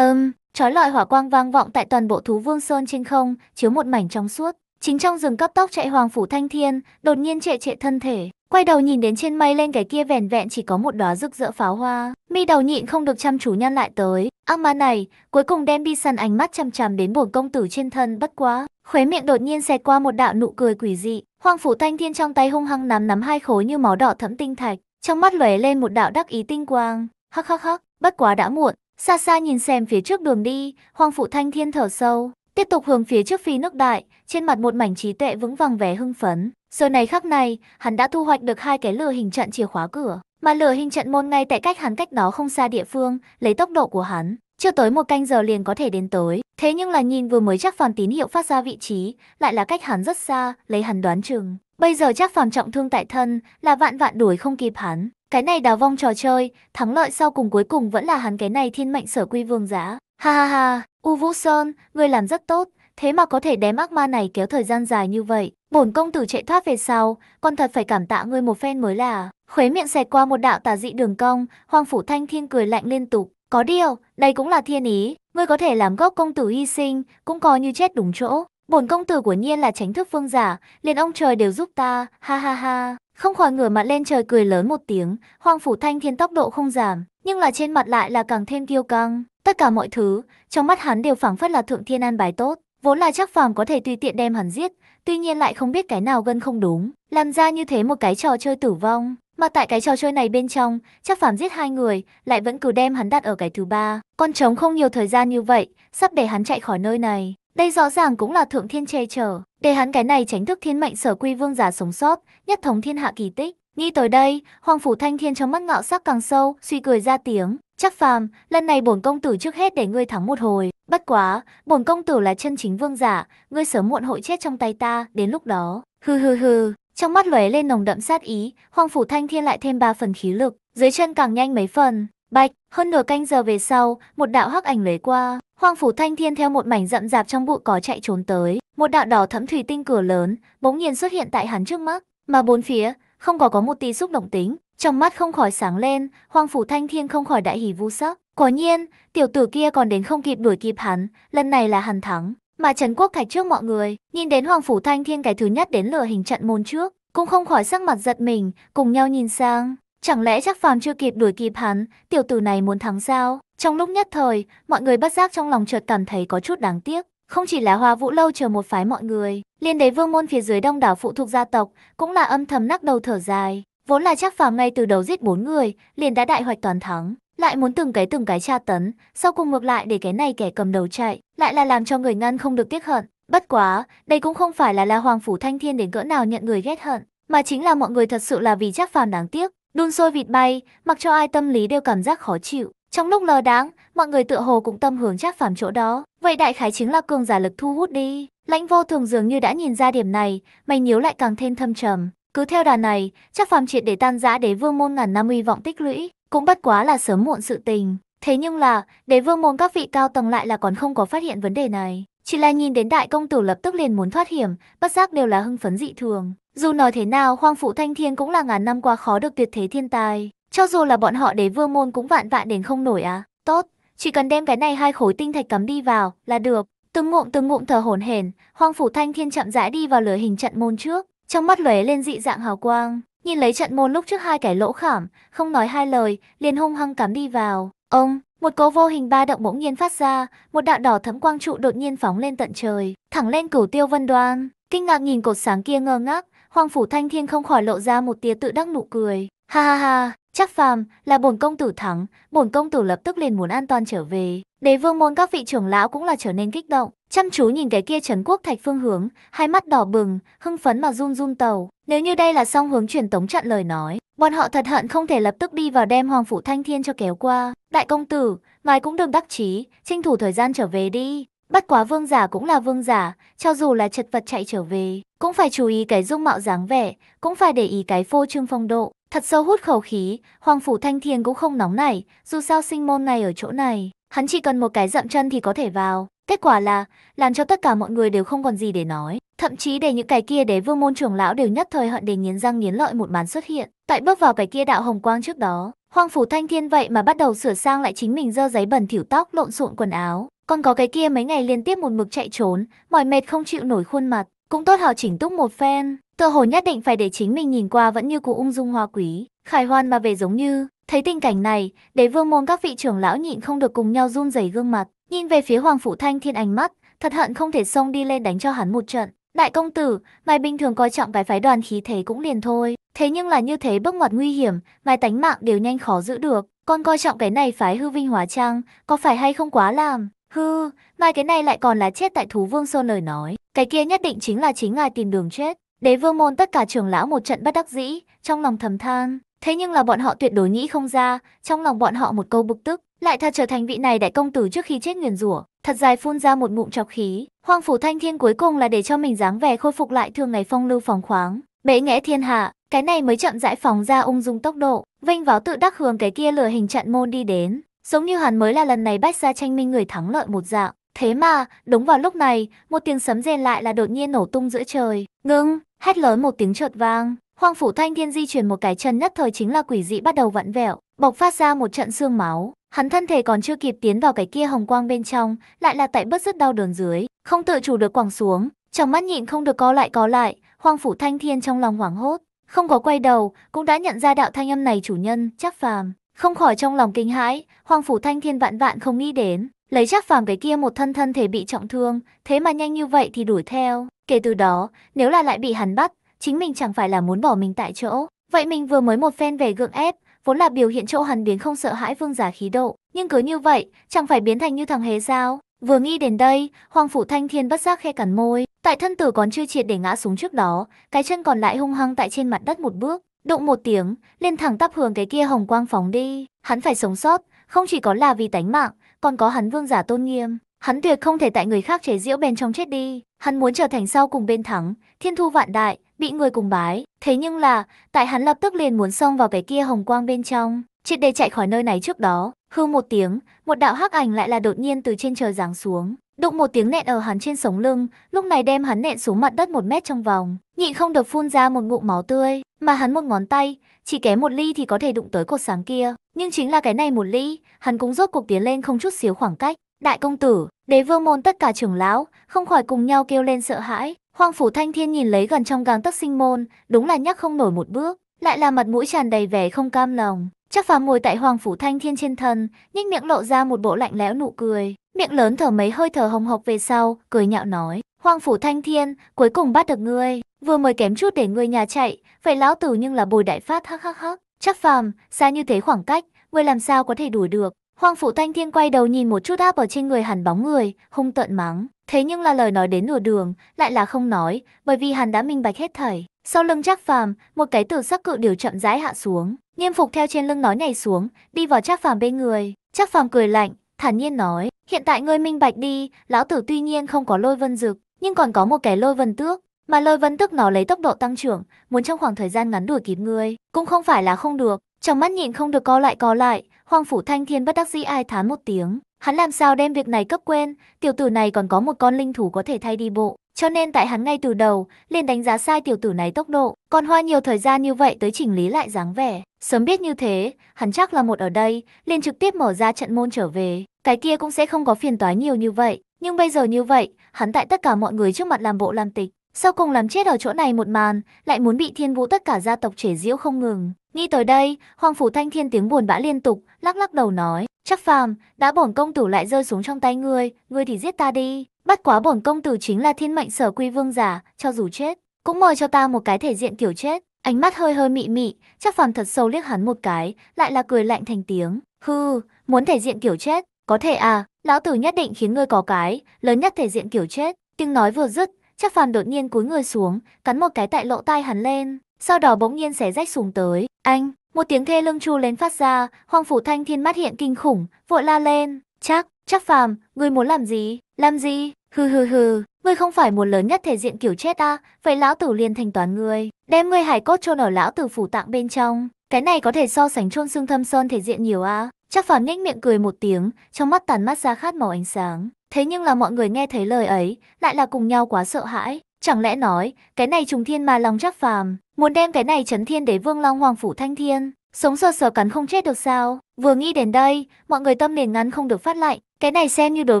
Âm, um, trói lọi hỏa quang vang vọng tại toàn bộ thú vương sơn trên không, chiếu một mảnh trong suốt. Chính trong rừng cấp tốc chạy hoàng phủ thanh thiên, đột nhiên trệ trệ thân thể, quay đầu nhìn đến trên mây lên cái kia vẻn vẹn chỉ có một đóa rực rỡ pháo hoa. Mi đầu nhịn không được chăm chú nhăn lại tới, ác ma này, cuối cùng đem bi săn ánh mắt chằm chằm đến buồn công tử trên thân bất quá. Khóe miệng đột nhiên xẹt qua một đạo nụ cười quỷ dị, hoàng phủ thanh thiên trong tay hung hăng nắm nắm hai khối như máu đỏ thẫm tinh thạch, trong mắt lóe lên một đạo đắc ý tinh quang, hắc hắc hắc, bất quá đã muộn, Xa xa nhìn xem phía trước đường đi, Hoàng Phụ Thanh Thiên thở sâu, tiếp tục hướng phía trước phi nước đại, trên mặt một mảnh trí tuệ vững vàng vẻ hưng phấn. Giờ này khắc này, hắn đã thu hoạch được hai cái lửa hình trận chìa khóa cửa, mà lửa hình trận môn ngay tại cách hắn cách đó không xa địa phương, lấy tốc độ của hắn, chưa tới một canh giờ liền có thể đến tối. Thế nhưng là nhìn vừa mới chắc phàm tín hiệu phát ra vị trí, lại là cách hắn rất xa, lấy hắn đoán chừng. Bây giờ chắc phàm trọng thương tại thân, là vạn vạn đuổi không kịp hắn. Cái này đào vong trò chơi, thắng lợi sau cùng cuối cùng vẫn là hắn cái này thiên mệnh sở quy vương giá. Ha ha ha, U Vũ Sơn, ngươi làm rất tốt, thế mà có thể đếm ác ma này kéo thời gian dài như vậy. Bổn công tử chạy thoát về sau, con thật phải cảm tạ ngươi một phen mới là. Khuế miệng xẹt qua một đạo tà dị đường cong, Hoàng Phủ Thanh Thiên cười lạnh liên tục. Có điều, đây cũng là thiên ý, ngươi có thể làm gốc công tử hy sinh, cũng coi như chết đúng chỗ. Bổn công tử của nhiên là tránh thức vương giả, liền ông trời đều giúp ta, ha ha ha không khỏi ngửa mặt lên trời cười lớn một tiếng, Hoàng Phủ Thanh Thiên tốc độ không giảm, nhưng là trên mặt lại là càng thêm kiêu căng. Tất cả mọi thứ, trong mắt hắn đều phảng phất là thượng thiên an bài tốt, vốn là chắc phàm có thể tùy tiện đem hắn giết, tuy nhiên lại không biết cái nào gân không đúng, làm ra như thế một cái trò chơi tử vong. Mà tại cái trò chơi này bên trong, chắc phàm giết hai người, lại vẫn cứ đem hắn đặt ở cái thứ ba. Con trống không nhiều thời gian như vậy, sắp để hắn chạy khỏi nơi này. Đây rõ ràng cũng là thượng thiên che chở, để hắn cái này tránh thức thiên mệnh sở quy vương giả sống sót, nhất thống thiên hạ kỳ tích. Nghĩ tới đây, Hoàng phủ Thanh Thiên trong mắt ngạo sắc càng sâu, suy cười ra tiếng, "Chắc phàm, lần này bổn công tử trước hết để ngươi thắng một hồi, bất quá, bổn công tử là chân chính vương giả, ngươi sớm muộn hội chết trong tay ta, đến lúc đó." Hừ hừ hừ, trong mắt lóe lên nồng đậm sát ý, Hoàng phủ Thanh Thiên lại thêm ba phần khí lực, dưới chân càng nhanh mấy phần, bạch, hơn nửa canh giờ về sau, một đạo hắc ảnh lóe qua, Hoàng phủ Thanh Thiên theo một mảnh rậm rạp trong bụi cỏ chạy trốn tới, một đạo đỏ thẫm thủy tinh cửa lớn bỗng nhiên xuất hiện tại hắn trước mắt, mà bốn phía không có có một tí xúc động tính, trong mắt không khỏi sáng lên, Hoàng phủ Thanh Thiên không khỏi đại hỉ vu sắc. Quả nhiên, tiểu tử kia còn đến không kịp đuổi kịp hắn, lần này là hắn thắng. Mà Trần Quốc Thạch trước mọi người, nhìn đến Hoàng phủ Thanh Thiên cái thứ nhất đến lửa hình trận môn trước, cũng không khỏi sắc mặt giật mình, cùng nhau nhìn sang, Chẳng lẽ chắc phàm chưa kịp đuổi kịp hắn, tiểu tử này muốn thắng sao? Trong lúc nhất thời, mọi người bất giác trong lòng chợt cảm thấy có chút đáng tiếc. Không chỉ là Hoa Vũ lâu chờ một phái mọi người, liên đế vương môn phía dưới đông đảo phụ thuộc gia tộc cũng là âm thầm nắc đầu thở dài. Vốn là chắc phàm ngay từ đầu giết bốn người, liền đã đại hoạch toàn thắng, lại muốn từng cái từng cái tra tấn, sau cùng ngược lại để cái này kẻ cầm đầu chạy, lại là làm cho người ngăn không được tiếc hận. Bất quá, đây cũng không phải là là hoàng phủ thanh thiên đến cỡ nào nhận người ghét hận, mà chính là mọi người thật sự là vì chắc phàm đáng tiếc, Đun sôi vịt bay, mặc cho ai tâm lý đều cảm giác khó chịu. Trong lúc lờ đáng, mọi người tựa hồ cũng tâm hướng chắc phàm chỗ đó. Vậy đại khái chính là cường giả lực thu hút đi. Lãnh vô thường dường như đã nhìn ra điểm này, mày nhíu lại càng thêm thâm trầm. Cứ theo đà này, chắc phàm triệt để tan rã đế vương môn ngàn năm uy vọng tích lũy, cũng bất quá là sớm muộn sự tình. Thế nhưng là, đế vương môn các vị cao tầng lại là còn không có phát hiện vấn đề này. Chỉ là nhìn đến đại công tử lập tức liền muốn thoát hiểm, bất giác đều là hưng phấn dị thường. Dù nói thế nào Hoang Phụ Thanh Thiên cũng là ngàn năm qua khó được tuyệt thế thiên tài. Cho dù là bọn họ đế vương môn cũng vạn vạn đến không nổi à. Tốt, chỉ cần đem cái này hai khối tinh thạch cắm đi vào là được. Từng ngụm từng ngụm thở hổn hển, Hoang Phủ Thanh Thiên chậm rãi đi vào lửa hình trận môn trước, trong mắt lóe lên dị dạng hào quang, nhìn lấy trận môn lúc trước hai cái lỗ khảm, không nói hai lời, liền hung hăng cắm đi vào. Ông, một cỗ vô hình ba động bỗng nhiên phát ra, một đạo đỏ thấm quang trụ đột nhiên phóng lên tận trời, thẳng lên cửu tiêu vân đoan. Kinh ngạc nhìn cột sáng kia ngơ ngác, Hoàng phủ Thanh Thiên không khỏi lộ ra một tia tự đắc nụ cười. Ha ha ha, chắc phàm là bổn công tử thắng, bổn công tử lập tức liền muốn an toàn trở về. Đế vương môn các vị trưởng lão cũng là trở nên kích động, chăm chú nhìn cái kia trấn quốc thạch phương hướng, hai mắt đỏ bừng, hưng phấn mà run run tàu. Nếu như đây là song hướng truyền tống chặn lời nói, Bọn họ thật hận không thể lập tức đi vào đem Hoàng Phủ Thanh Thiên cho kéo qua. Đại công tử, ngài cũng đừng đắc chí, tranh thủ thời gian trở về đi. bất quá vương giả cũng là vương giả, cho dù là chật vật chạy trở về, cũng phải chú ý cái dung mạo dáng vẻ, cũng phải để ý cái phô trương phong độ. Thật sâu hút khẩu khí, Hoàng Phủ Thanh Thiên cũng không nóng nảy, dù sao sinh môn này ở chỗ này, hắn chỉ cần một cái dậm chân thì có thể vào. Kết quả là, làm cho tất cả mọi người đều không còn gì để nói. Thậm chí để những cái kia đế vương môn trưởng lão đều nhất thời hận để nghiến răng nghiến lợi một màn xuất hiện. Tại bước vào cái kia đạo hồng quang trước đó, Hoàng phủ Thanh Thiên vậy mà bắt đầu sửa sang lại chính mình dơ giấy bẩn thiểu tóc lộn xộn quần áo, còn có cái kia mấy ngày liên tiếp một mực chạy trốn, mỏi mệt không chịu nổi khuôn mặt, cũng tốt hào chỉnh túc một phen, tựa hồ nhất định phải để chính mình nhìn qua vẫn như cũ ung dung hoa quý, khải hoan mà về giống như. Thấy tình cảnh này, đế vương môn các vị trưởng lão nhịn không được cùng nhau run rẩy gương mặt, Nhìn về phía Hoàng Phủ Thanh Thiên ánh mắt, thật hận không thể xông đi lên đánh cho hắn một trận. Đại công tử, mày bình thường coi trọng cái phái đoàn khí thế cũng liền thôi. Thế nhưng là như thế bước ngoặt nguy hiểm, mày tánh mạng đều nhanh khó giữ được. Con coi trọng cái này phái hư vinh hóa trang, có phải hay không quá làm? Hư, mày cái này lại còn là chết tại thú vương sơn lời nói. Cái kia nhất định chính là chính ngài tìm đường chết. Đế vương môn tất cả trường lão một trận bất đắc dĩ, trong lòng thầm than. Thế nhưng là bọn họ tuyệt đối nghĩ không ra, trong lòng bọn họ một câu bực tức lại tha trở thành vị này đại công tử trước khi chết nguyền rủa thật dài phun ra một ngụm chọc khí hoàng phủ thanh thiên cuối cùng là để cho mình dáng vẻ khôi phục lại thường ngày phong lưu phóng khoáng bệ nghẽ thiên hạ cái này mới chậm rãi phóng ra ung dung tốc độ vinh váo tự đắc hướng cái kia lừa hình trận môn đi đến giống như hắn mới là lần này bách ra tranh minh người thắng lợi một dạng thế mà đúng vào lúc này một tiếng sấm rền lại là đột nhiên nổ tung giữa trời ngưng hét lớn một tiếng chợt vang hoàng phủ thanh thiên di chuyển một cái chân nhất thời chính là quỷ dị bắt đầu vặn vẹo bộc phát ra một trận xương máu Hắn thân thể còn chưa kịp tiến vào cái kia hồng quang bên trong, lại là tại bất dứt đau đớn dưới, không tự chủ được quẳng xuống, trong mắt nhịn không được có lại có lại, Hoàng phủ Thanh Thiên trong lòng hoảng hốt, không có quay đầu, cũng đã nhận ra đạo thanh âm này chủ nhân, chắc Phàm, không khỏi trong lòng kinh hãi, Hoàng phủ Thanh Thiên vạn vạn không nghĩ đến, lấy chắc Phàm cái kia một thân thân thể bị trọng thương, thế mà nhanh như vậy thì đuổi theo, kể từ đó, nếu là lại bị hắn bắt, chính mình chẳng phải là muốn bỏ mình tại chỗ. Vậy mình vừa mới một phen về gượng ép, vốn là biểu hiện chỗ hắn biến không sợ hãi vương giả khí độ, nhưng cứ như vậy, chẳng phải biến thành như thằng hề sao? Vừa nghĩ đến đây, Hoàng phủ Thanh Thiên bất giác khe cắn môi, tại thân tử còn chưa triệt để ngã xuống trước đó, cái chân còn lại hung hăng tại trên mặt đất một bước, đụng một tiếng, lên thẳng tắp hướng cái kia hồng quang phóng đi, hắn phải sống sót, không chỉ có là vì tánh mạng, còn có hắn vương giả tôn nghiêm, hắn tuyệt không thể tại người khác chế giễu bên trong chết đi, hắn muốn trở thành sau cùng bên thắng, thiên thu vạn đại, bị người cùng bái. Thế nhưng là, tại hắn lập tức liền muốn xông vào cái kia hồng quang bên trong, triệt để chạy khỏi nơi này trước đó. Hư một tiếng, một đạo hắc ảnh lại là đột nhiên từ trên trời giáng xuống, đụng một tiếng nện ở hắn trên sống lưng, lúc này đem hắn nện xuống mặt đất một mét trong vòng, nhịn không được phun ra một ngụm máu tươi, mà hắn một ngón tay, chỉ kém một ly thì có thể đụng tới cột sáng kia, nhưng chính là cái này một ly, hắn cũng rốt cuộc tiến lên không chút xíu khoảng cách. Đại công tử, Đế vương môn tất cả trưởng lão, không khỏi cùng nhau kêu lên sợ hãi. Hoàng phủ thanh thiên nhìn lấy gần trong gang tấc sinh môn, đúng là nhắc không nổi một bước, lại là mặt mũi tràn đầy vẻ không cam lòng. Chắc phàm ngồi tại hoàng phủ thanh thiên trên thân, nhếch miệng lộ ra một bộ lạnh lẽo nụ cười, miệng lớn thở mấy hơi thở hồng hộc về sau, cười nhạo nói. Hoàng phủ thanh thiên, cuối cùng bắt được ngươi, vừa mới kém chút để ngươi nhà chạy, vậy lão tử nhưng là bồi đại phát hắc hắc hắc. Chắc phàm, xa như thế khoảng cách, ngươi làm sao có thể đuổi được, Hoàng Phủ Thanh Thiên quay đầu nhìn một chút áp ở trên người hắn bóng người, hung tợn mắng. Thế nhưng là lời nói đến nửa đường, lại là không nói, bởi vì hắn đã minh bạch hết thảy. Sau lưng Trác Phàm, một cái tử sắc cự điều chậm rãi hạ xuống, nghiêm phục theo trên lưng nói nhảy xuống, đi vào Trác Phàm bên người. Trác Phàm cười lạnh, thản nhiên nói, hiện tại ngươi minh bạch đi, lão tử tuy nhiên không có lôi vân dược, nhưng còn có một cái lôi vân tước. Mà lôi vân tức nó lấy tốc độ tăng trưởng, muốn trong khoảng thời gian ngắn đuổi kịp ngươi, cũng không phải là không được. Trong mắt nhịn không được co lại co lại, Hoàng Phủ Thanh Thiên bất đắc dĩ ai thán một tiếng. Hắn làm sao đem việc này cấp quên, tiểu tử này còn có một con linh thú có thể thay đi bộ. Cho nên tại hắn ngay từ đầu, liền đánh giá sai tiểu tử này tốc độ, còn hoa nhiều thời gian như vậy tới chỉnh lý lại dáng vẻ. Sớm biết như thế, hắn chắc là một ở đây, liền trực tiếp mở ra trận môn trở về. Cái kia cũng sẽ không có phiền toái nhiều như vậy. Nhưng bây giờ như vậy, hắn tại tất cả mọi người trước mặt làm bộ làm tịch, sau cùng làm chết ở chỗ này một màn, lại muốn bị thiên vũ tất cả gia tộc chế giễu không ngừng. Nghĩ tới đây, Hoàng Phủ Thanh Thiên tiếng buồn bã liên tục, lắc lắc đầu nói, chắc phàm, đã bổn công tử lại rơi xuống trong tay ngươi, ngươi thì giết ta đi. Bắt quá bổn công tử chính là thiên mệnh sở quy vương giả, cho dù chết, cũng mời cho ta một cái thể diện kiểu chết. Ánh mắt hơi hơi mị mị, chắc phàm thật sâu liếc hắn một cái, lại là cười lạnh thành tiếng. Hư, muốn thể diện kiểu chết, có thể à, lão tử nhất định khiến ngươi có cái, lớn nhất thể diện kiểu chết. Tiếng nói vừa dứt, chắc phàm đột nhiên cúi người xuống, cắn một cái tại lỗ tai hắn lên, sau đó bỗng nhiên xé rách xuống tới. Anh, một tiếng thê lương chu lên phát ra, Hoàng phủ Thanh Thiên mắt hiện kinh khủng, vội la lên, "Chắc, chắc phàm, ngươi muốn làm gì? Làm gì? Hừ hừ hừ, ngươi không phải một lớn nhất thể diện kiểu chết à, vậy lão tử liền thanh toán ngươi, đem ngươi hải cốt chôn ở lão tử phủ tạng bên trong." Cái này có thể so sánh chôn xương thâm sơn thể diện nhiều à? Chắc phàm nhếch miệng cười một tiếng, trong mắt tàn mắt ra khát màu ánh sáng. Thế nhưng là mọi người nghe thấy lời ấy, lại là cùng nhau quá sợ hãi. Chẳng lẽ nói, cái này trùng thiên mà lòng chắc phàm, muốn đem cái này chấn thiên đế vương long hoàng phủ thanh thiên, sống sờ sờ cắn không chết được sao? Vừa nghĩ đến đây, mọi người tâm liền ngắn không được phát lại. Cái này xem như đối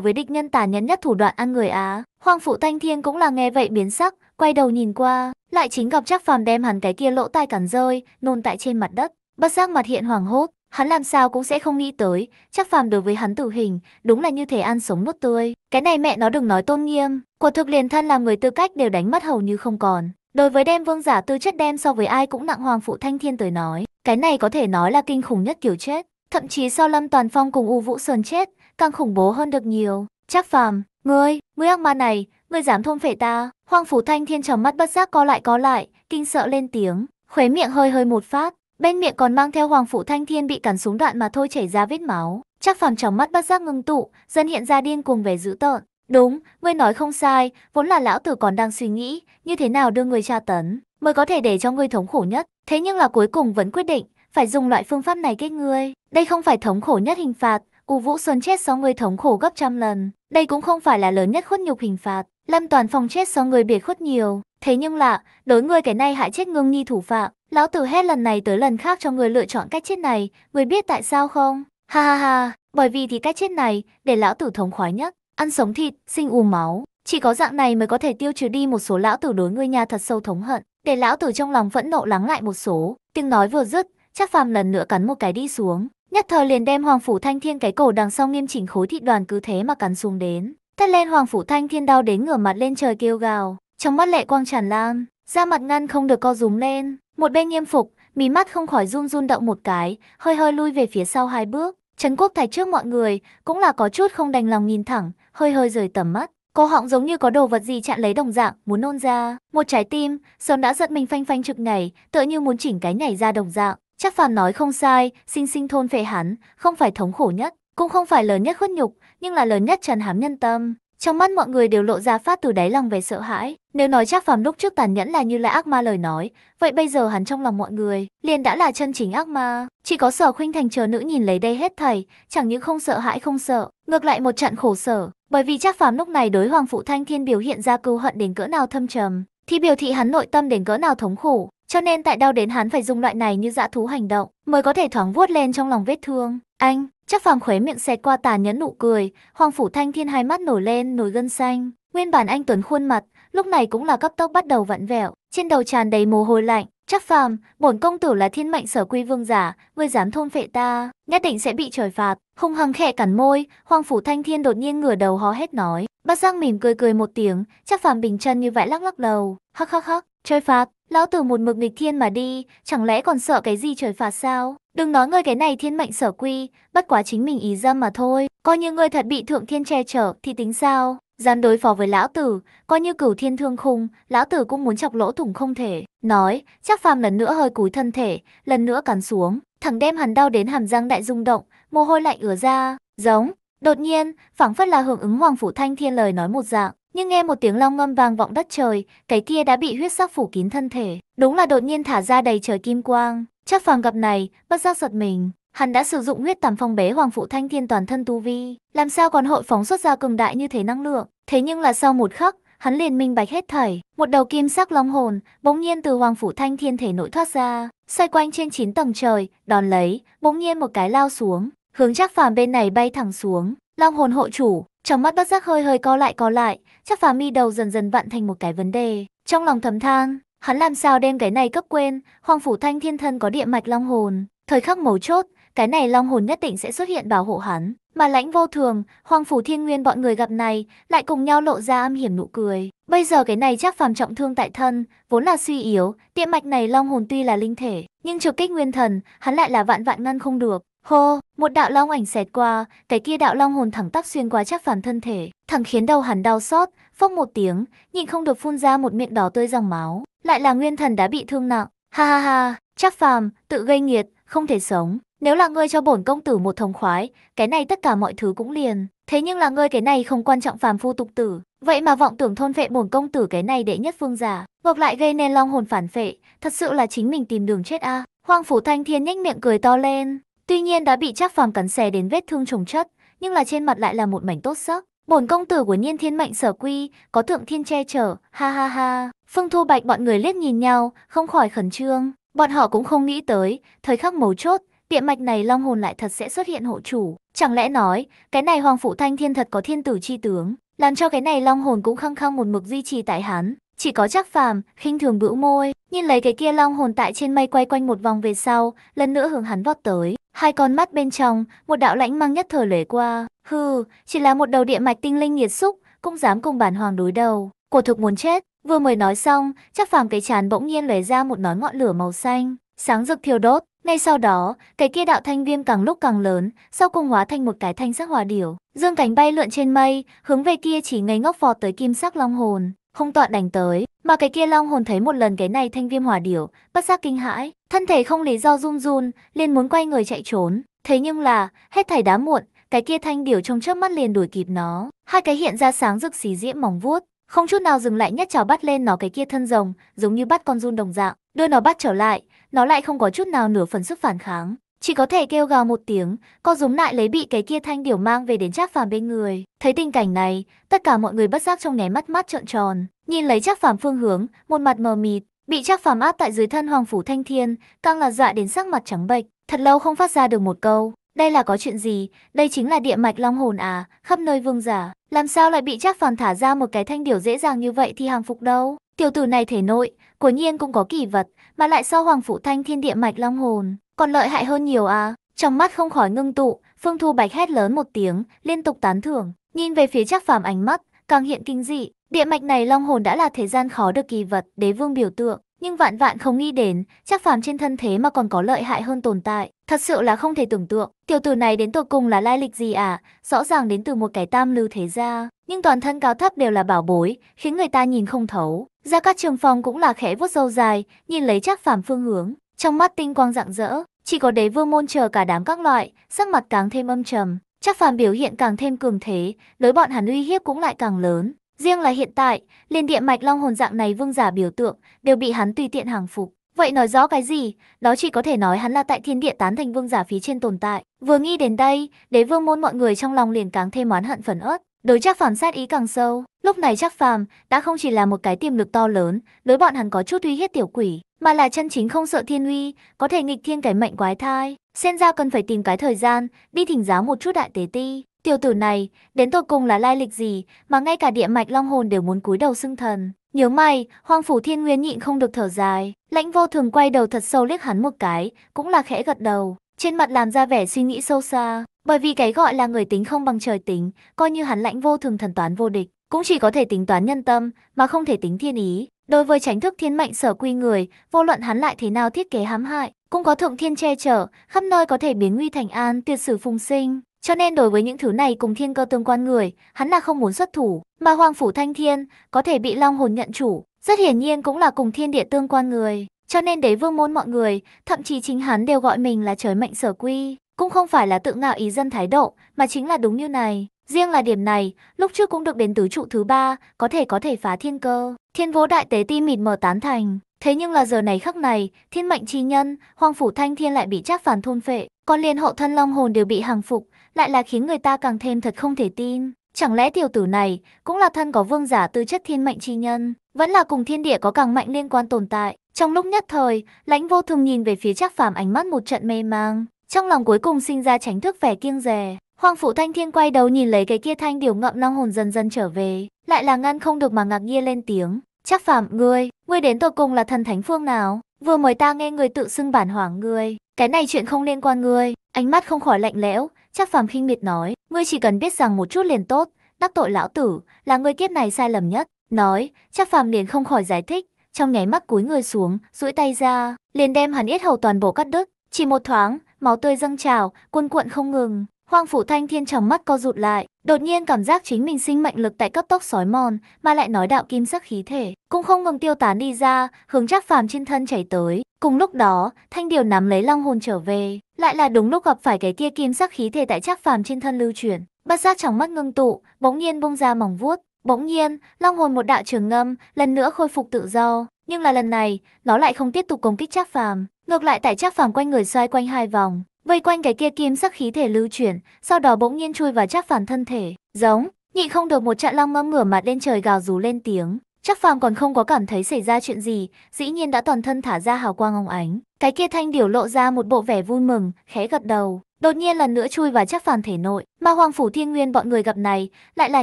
với địch nhân tàn nhẫn nhất thủ đoạn ăn người Á. Hoàng Phủ thanh thiên cũng là nghe vậy biến sắc, quay đầu nhìn qua, lại chính gặp chắc phàm đem hắn cái kia lỗ tai cắn rơi, nôn tại trên mặt đất. Bất giác mặt hiện hoàng hốt, Hắn làm sao cũng sẽ không nghĩ tới, chắc phàm đối với hắn tử hình, đúng là như thể ăn sống nuốt tươi. Cái này mẹ nó đừng nói tôn nghiêm, quả thực liền thân làm người tư cách đều đánh mất hầu như không còn. Đối với đem vương giả tư chất đem so với ai cũng nặng hoàng phụ thanh thiên tới nói, cái này có thể nói là kinh khủng nhất kiểu chết. Thậm chí sau lâm toàn phong cùng U Vũ Sơn chết, càng khủng bố hơn được nhiều. Chắc phàm, ngươi, ngươi ác ma này, ngươi dám thôn phệ ta. Hoàng phủ thanh thiên trầm mắt bất giác co lại co lại, kinh sợ lên tiếng, khóe miệng hơi hơi một phát. Bên miệng còn mang theo Hoàng phụ Thanh Thiên bị cắn súng đoạn mà thôi chảy ra vết máu. Chắc phàm trong mắt bất giác ngưng tụ, dần hiện ra điên cuồng về dữ tợn. Đúng, ngươi nói không sai, vốn là lão tử còn đang suy nghĩ, như thế nào đưa người tra tấn, mới có thể để cho ngươi thống khổ nhất. Thế nhưng là cuối cùng vẫn quyết định, phải dùng loại phương pháp này kết ngươi. Đây không phải thống khổ nhất hình phạt, U Vũ xuân chết so ngươi thống khổ gấp trăm lần. Đây cũng không phải là lớn nhất khuất nhục hình phạt, Lâm Toàn Phong chết so người biệt khuất nhiều, thế nhưng lạ, đối người cái này hại chết ngưng nhi thủ phạm, lão tử hết lần này tới lần khác cho người lựa chọn cách chết này, người biết tại sao không? Ha ha ha, bởi vì thì cách chết này, để lão tử thống khoái nhất, ăn sống thịt, sinh u máu, chỉ có dạng này mới có thể tiêu trừ đi một số lão tử đối ngươi nhà thật sâu thống hận, để lão tử trong lòng phẫn nộ lắng lại một số, tiếng nói vừa dứt, chắc phàm lần nữa cắn một cái đi xuống, nhất thời liền đem hoàng phủ thanh thiên cái cổ đằng sau nghiêm chỉnh khối thịt đoàn cứ thế mà cắn xuống đến Thét lên Hoàng Phủ Thanh Thiên đau đến ngửa mặt lên trời kêu gào, trong mắt lệ quang tràn lan, da mặt ngăn không được co rúm lên. Một bên nghiêm phục, mí mắt không khỏi run run động một cái, hơi hơi lui về phía sau hai bước. Trấn Quốc Thái trước mọi người, cũng là có chút không đành lòng nhìn thẳng, hơi hơi rời tầm mắt. Cô họng giống như có đồ vật gì chặn lấy đồng dạng, muốn nôn ra. Một trái tim, sớm đã giật mình phanh phanh trực nhảy, tựa như muốn chỉnh cái nhảy ra đồng dạng. Chắc phàm nói không sai, sinh sinh thôn phệ hắn, không phải thống khổ nhất, cũng không phải lớn nhất khuất nhục, nhưng là lớn nhất trần hám nhân tâm. Trong mắt mọi người đều lộ ra phát từ đáy lòng về sợ hãi. Nếu nói chắc phàm lúc trước tàn nhẫn là như là ác ma lời nói, vậy bây giờ hắn trong lòng mọi người liền đã là chân chính ác ma. Chỉ có sở khuynh thành chờ nữ nhìn lấy đây hết thảy, chẳng những không sợ hãi không sợ, ngược lại một trận khổ sở. Bởi vì chắc phàm lúc này đối hoàng phụ thanh thiên biểu hiện ra cưu hận đến cỡ nào thâm trầm, thì biểu thị hắn nội tâm đến cỡ nào thống khổ. Cho nên tại đau đến hắn phải dùng loại này như dã thú hành động, mới có thể thoáng vuốt lên trong lòng vết thương. Anh, chắc phàm khuấy miệng xẹt qua tàn nhẫn nụ cười, Hoàng Phủ Thanh Thiên hai mắt nổi lên, nổi gân xanh. Nguyên bản anh Tuấn khuôn mặt, lúc này cũng là cấp tốc bắt đầu vặn vẹo, trên đầu tràn đầy mồ hôi lạnh. Chắc phàm, bổn công tử là thiên mệnh sở quy vương giả, ngươi dám thôn phệ ta, nhất định sẽ bị trời phạt. Hung hăng khẽ cắn môi, Hoàng Phủ Thanh Thiên đột nhiên ngửa đầu hó hét nói. Bát Giang mỉm cười cười một tiếng, chắc phàm bình chân như vậy lắc lắc đầu. Hắc hắc hắc, Trời phạt, lão tử một mực nghịch thiên mà đi, chẳng lẽ còn sợ cái gì trời phạt sao? Đừng nói ngươi cái này thiên mệnh sở quy, bất quá chính mình ý dâm mà thôi. Coi như ngươi thật bị thượng thiên che chở thì tính sao? Gian đối phó với lão tử, coi như cửu thiên thương khung, lão tử cũng muốn chọc lỗ thủng không thể. Nói, chắc phàm lần nữa hơi cúi thân thể, lần nữa cắn xuống. Thằng đem hắn đau đến hàm răng đại rung động, mồ hôi lạnh ứa ra. Giống, đột nhiên, phảng phất là hưởng ứng Hoàng Phủ Thanh Thiên lời nói một dạng. Nhưng nghe một tiếng long ngâm vang vọng đất trời, cái kia đã bị huyết sắc phủ kín thân thể. Đúng là đột nhiên thả ra đầy trời kim quang. Chắc phàm gặp này, bất giác giật mình. Hắn đã sử dụng huyết tầm phong bế hoàng phụ thanh thiên toàn thân tu vi. Làm sao còn hội phóng xuất ra cường đại như thế năng lượng. Thế nhưng là sau một khắc, hắn liền minh bạch hết thảy. Một đầu kim sắc long hồn, bỗng nhiên từ hoàng phủ thanh thiên thể nội thoát ra. Xoay quanh trên 9 tầng trời, đòn lấy, bỗng nhiên một cái lao xuống. Hướng chắc phàm bên này bay thẳng xuống. Long hồn hộ chủ, trong mắt bất giác hơi hơi co lại co lại, chắc phà mi đầu dần dần vặn thành một cái vấn đề. Trong lòng thầm thang hắn làm sao đem cái này cấp quên, hoàng phủ thanh thiên thân có địa mạch long hồn. Thời khắc mấu chốt, cái này long hồn nhất định sẽ xuất hiện bảo hộ hắn. Mà lãnh vô thường, hoàng phủ thiên nguyên bọn người gặp này lại cùng nhau lộ ra âm hiểm nụ cười. Bây giờ cái này chắc phàm trọng thương tại thân, vốn là suy yếu, địa mạch này long hồn tuy là linh thể, nhưng trực kích nguyên thần, hắn lại là vạn vạn ngăn không được. Hô, một đạo long ảnh xẹt qua, cái kia đạo long hồn thẳng tắp xuyên qua chắc phản thân thể, thẳng khiến đầu hắn đau xót, phốc một tiếng, nhịn không được phun ra một miệng đỏ tươi dòng máu, lại là nguyên thần đã bị thương nặng. Ha ha ha, chắc phàm, tự gây nghiệt, không thể sống. Nếu là ngươi cho bổn công tử một thống khoái, cái này tất cả mọi thứ cũng liền. Thế nhưng là ngươi cái này không quan trọng phàm phu tục tử, vậy mà vọng tưởng thôn phệ bổn công tử cái này đệ nhất phương giả, ngược lại gây nên long hồn phản phệ, thật sự là chính mình tìm đường chết a. Hoàng phủ thanh thiên nhếch miệng cười to lên, Tuy nhiên đã bị trác phàm cắn xé đến vết thương trùng chất, nhưng là trên mặt lại là một mảnh tốt sắc. Bổn công tử của Nhiên Thiên mệnh sở quy, có thượng thiên che chở, ha ha ha. Phương Thu Bạch bọn người liếc nhìn nhau, không khỏi khẩn trương. Bọn họ cũng không nghĩ tới, thời khắc mấu chốt, tiệm mạch này long hồn lại thật sẽ xuất hiện hộ chủ. Chẳng lẽ nói, cái này Hoàng Phụ Thanh Thiên thật có thiên tử chi tướng, làm cho cái này long hồn cũng khăng khăng một mực duy trì tại hắn. Chỉ có chắc Phàm khinh thường bĩu môi, nhìn lấy cái kia long hồn tại trên mây quay quanh một vòng về sau, lần nữa hướng hắn vọt tới. Hai con mắt bên trong, một đạo lãnh mang nhất thời lóe qua. Hừ, chỉ là một đầu địa mạch tinh linh nhiệt xúc, cũng dám cùng bản hoàng đối đầu. Cổ thực muốn chết. Vừa mới nói xong, chắc Phàm cái chán bỗng nhiên lóe ra một nón ngọn lửa màu xanh, sáng rực thiêu đốt. Ngay sau đó, cái kia đạo thanh viêm càng lúc càng lớn, sau cùng hóa thành một cái thanh sắc hòa điểu, dương cánh bay lượn trên mây, hướng về kia chỉ ngây ngốc vọt tới kim sắc long hồn hung tọa đánh tới, mà cái kia long hồn thấy một lần cái này thanh viêm hỏa điểu, bất giác kinh hãi, thân thể không lý do run run, liền muốn quay người chạy trốn. Thế nhưng là, hết thảy đá muộn, cái kia thanh điểu trong trước mắt liền đuổi kịp nó, hai cái hiện ra sáng rực xì diễm mỏng vuốt, không chút nào dừng lại nhất trào bắt lên nó cái kia thân rồng, giống như bắt con run đồng dạng, đưa nó bắt trở lại, nó lại không có chút nào nửa phần sức phản kháng, chỉ có thể kêu gào một tiếng, co rúm lại lấy bị cái kia thanh điểu mang về đến Trác Phàm bên người. Thấy tình cảnh này, tất cả mọi người bất giác trong nháy mắt mắt trợn tròn, nhìn lấy Trác Phàm phương hướng, một mặt mờ mịt, bị Trác Phàm áp tại dưới thân Hoàng phủ Thanh Thiên, càng là dọa đến sắc mặt trắng bệch, thật lâu không phát ra được một câu. Đây là có chuyện gì? Đây chính là địa mạch long hồn à? Khắp nơi vương giả, làm sao lại bị Trác Phàm thả ra một cái thanh điểu dễ dàng như vậy thì hàng phục đâu? Tiểu tử này thể nội, quả nhiên cũng có kỳ vật, mà lại sau Hoàng phủ Thanh Thiên địa mạch long hồn, còn lợi hại hơn nhiều à. Trong mắt không khỏi ngưng tụ, Phương Thu Bạch hét lớn một tiếng, liên tục tán thưởng, nhìn về phía Trác Phàm ánh mắt càng hiện kinh dị, địa mạch này long hồn đã là thế gian khó được kỳ vật, đế vương biểu tượng, nhưng vạn vạn không nghĩ đến, Trác Phàm trên thân thế mà còn có lợi hại hơn tồn tại, thật sự là không thể tưởng tượng, tiểu tử này đến tột cùng là lai lịch gì à, rõ ràng đến từ một cái tam lưu thế gia, nhưng toàn thân cao thấp đều là bảo bối, khiến người ta nhìn không thấu. Ra các trường phòng cũng là khẽ vuốt râu dài, nhìn lấy Trác Phàm phương hướng, trong mắt tinh quang rạng rỡ, chỉ có đế vương môn chờ cả đám các loại, sắc mặt càng thêm âm trầm, chắc phàm biểu hiện càng thêm cường thế, đối bọn hắn uy hiếp cũng lại càng lớn. Riêng là hiện tại, liên địa mạch long hồn dạng này vương giả biểu tượng đều bị hắn tùy tiện hàng phục. Vậy nói rõ cái gì? Đó chỉ có thể nói hắn là tại thiên địa tán thành vương giả phía trên tồn tại. Vừa nghĩ đến đây, đế vương môn mọi người trong lòng liền càng thêm oán hận phần ớt. Đối chắc phản sát ý càng sâu, lúc này chắc phàm đã không chỉ là một cái tiềm lực to lớn, đối bọn hắn có chút uy hiếp tiểu quỷ, mà là chân chính không sợ thiên uy, có thể nghịch thiên cái mệnh quái thai. Xem ra cần phải tìm cái thời gian, đi thỉnh giáo một chút đại tế ti. Tiểu tử này, đến tột cùng là lai lịch gì mà ngay cả địa mạch long hồn đều muốn cúi đầu xưng thần. Nhớ may hoàng phủ thiên nguyên nhịn không được thở dài, lãnh vô thường quay đầu thật sâu liếc hắn một cái, cũng là khẽ gật đầu, trên mặt làm ra vẻ suy nghĩ sâu xa. Bởi vì cái gọi là người tính không bằng trời tính, coi như hắn lãnh vô thường thần toán vô địch, cũng chỉ có thể tính toán nhân tâm, mà không thể tính thiên ý. Đối với tránh thức thiên mệnh sở quy người, vô luận hắn lại thế nào thiết kế hãm hại, cũng có thượng thiên che chở, khắp nơi có thể biến nguy thành an, tuyệt sử phùng sinh. Cho nên đối với những thứ này cùng thiên cơ tương quan người, hắn là không muốn xuất thủ, mà Hoàng Phủ Thanh Thiên có thể bị Long Hồn nhận chủ, rất hiển nhiên cũng là cùng thiên địa tương quan người. Cho nên đế vương môn mọi người, thậm chí chính hắn đều gọi mình là trời mệnh sở quy cũng không phải là tự ngạo ý dân thái độ, mà chính là đúng như này. Riêng là điểm này, lúc trước cũng được đến tứ trụ thứ ba, có thể có thể phá thiên cơ. Thiên vô đại tế ti mịt mờ tán thành. Thế nhưng là giờ này khắc này, thiên mệnh chi nhân, hoàng phủ thanh thiên lại bị chắc phản thôn phệ, còn liền hậu thân long hồn đều bị hàng phục, lại là khiến người ta càng thêm thật không thể tin. Chẳng lẽ tiểu tử này cũng là thân có vương giả tư chất thiên mệnh chi nhân, vẫn là cùng thiên địa có càng mạnh liên quan tồn tại. Trong lúc nhất thời, lãnh vô thường nhìn về phía chắc phàm ánh mắt một trận mê mang, trong lòng cuối cùng sinh ra tránh thức vẻ kiêng dè. Hoàng phụ thanh thiên quay đầu nhìn lấy cái kia thanh điều ngậm long hồn dần dần trở về. Lại là ngăn không được mà ngạc nhiên lên tiếng. Chắc phạm ngươi, ngươi đến tột cùng là thần thánh phương nào? Vừa mới ta nghe người tự xưng bản hoàng ngươi. Cái này chuyện không liên quan ngươi. Ánh mắt không khỏi lạnh lẽo. Chắc phạm khinh miệt nói. Ngươi chỉ cần biết rằng một chút liền tốt. Đắc tội lão tử là ngươi kiếp này sai lầm nhất. Nói, chắc phạm liền không khỏi giải thích trong nháy mắt cúi người xuống, duỗi tay ra, liền đem hắn yết hầu toàn bộ cắt đứt. Chỉ một thoáng, máu tươi dâng trào, cuồn cuộn không ngừng. Hoàng phủ thanh thiên tròng mắt co rụt lại, đột nhiên cảm giác chính mình sinh mệnh lực tại cấp tốc sói mòn, mà lại nói đạo kim sắc khí thể, cũng không ngừng tiêu tán đi ra, hướng trác phàm trên thân chảy tới. Cùng lúc đó, thanh điều nắm lấy long hồn trở về, lại là đúng lúc gặp phải cái kia kim sắc khí thể tại trác phàm trên thân lưu chuyển. Bát giác trong mắt ngưng tụ, bỗng nhiên bung ra mỏng vuốt, bỗng nhiên, long hồn một đạo trường ngâm, lần nữa khôi phục tự do, nhưng là lần này, nó lại không tiếp tục công kích trác phàm, Ngược lại tại trác phàm quanh người xoay quanh hai vòng, vây quanh cái kia kim sắc khí thể lưu chuyển, sau đó bỗng nhiên chui vào trác phàm thân thể, giống, nhị không được một trận long ngâm ngửa mặt lên trời gào rú lên tiếng. Chắc phàm còn không có cảm thấy xảy ra chuyện gì, dĩ nhiên đã toàn thân thả ra hào quang óng ánh. Cái kia thanh điểu lộ ra một bộ vẻ vui mừng, khẽ gật đầu. Đột nhiên lần nữa chui vào chắc phàm thể nội, mà hoàng phủ thiên nguyên bọn người gặp này, lại là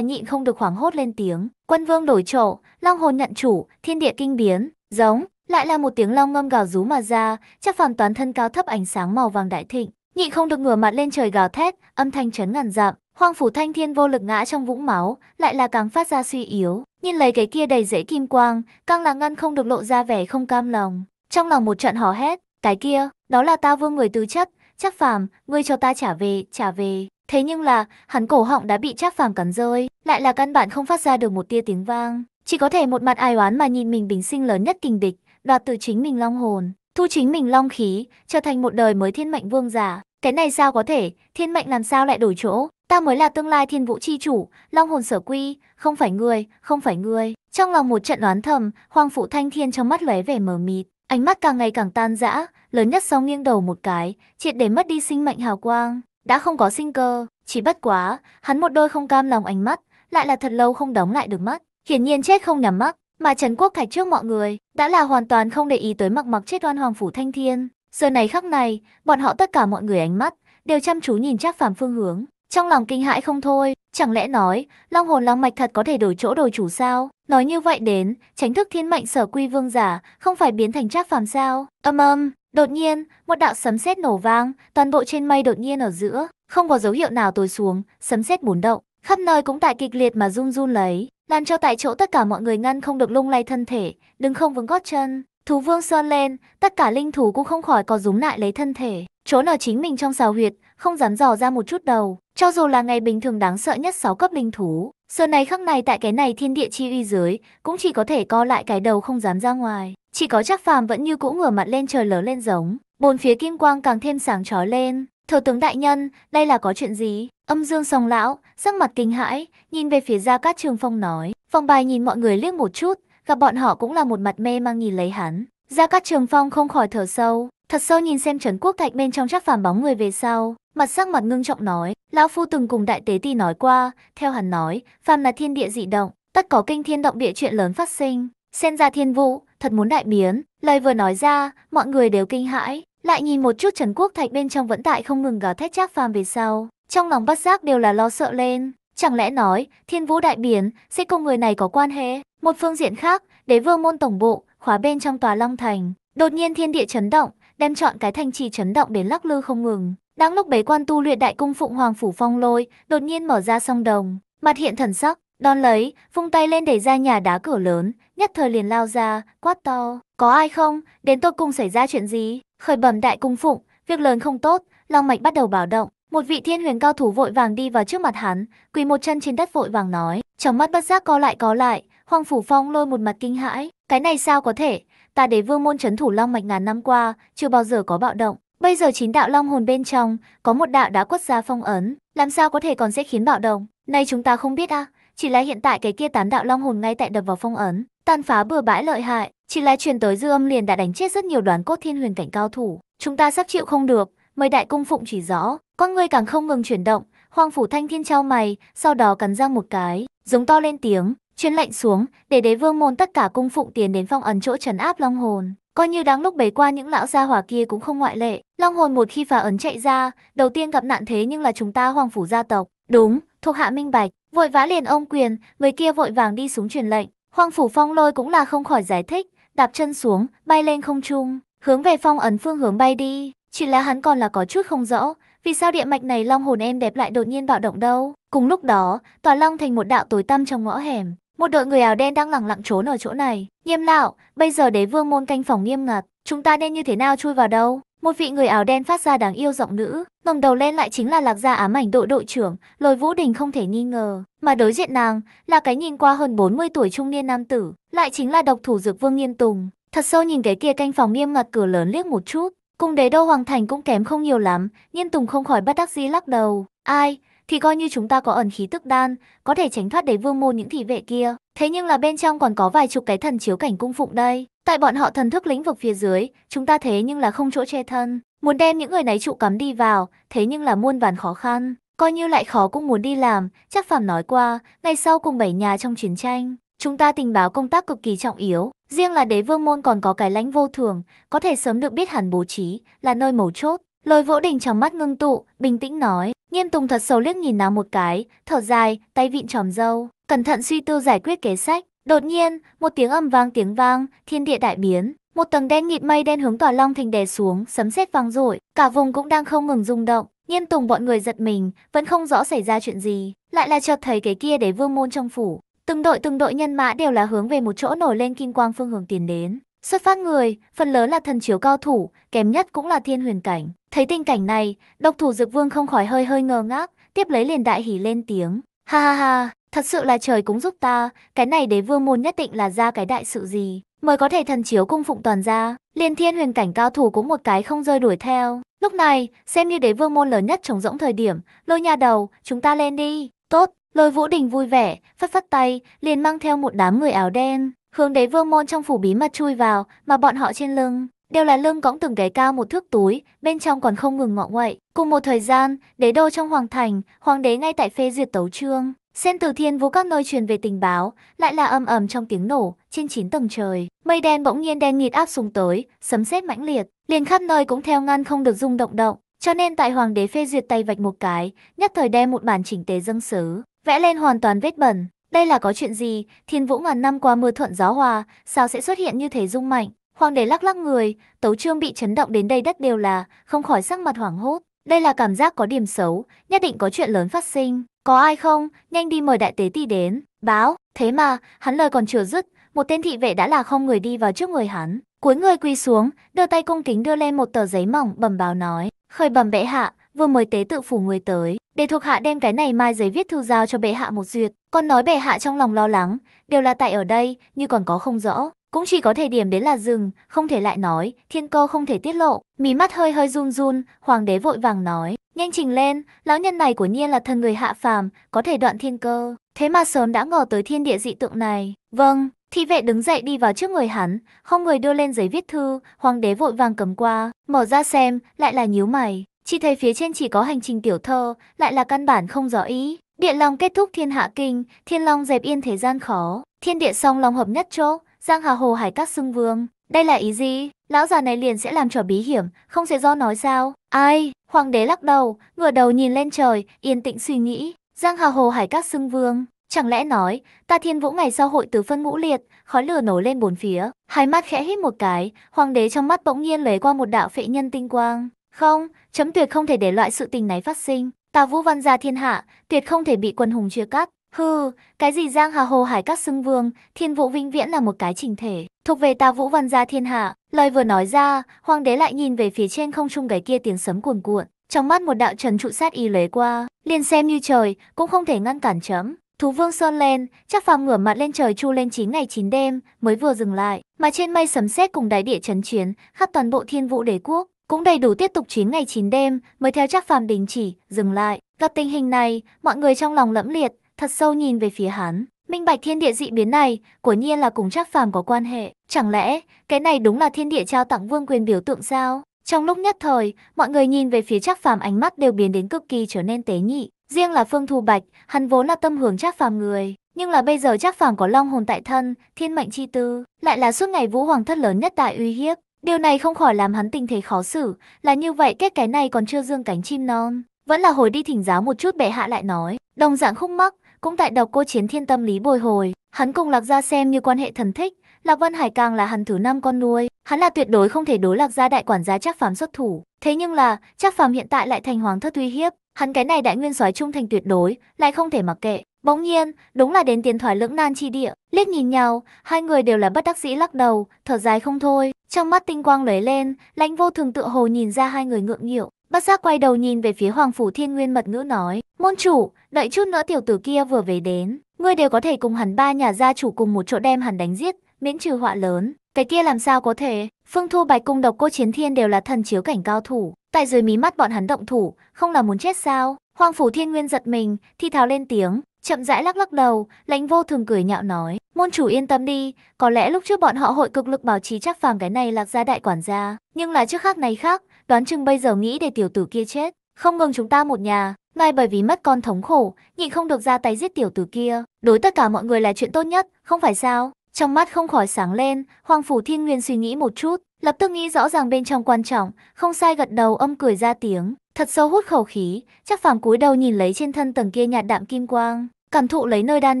nhịn không được hoảng hốt lên tiếng. Quân vương đổi chỗ, long hồn nhận chủ, thiên địa kinh biến, giống, lại là một tiếng long ngâm gào rú mà ra, chắc phàm toán thân cao thấp ánh sáng màu vàng đại thịnh, nhị không được ngửa mặt lên trời gào thét, âm thanh chấn ngàn dặm, hoang phủ thanh thiên vô lực ngã trong vũng máu, lại là càng phát ra suy yếu, nhìn lấy cái kia đầy dễ kim quang, càng là ngăn không được lộ ra vẻ không cam lòng, trong lòng một trận hò hét, cái kia, đó là ta vương người tứ chất, chắc phàm, ngươi cho ta trả về, trả về. Thế nhưng là, hắn cổ họng đã bị Trác Phàm cắn rơi, lại là căn bản không phát ra được một tia tiếng vang, chỉ có thể một mặt ai oán mà nhìn mình bình sinh lớn nhất kình địch, đoạt từ chính mình long hồn, thu chính mình long khí, trở thành một đời mới thiên mệnh vương giả. Cái này sao có thể, thiên mệnh làm sao lại đổi chỗ, ta mới là tương lai thiên vũ chi chủ, long hồn sở quy, không phải ngươi, không phải ngươi. Trong lòng một trận đoán thầm, hoàng phụ thanh thiên trong mắt lóe vẻ mờ mịt, ánh mắt càng ngày càng tan rã, lớn nhất sau nghiêng đầu một cái, triệt để mất đi sinh mệnh hào quang, đã không có sinh cơ, chỉ bất quá, hắn một đôi không cam lòng ánh mắt, lại là thật lâu không đóng lại được mắt, hiển nhiên chết không nhắm mắt, mà Trần Quốc Thạch trước mọi người, đã là hoàn toàn không để ý tới mặc mặc chết oan hoàng phủ thanh thiên. Giờ này khắc này, bọn họ tất cả mọi người ánh mắt, đều chăm chú nhìn chắc phàm phương hướng. Trong lòng kinh hãi không thôi, chẳng lẽ nói, long hồn long mạch thật có thể đổi chỗ đổi chủ sao? Nói như vậy đến, tránh thức thiên mệnh sở quy vương giả, không phải biến thành trác phàm sao? Âm âm, đột nhiên, một đạo sấm sét nổ vang, toàn bộ trên mây đột nhiên ở giữa, không có dấu hiệu nào tối xuống, sấm sét bốn động, khắp nơi cũng tại kịch liệt mà run run lấy. Làm cho tại chỗ tất cả mọi người ngăn không được lung lay thân thể, đứng không vững gót chân. Thú vương sơn lên, tất cả linh thú cũng không khỏi có rúm lại lấy thân thể, trốn ở chính mình trong xào huyệt, không dám dò ra một chút đầu. Cho dù là ngày bình thường đáng sợ nhất 6 cấp linh thú, giờ này khắc này tại cái này thiên địa chi uy dưới, cũng chỉ có thể co lại cái đầu không dám ra ngoài. Chỉ có chắc phàm vẫn như cũ ngửa mặt lên trời lớn lên giống, bốn phía kim quang càng thêm sáng chói lên. Thừa tướng đại nhân, đây là có chuyện gì? Âm dương song lão, sắc mặt kinh hãi, nhìn về phía Gia Cát Trường Phong nói. Phong bài nhìn mọi người liếc một chút, gặp bọn họ cũng là một mặt mê mang nhìn lấy hắn. Gia Cát Trường Phong không khỏi thở sâu, thật sâu nhìn xem Trấn Quốc Thạch bên trong chắc phàm bóng người về sau. Mặt sắc mặt ngưng trọng nói, Lão Phu từng cùng Đại Tế Ti nói qua, theo hắn nói, phàm là thiên địa dị động, tất có kinh thiên động địa chuyện lớn phát sinh. Xen ra thiên vụ, thật muốn đại biến, lời vừa nói ra, mọi người đều kinh hãi. Lại nhìn một chút Trần Quốc Thạch bên trong vẫn tại không ngừng gào thét Trác Phàm về sau, trong lòng bất giác đều là lo sợ lên, chẳng lẽ nói thiên vũ đại biến sẽ cùng người này có quan hệ? Một phương diện khác, đế vương môn tổng bộ, khóa bên trong tòa long thành, đột nhiên thiên địa chấn động, đem chọn cái thành trì chấn động đến lắc lư không ngừng. Đang lúc bế quan tu luyện đại cung phụng hoàng phủ phong lôi, đột nhiên mở ra song đồng, mặt hiện thần sắc, đón lấy, vung tay lên đẩy ra nhà đá cửa lớn, nhất thời liền lao ra, quát to, có ai không, đến tôi cùng xảy ra chuyện gì, khởi bẩm đại cung phụng, việc lớn không tốt, long mạch bắt đầu báo động, một vị thiên huyền cao thủ vội vàng đi vào trước mặt hắn, quỳ một chân trên đất vội vàng nói, trong mắt bất giác co lại có lại, Hoàng Phủ Phong lôi một mặt kinh hãi, cái này sao có thể, ta đế vương môn trấn thủ long mạch ngàn năm qua, chưa bao giờ có bạo động. Bây giờ chín đạo long hồn bên trong, có một đạo đã quất ra phong ấn, làm sao có thể còn sẽ khiến bạo động, nay chúng ta không biết à? chỉ là hiện tại cái kia tán đạo long hồn ngay tại đập vào phong ấn, tan phá bừa bãi lợi hại, chỉ là truyền tới dư âm liền đã đánh chết rất nhiều đoàn cốt thiên huyền cảnh cao thủ, chúng ta sắp chịu không được, mời đại cung phụng chỉ rõ, con ngươi càng không ngừng chuyển động, Hoàng phủ Thanh Thiên trao mày, sau đó cắn răng một cái, giống to lên tiếng, truyền lệnh xuống, để đế vương môn tất cả cung phụng tiến đến phong ấn chỗ trấn áp long hồn. Coi như đáng lúc bấy qua những lão gia hỏa kia cũng không ngoại lệ, long hồn một khi phá ấn chạy ra, đầu tiên gặp nạn thế nhưng là chúng ta Hoàng phủ gia tộc. Đúng, thuộc hạ minh bạch, vội vã liền ông quyền, người kia vội vàng đi xuống truyền lệnh. Hoàng phủ Phong Lôi cũng là không khỏi giải thích, đạp chân xuống, bay lên không trung, hướng về phong ấn phương hướng bay đi. Chỉ là hắn còn là có chút không rõ, vì sao địa mạch này long hồn em đẹp lại đột nhiên bạo động đâu. Cùng lúc đó, tòa long thành một đạo tối tăm trong ngõ hẻm, một đội người áo đen đang lẳng lặng trốn ở chỗ này. Nghiêm lão, bây giờ đế vương môn canh phòng nghiêm ngặt, chúng ta nên như thế nào chui vào đâu? Một vị người áo đen phát ra đáng yêu giọng nữ, ngẩng đầu lên lại chính là lạc gia ám ảnh đội đội trưởng, lôi vũ đình không thể nghi ngờ. Mà đối diện nàng là cái nhìn qua hơn 40 tuổi trung niên nam tử, lại chính là độc thủ dược vương nghiêm tùng. Thật sâu nhìn cái kia canh phòng nghiêm ngặt cửa lớn liếc một chút, Cung đế đô hoàng thành cũng kém không nhiều lắm, Nhiên Tùng không khỏi bất đắc dĩ lắc đầu. Ai, thì coi như chúng ta có ẩn khí tức đan, có thể tránh thoát đế vương môn những thị vệ kia. Thế nhưng là bên trong còn có vài chục cái thần chiếu cảnh cung phụng đây. Tại bọn họ thần thức lĩnh vực phía dưới, chúng ta thế nhưng là không chỗ che thân. Muốn đem những người này trụ cắm đi vào, thế nhưng là muôn vàn khó khăn. Coi như lại khó cũng muốn đi làm, chắc phàm nói qua, ngày sau cùng bảy nhà trong chiến tranh. Chúng ta tình báo công tác cực kỳ trọng yếu, riêng là đế vương môn còn có cái lãnh vô thường, có thể sớm được biết hẳn bố trí, là nơi mấu chốt. Lôi vỗ đình trong mắt ngưng tụ, bình tĩnh nói, nghiêm tùng thật sâu liếc nhìn nàng một cái, thở dài, tay vịn tròm dâu, cẩn thận suy tư giải quyết kế sách. Đột nhiên, một tiếng âm vang tiếng vang, thiên địa đại biến, một tầng đen nghịt mây đen hướng tỏa long thành đè xuống, sấm sét vang rội, cả vùng cũng đang không ngừng rung động. Nghiêm tùng bọn người giật mình, vẫn không rõ xảy ra chuyện gì, lại là cho thấy cái kia để vương môn trong phủ, Từng đội từng đội nhân mã đều là hướng về một chỗ nổi lên kim quang phương hướng tiến đến. Xuất phát người, phần lớn là thần chiếu cao thủ, kém nhất cũng là thiên huyền cảnh. Thấy tình cảnh này, độc thủ dực vương không khỏi hơi hơi ngơ ngác, tiếp lấy liền đại hỉ lên tiếng. Ha ha ha, thật sự là trời cũng giúp ta, cái này đế vương môn nhất định là ra cái đại sự gì. Mới có thể thần chiếu cung phụng toàn ra, liền thiên huyền cảnh cao thủ cũng một cái không rơi đuổi theo. Lúc này, xem như đế vương môn lớn nhất trống rỗng thời điểm, lôi nhà đầu, chúng ta lên đi. Tốt, Lôi Vũ Đình vui vẻ, phất phất tay, liền mang theo một đám người áo đen, hướng đế vương môn trong phủ bí mật chui vào, mà bọn họ trên lưng. Đều là lưng cõng từng cái cao một thước túi, bên trong còn không ngừng ngọ nguậy. Cùng một thời gian, đế đô trong hoàng thành, hoàng đế ngay tại phê duyệt tấu trương. Xen từ thiên vũ các nơi truyền về tình báo, lại là âm ầm trong tiếng nổ, trên chín tầng trời. Mây đen bỗng nhiên đen nghịt áp xuống tới, sấm sét mãnh liệt, liền khắp nơi cũng theo ngăn không được rung động động. Cho nên tại hoàng đế phê duyệt tay vạch một cái, nhất thời đem một bản chỉnh tế dâng sứ, vẽ lên hoàn toàn vết bẩn. Đây là có chuyện gì, thiên vũ ngàn năm qua mưa thuận gió hòa, sao sẽ xuất hiện như thế dung mạnh. Hoàng đế lắc lắc người, tấu trương bị chấn động đến đây đất đều là, không khỏi sắc mặt hoảng hốt. Đây là cảm giác có điểm xấu, nhất định có chuyện lớn phát sinh. Có ai không, nhanh đi mời đại tế ti đến. Báo, thế mà, hắn lời còn chưa dứt, một tên thị vệ đã là không người đi vào trước người hắn. Cuối người quỳ xuống, đưa tay cung kính đưa lên một tờ giấy mỏng bẩm báo nói. Khởi bẩm bệ hạ, vừa mời tế tự phủ người tới, để thuộc hạ đem cái này mai giấy viết thư giao cho bệ hạ một duyệt. Con nói bệ hạ trong lòng lo lắng, đều là tại ở đây, như còn có không rõ. Cũng chỉ có thể điểm đến là dừng không thể lại nói, thiên cơ không thể tiết lộ. Mí mắt hơi hơi run run, hoàng đế vội vàng nói, nhanh trình lên, lão nhân này của nhiên là thần người hạ phàm, có thể đoạn thiên cơ. Thế mà sớm đã ngờ tới thiên địa dị tượng này. Vâng, Thị vệ đứng dậy đi vào trước người hắn, không người đưa lên giấy viết thư, hoàng đế vội vàng cầm qua, mở ra xem, lại là nhíu mày, chỉ thấy phía trên chỉ có hành trình tiểu thơ, lại là căn bản không rõ ý. Địa Long kết thúc thiên hạ kinh, Thiên Long dẹp yên thế gian khó, thiên địa song long hợp nhất chỗ, Giang Hà Hồ Hải các xưng vương. Đây là ý gì? Lão già này liền sẽ làm trò bí hiểm, không sẽ do nói sao? Ai? Hoàng đế lắc đầu, ngửa đầu nhìn lên trời, yên tĩnh suy nghĩ. Giang Hà Hồ Hải các xưng vương. Chẳng lẽ nói, ta thiên vũ ngày sau hội tứ phân ngũ liệt, khói lửa nổi lên bốn phía. Hai mắt khẽ hít một cái, hoàng đế trong mắt bỗng nhiên lấy qua một đạo phệ nhân tinh quang. Không, chấm tuyệt không thể để loại sự tình này phát sinh. Tào vũ văn gia thiên hạ, tuyệt không thể bị quân hùng chia cắt. Hừ, cái gì giang hà hồ hải các xưng vương, thiên vũ vinh viễn là một cái trình thể, thuộc về Tào vũ văn gia thiên hạ. Lời vừa nói ra, hoàng đế lại nhìn về phía trên không trung cái kia tiếng sấm cuồn cuộn. Trong mắt một đạo trần trụ sát y lấy qua, liền xem như trời, cũng không thể ngăn cản chấm. Thú vương sơn lên, chắc phàm ngửa mặt lên trời chu lên 9 ngày 9 đêm mới vừa dừng lại, mà trên mây sấm sét cùng đáy địa chấn chiến khắp toàn bộ thiên vũ đế quốc. Cũng đầy đủ tiếp tục 9 ngày 9 đêm mới theo Trác Phàm đình chỉ, dừng lại. Gặp tình hình này, mọi người trong lòng lẫm liệt, thật sâu nhìn về phía hắn. Minh bạch thiên địa dị biến này, của nhiên là cùng Trác Phàm có quan hệ. Chẳng lẽ, cái này đúng là thiên địa trao tặng vương quyền biểu tượng sao? Trong lúc nhất thời, mọi người nhìn về phía Trác Phàm ánh mắt đều biến đến cực kỳ trở nên tế nhị. Riêng là Phương Thù Bạch, hắn vốn là tâm hưởng Trác Phàm người, nhưng là bây giờ Trác Phàm có Long hồn tại thân, thiên mệnh chi tư, lại là suốt ngày Vũ Hoàng thất lớn nhất tại uy hiếp, Điều này không khỏi làm hắn tình thế khó xử, là như vậy kết cái này còn chưa dương cánh chim non. Vẫn là hồi đi thỉnh giáo một chút bệ hạ lại nói, đồng dạng khúc mắc, cũng tại đọc cô chiến thiên tâm lý bồi hồi, hắn cùng Lạc Gia xem như quan hệ thần thích, Lạc Vân Hải càng là hắn thứ năm con nuôi, hắn là tuyệt đối không thể đối Lạc Gia đại quản gia chắc Phàm xuất thủ. Thế nhưng là, chắc Phàm hiện tại lại thành hoàng thất uy hiếp, hắn cái này đại nguyên soái trung thành tuyệt đối, lại không thể mặc kệ. Bỗng nhiên, đúng là đến tiền thoại lưỡng nan chi địa, liếc nhìn nhau, hai người đều là bất đắc dĩ lắc đầu, thở dài không thôi. Trong mắt tinh quang lóe lên, lãnh vô thường tựa hồ nhìn ra hai người ngượng nghịu, bất giác quay đầu nhìn về phía Hoàng Phủ Thiên Nguyên mật ngữ nói, môn chủ, đợi chút nữa tiểu tử kia vừa về đến, ngươi đều có thể cùng hắn ba nhà gia chủ cùng một chỗ đem hắn đánh giết, miễn trừ họa lớn. Cái kia làm sao có thể, Phương Thu Bạch cung độc cô Chiến Thiên đều là thần chiếu cảnh cao thủ, tại dưới mí mắt bọn hắn động thủ, không là muốn chết sao? Hoàng Phủ Thiên Nguyên giật mình, thi tháo lên tiếng, chậm rãi lắc lắc đầu, lãnh vô thường cười nhạo nói, môn chủ yên tâm đi, có lẽ lúc trước bọn họ hội cực lực bảo trì chắc phàm cái này lạc gia đại quản gia, nhưng là trước khác này khác, đoán chừng bây giờ nghĩ để tiểu tử kia chết, không ngừng chúng ta một nhà, ngay bởi vì mất con thống khổ, nhịn không được ra tay giết tiểu tử kia, đối tất cả mọi người là chuyện tốt nhất, không phải sao? Trong mắt không khỏi sáng lên, Hoàng Phủ Thiên Nguyên suy nghĩ một chút, lập tức nghĩ rõ ràng bên trong quan trọng, không sai gật đầu âm cười ra tiếng, thật sâu hút khẩu khí, chắc phàm cúi đầu nhìn lấy trên thân tầng kia nhạt đạm kim quang, Cảm thụ lấy nơi đan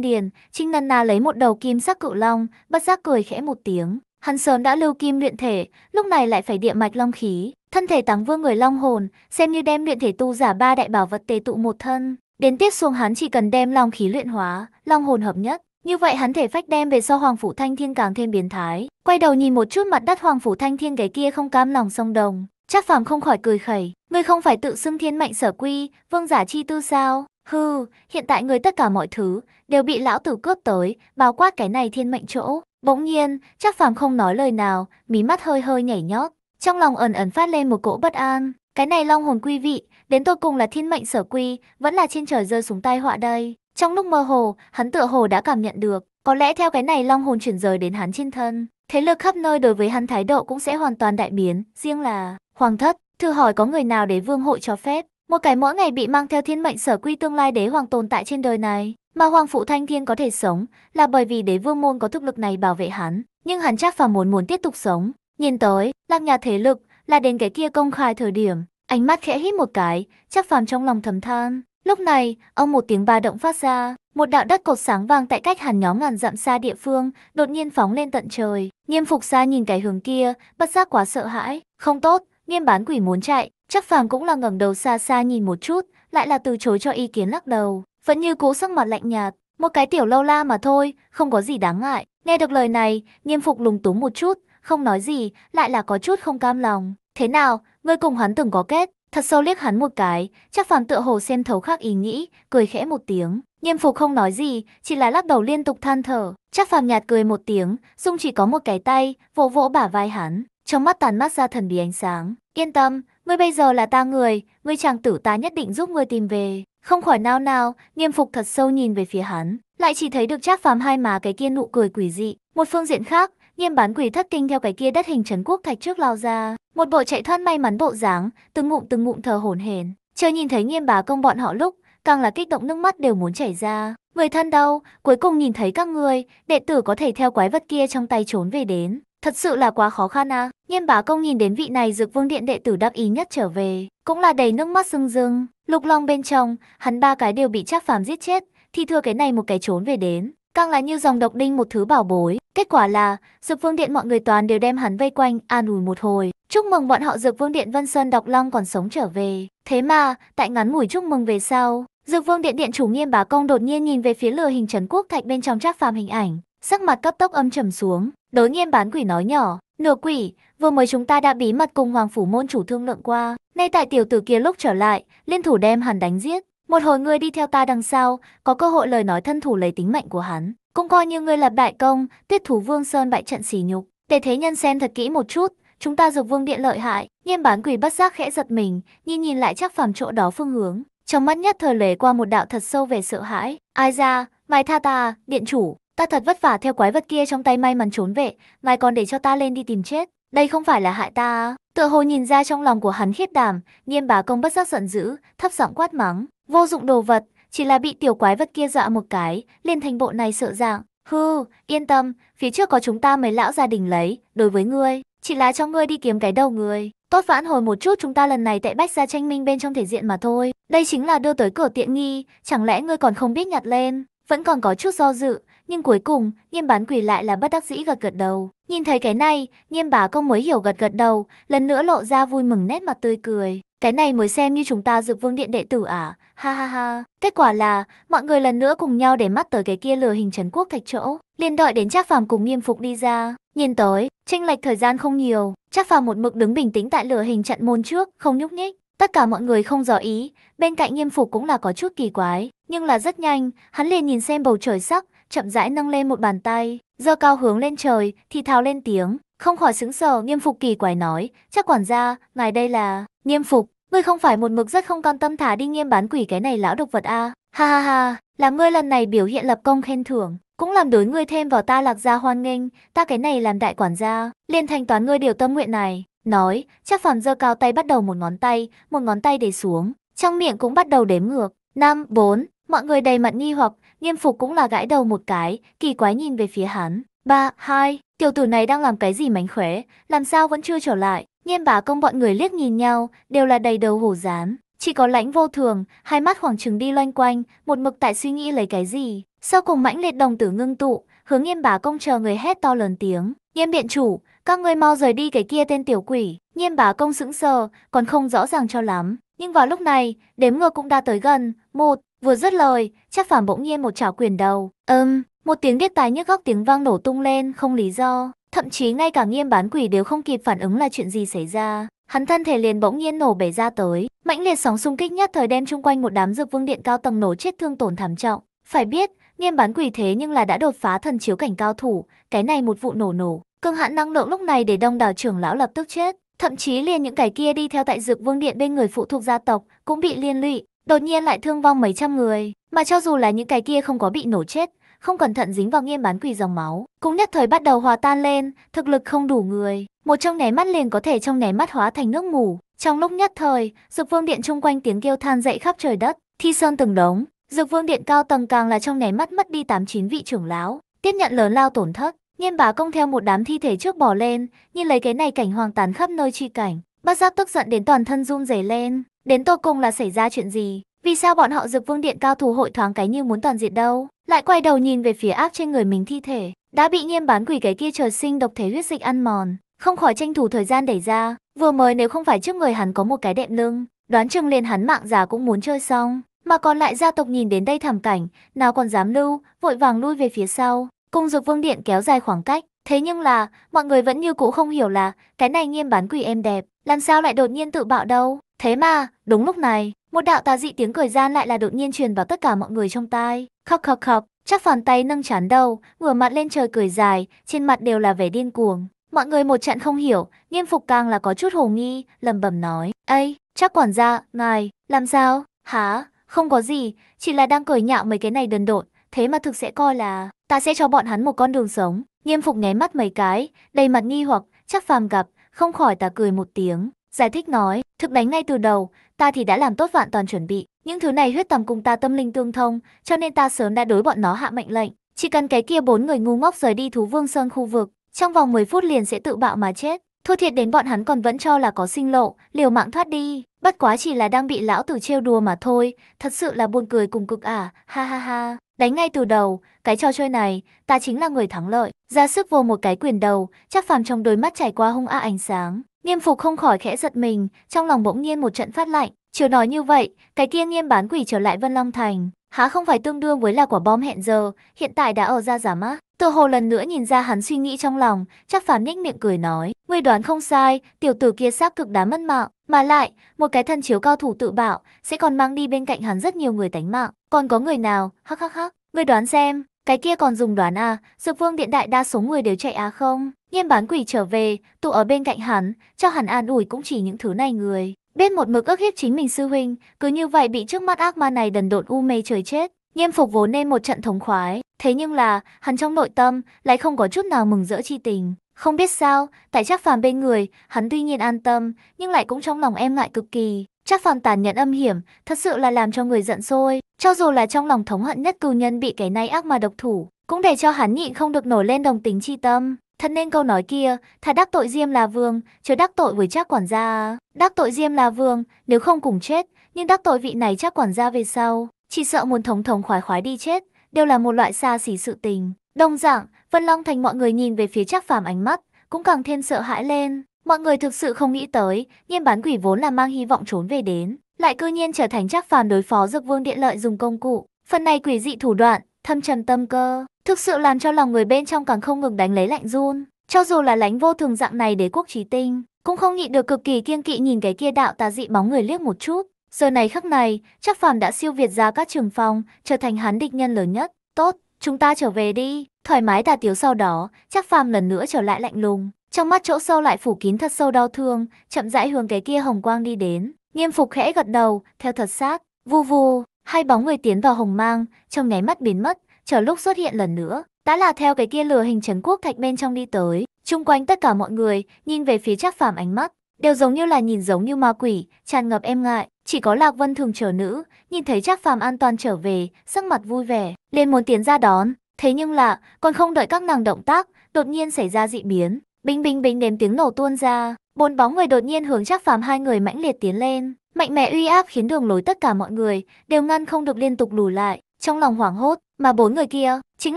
điền, Trinh Năn Na lấy một đầu kim sắc cự long, bất giác cười khẽ một tiếng. Hắn sớm đã lưu kim luyện thể, lúc này lại phải địa mạch long khí, thân thể táng vương người long hồn, xem như đem luyện thể tu giả ba đại bảo vật tề tụ một thân. Đến tiếp xuống hắn chỉ cần đem long khí luyện hóa, long hồn hợp nhất. Như vậy hắn thể phách đem về sau Hoàng Phủ Thanh Thiên càng thêm biến thái. Quay đầu nhìn một chút mặt đất Hoàng Phủ Thanh Thiên cái kia không cam lòng sông đồng. Chắc phàm không khỏi cười khẩy. Ngươi không phải tự xưng thiên mệnh sở quy, vương giả chi tư sao? Hừ, hiện tại người tất cả mọi thứ đều bị lão tử cướp tới, bao quát cái này thiên mệnh chỗ. Bỗng nhiên, chắc phàm không nói lời nào, mí mắt hơi hơi nhảy nhót. Trong lòng ẩn ẩn phát lên một cỗ bất an. Cái này long hồn quý vị, đến tôi cùng là thiên mệnh sở quy, vẫn là trên trời rơi xuống tai họa đây. Trong lúc mơ hồ, hắn tựa hồ đã cảm nhận được, có lẽ theo cái này long hồn chuyển rời đến hắn trên thân. Thế lực khắp nơi đối với hắn thái độ cũng sẽ hoàn toàn đại biến, riêng là Hoàng thất, thử hỏi có người nào để vương hội cho phép một cái mỗi ngày bị mang theo thiên mệnh sở quy tương lai đế hoàng tồn tại trên đời này, mà hoàng phụ thanh thiên có thể sống là bởi vì đế vương môn có thực lực này bảo vệ hắn, nhưng hắn chắc và muốn muốn tiếp tục sống. Nhìn tới, lạc nhà thế lực là đến cái kia công khai thời điểm, ánh mắt khẽ hít một cái, chắc phàm trong lòng thầm than. Lúc này, ông một tiếng ba động phát ra, một đạo đất cột sáng vàng tại cách hàn nhóm ngàn dặm xa địa phương, đột nhiên phóng lên tận trời. Nghiêm phục xa nhìn cái hướng kia, bất giác quá sợ hãi. Không tốt, nghiêm bán quỷ muốn chạy, Chắc phàm cũng là ngẩng đầu xa xa nhìn một chút, lại là từ chối cho ý kiến lắc đầu. Vẫn như cũ sắc mặt lạnh nhạt, một cái tiểu lâu la mà thôi, không có gì đáng ngại. Nghe được lời này, nghiêm phục lúng túng một chút, không nói gì, lại là có chút không cam lòng. Thế nào, ngươi cùng hắn từng có kết, thật sâu liếc hắn một cái, chắc phàm tựa hồ xem thấu khác ý nghĩ, cười khẽ một tiếng. Nghiêm phục không nói gì, chỉ là lắc đầu liên tục than thở. Chắc phàm nhạt cười một tiếng, dung chỉ có một cái tay, vỗ vỗ bả vai hắn, trong mắt tàn mắt ra thần bí ánh sáng. Yên tâm, ngươi bây giờ là ta người, ngươi chàng tử ta nhất định giúp ngươi tìm về. Không khỏi nao nao, nghiêm phục thật sâu nhìn về phía hắn, lại chỉ thấy được trác phàm hai má cái kia nụ cười quỷ dị. Một phương diện khác, nghiêm bán quỷ thất kinh theo cái kia đất hình trấn quốc thạch trước lao ra. Một bộ chạy thoát may mắn bộ dáng, từng ngụm từng ngụm thở hổn hển. Chờ nhìn thấy nghiêm bá công bọn họ lúc, càng là kích động nước mắt đều muốn chảy ra. Người thân đâu, cuối cùng nhìn thấy các người, đệ tử có thể theo quái vật kia trong tay trốn về đến. Thật sự là quá khó khăn à. Nghiêm bá công nhìn đến vị này dược vương điện đệ tử đắc ý nhất trở về. Cũng là đầy nước mắt rưng rưng. Lục long bên trong, hắn ba cái đều bị trác phàm giết chết. Thì thưa cái này một cái trốn về đến. Càng là như dòng độc đinh một thứ bảo bối. Kết quả là, dược vương điện mọi người toàn đều đem hắn vây quanh, an ủi một hồi. Chúc mừng bọn họ dược vương điện Vân Sơn Độc Long còn sống trở về. Thế mà, tại ngắn ngủi chúc mừng về sau, Dược Vương Điện Điện chủ Nghiêm Bá Công đột nhiên nhìn về phía lừa hình Trấn Quốc Thạch bên trong trác phàm hình ảnh, Sắc mặt cấp tốc âm trầm xuống, đối nghiêm bán quỷ nói nhỏ, nửa quỷ, vừa mới chúng ta đã bí mật cùng hoàng phủ môn chủ thương lượng qua, nay tại tiểu tử kia lúc trở lại, liên thủ đem hắn đánh giết. Một hồi ngươi đi theo ta đằng sau, có cơ hội lời nói thân thủ lấy tính mệnh của hắn, cũng coi như ngươi lập đại công, tiết thủ vương sơn bại trận xỉ nhục. Để thế nhân xem thật kỹ một chút, chúng ta dược vương điện lợi hại, nghiêm bán quỷ bất giác khẽ giật mình, nhìn nhìn lại chắc phàm chỗ đó phương hướng, trong mắt nhất thời lóe qua một đạo thật sâu về sợ hãi. Ai ra, mai tha ta, điện chủ, Ta thật vất vả theo quái vật kia trong tay may mắn trốn vệ, ngài còn để cho ta lên đi tìm chết. Đây không phải là hại ta Tựa hồ nhìn ra trong lòng của hắn khiếp đảm, nghiêm bà công bất giác giận dữ, thấp giọng quát mắng. Vô dụng đồ vật, chỉ là bị tiểu quái vật kia dọa một cái, liền thành bộ này sợ dạng. Hư, yên tâm, phía trước có chúng ta mấy lão gia đình lấy, đối với ngươi, chỉ là cho ngươi đi kiếm cái đầu người. Tốt vãn hồi một chút chúng ta lần này tại bách ra tranh minh bên trong thể diện mà thôi. Đây chính là đưa tới cửa tiện nghi, chẳng lẽ ngươi còn không biết nhặt lên. Vẫn còn có chút do dự, nhưng cuối cùng, nghiêm bán quỳ lại là bất đắc dĩ gật gật đầu. Nhìn thấy cái này, nghiêm bà công mới hiểu gật gật đầu, lần nữa lộ ra vui mừng nét mặt tươi cười. Cái này mới xem như chúng ta dược vương điện đệ tử à, ha ha ha. Kết quả là, mọi người lần nữa cùng nhau để mắt tới cái kia lừa hình trấn quốc thạch chỗ. liền đợi đến Trác phàm cùng nghiêm phục đi ra. Nhìn tới, tranh lệch thời gian không nhiều. Trác phàm một mực đứng bình tĩnh tại lửa hình trận môn trước, không nhúc nhích. Tất cả mọi người không dò ý, bên cạnh nghiêm phục cũng là có chút kỳ quái. Nhưng là rất nhanh, hắn liền nhìn xem bầu trời sắc, chậm rãi nâng lên một bàn tay, giơ cao hướng lên trời, thì thào lên tiếng, không khỏi sững sờ nghiêm phục kỳ quái nói, chắc quản gia, ngài đây là, nghiêm phục, ngươi không phải một mực rất không quan tâm thả đi nghiêm bán quỷ cái này lão độc vật a à. ha ha ha, làm ngươi lần này biểu hiện lập công khen thưởng, cũng làm đối ngươi thêm vào ta lạc gia hoan nghênh, ta cái này làm đại quản gia, liền thanh toán ngươi điều tâm nguyện này, nói, chắc phàm giơ cao tay bắt đầu một ngón tay, một ngón tay để xuống, trong miệng cũng bắt đầu đếm ngược, năm bốn mọi người đầy mặt nghi hoặc, Nghiêm phục cũng là gãi đầu một cái, kỳ quái nhìn về phía hắn. Ba, hai, tiểu tử này đang làm cái gì mánh khóe, làm sao vẫn chưa trở lại. Nghiêm bà công bọn người liếc nhìn nhau, đều là đầy đầu hổ dán. Chỉ có lãnh vô thường, hai mắt hoàng trừng đi loanh quanh, một mực tại suy nghĩ lấy cái gì. Sau cùng mãnh liệt đồng tử ngưng tụ, hướng nghiêm bà công chờ người hét to lớn tiếng. Nghiêm biện chủ, các ngươi mau rời đi cái kia tên tiểu quỷ. Nghiêm bà công sững sờ, còn không rõ ràng cho lắm. Nhưng vào lúc này, đếm ngược cũng đã tới gần. Một, Vừa dứt lời, chắc phàm bỗng nhiên một chảo quyền đầu. Ừm, một tiếng ghét tài nhức góc tiếng vang nổ tung lên không lý do. Thậm chí ngay cả nghiêm bán quỷ đều không kịp phản ứng là chuyện gì xảy ra. Hắn thân thể liền bỗng nhiên nổ bể ra tới, mãnh liệt sóng xung kích nhất thời đem chung quanh một đám dược vương điện cao tầng nổ chết thương tổn thảm trọng. Phải biết, nghiêm bán quỷ thế nhưng là đã đột phá thần chiếu cảnh cao thủ, cái này một vụ nổ nổ, cương hạn năng lượng lúc này để đông đảo trưởng lão lập tức chết. Thậm chí liền những cái kia đi theo tại dược vương điện bên người phụ thuộc gia tộc cũng bị liên lụy, đột nhiên lại thương vong mấy trăm người, mà cho dù là những cái kia không có bị nổ chết, không cẩn thận dính vào nghiêm bán quỷ dòng máu, cũng nhất thời bắt đầu hòa tan lên, thực lực không đủ người, một trong nháy mắt liền có thể trong nháy mắt hóa thành nước mù. Trong lúc nhất thời, Dược Vương Điện chung quanh tiếng kêu than dậy khắp trời đất, thi sơn từng đống, Dược Vương Điện cao tầng càng là trong nháy mắt mất đi tám chín vị trưởng lão, tiếp nhận lớn lao tổn thất. Nghiêm bá công theo một đám thi thể trước bỏ lên, nhìn lấy cái này cảnh hoang tàn khắp nơi chi cảnh, bát giác tức giận đến toàn thân run rẩy lên, Đến tô cùng là xảy ra chuyện gì? Vì sao bọn họ dược vương điện cao thủ hội thoáng cái như muốn toàn diện đâu? Lại quay đầu nhìn về phía áp trên người mình thi thể, đã bị nghiêm bán quỷ cái kia trời sinh độc thể huyết dịch ăn mòn. Không khỏi tranh thủ thời gian đẩy ra, vừa mới nếu không phải trước người hắn có một cái đệm lưng, đoán chừng liền hắn mạng già cũng muốn chơi xong. Mà còn lại gia tộc nhìn đến đây thảm cảnh, nào còn dám lưu, vội vàng lui về phía sau. Cung dược vương điện kéo dài khoảng cách, Thế nhưng là, mọi người vẫn như cũ không hiểu là cái này nghiêm bán quỷ em đẹp, làm sao lại đột nhiên tự bạo đâu. Thế mà, đúng lúc này, một đạo tà dị tiếng cười gian lại là đột nhiên truyền vào tất cả mọi người trong tai. Khóc khóc khóc, chắc phòn tay nâng chán đầu, ngửa mặt lên trời cười dài, trên mặt đều là vẻ điên cuồng. Mọi người một trận không hiểu, nghiêm phục càng là có chút hồ nghi, lầm bầm nói. Ây, chắc quản gia, ngài, làm sao? Hả? Không có gì, chỉ là đang cười nhạo mấy cái này đần độn, thế mà thực sẽ coi là ta sẽ cho bọn hắn một con đường sống. Nghiêm phục nháy mắt mấy cái, đầy mặt nghi hoặc, chắc phàm gặp, không khỏi ta cười một tiếng giải thích nói, thực đánh ngay từ đầu, ta thì đã làm tốt vạn toàn chuẩn bị. Những thứ này huyết tầm cùng ta tâm linh tương thông, cho nên ta sớm đã đối bọn nó hạ mệnh lệnh. Chỉ cần cái kia bốn người ngu ngốc rời đi thú vương sơn khu vực, trong vòng 10 phút liền sẽ tự bạo mà chết. Thua thiệt đến bọn hắn còn vẫn cho là có sinh lộ, liều mạng thoát đi. Bất quá chỉ là đang bị lão tử trêu đùa mà thôi, thật sự là buồn cười cùng cực à, ha ha ha. Đánh ngay từ đầu, cái trò chơi này, ta chính là người thắng lợi. Ra sức vô một cái quyền đầu, chắc phàm trong đôi mắt trải qua hung a ánh sáng. Nghiêm phục không khỏi khẽ giật mình, trong lòng bỗng nhiên một trận phát lạnh. Chiều nói như vậy, cái kia nghiêm bán quỷ trở lại Vân Long Thành. Há không phải tương đương với là quả bom hẹn giờ, hiện tại đã ở ra giả mát. Tự hồ lần nữa nhìn ra hắn suy nghĩ trong lòng, chắc phán nhếch miệng cười nói. Ngươi đoán không sai, tiểu tử kia xác cực đá mất mạng. Mà lại, một cái thân chiếu cao thủ tự bạo, sẽ còn mang đi bên cạnh hắn rất nhiều người tánh mạng. Còn có người nào, hắc hắc hắc, ngươi đoán xem, cái kia còn dùng đoán à, dược vương điện đại đa số người đều chạy á à không? Nghiêm bán quỷ trở về, tụ ở bên cạnh hắn, cho hắn an ủi cũng chỉ những thứ này người. Biết một mực ức hiếp chính mình sư huynh, cứ như vậy bị trước mắt ác ma này đần độn u mê trời chết. Nghiêm phục vốn nên một trận thống khoái, thế nhưng là, hắn trong nội tâm, lại không có chút nào mừng rỡ chi tình. Không biết sao, tại chắc Phàm bên người, hắn tuy nhiên an tâm, nhưng lại cũng trong lòng em ngại cực kỳ. chắc Phàm tàn nhẫn âm hiểm, thật sự là làm cho người giận sôi, cho dù là trong lòng thống hận nhất cừu nhân bị cái này ác ma độc thủ, cũng để cho hắn nhịn không được nổi lên đồng tính chi tâm. Thật nên câu nói kia, thà đắc tội Diêm là vương, chứ đắc tội với chắc quản gia. Đắc tội Diêm là vương, nếu không cùng chết, nhưng đắc tội vị này chắc quản gia về sau. Chỉ sợ muốn thống thống khoái khoái đi chết, đều là một loại xa xỉ sự tình. Đồng dạng, Vân Long Thành mọi người nhìn về phía chắc phàm ánh mắt, cũng càng thêm sợ hãi lên. Mọi người thực sự không nghĩ tới, nhiên bán quỷ vốn là mang hy vọng trốn về đến. Lại cư nhiên trở thành chắc phàm đối phó dược vương điện lợi dùng công cụ. Phần này quỷ dị thủ đoạn, thâm trầm tâm cơ, Thực sự làm cho lòng người bên trong càng không ngừng đánh lấy lạnh run. Cho dù là lãnh vô thường dạng này đế quốc trí tinh, cũng không nhịn được cực kỳ kiêng kỵ nhìn cái kia đạo tà dị bóng người liếc một chút. Giờ này khắc này, chắc phàm đã siêu việt ra các trường phòng, trở thành hắn địch nhân lớn nhất. Tốt, chúng ta trở về đi. Thoải mái tà tiếu sau đó, chắc phàm lần nữa trở lại lạnh lùng. Trong mắt chỗ sâu lại phủ kín thật sâu đau thương, chậm rãi hướng cái kia hồng quang đi đến. Nghiêm phục khẽ gật đầu, theo thật xác, vu vu, hai bóng người tiến vào hồng mang, trong nháy mắt biến mất, chờ lúc xuất hiện lần nữa, đã là theo cái kia lửa hình trấn quốc thạch bên trong đi tới. Trung quanh tất cả mọi người, nhìn về phía Trác Phàm ánh mắt, đều giống như là nhìn giống như ma quỷ, tràn ngập em ngại. Chỉ có Lạc Vân thường chờ nữ, nhìn thấy Trác Phàm an toàn trở về, sắc mặt vui vẻ, liền muốn tiến ra đón. Thế nhưng là, còn không đợi các nàng động tác, đột nhiên xảy ra dị biến. Binh binh binh đếm tiếng nổ tuôn ra, bốn bóng người đột nhiên hướng Trác Phàm hai người mãnh liệt tiến lên. Mạnh mẽ uy áp khiến đường lối tất cả mọi người đều ngăn không được liên tục lùi lại, trong lòng hoảng hốt, mà bốn người kia, chính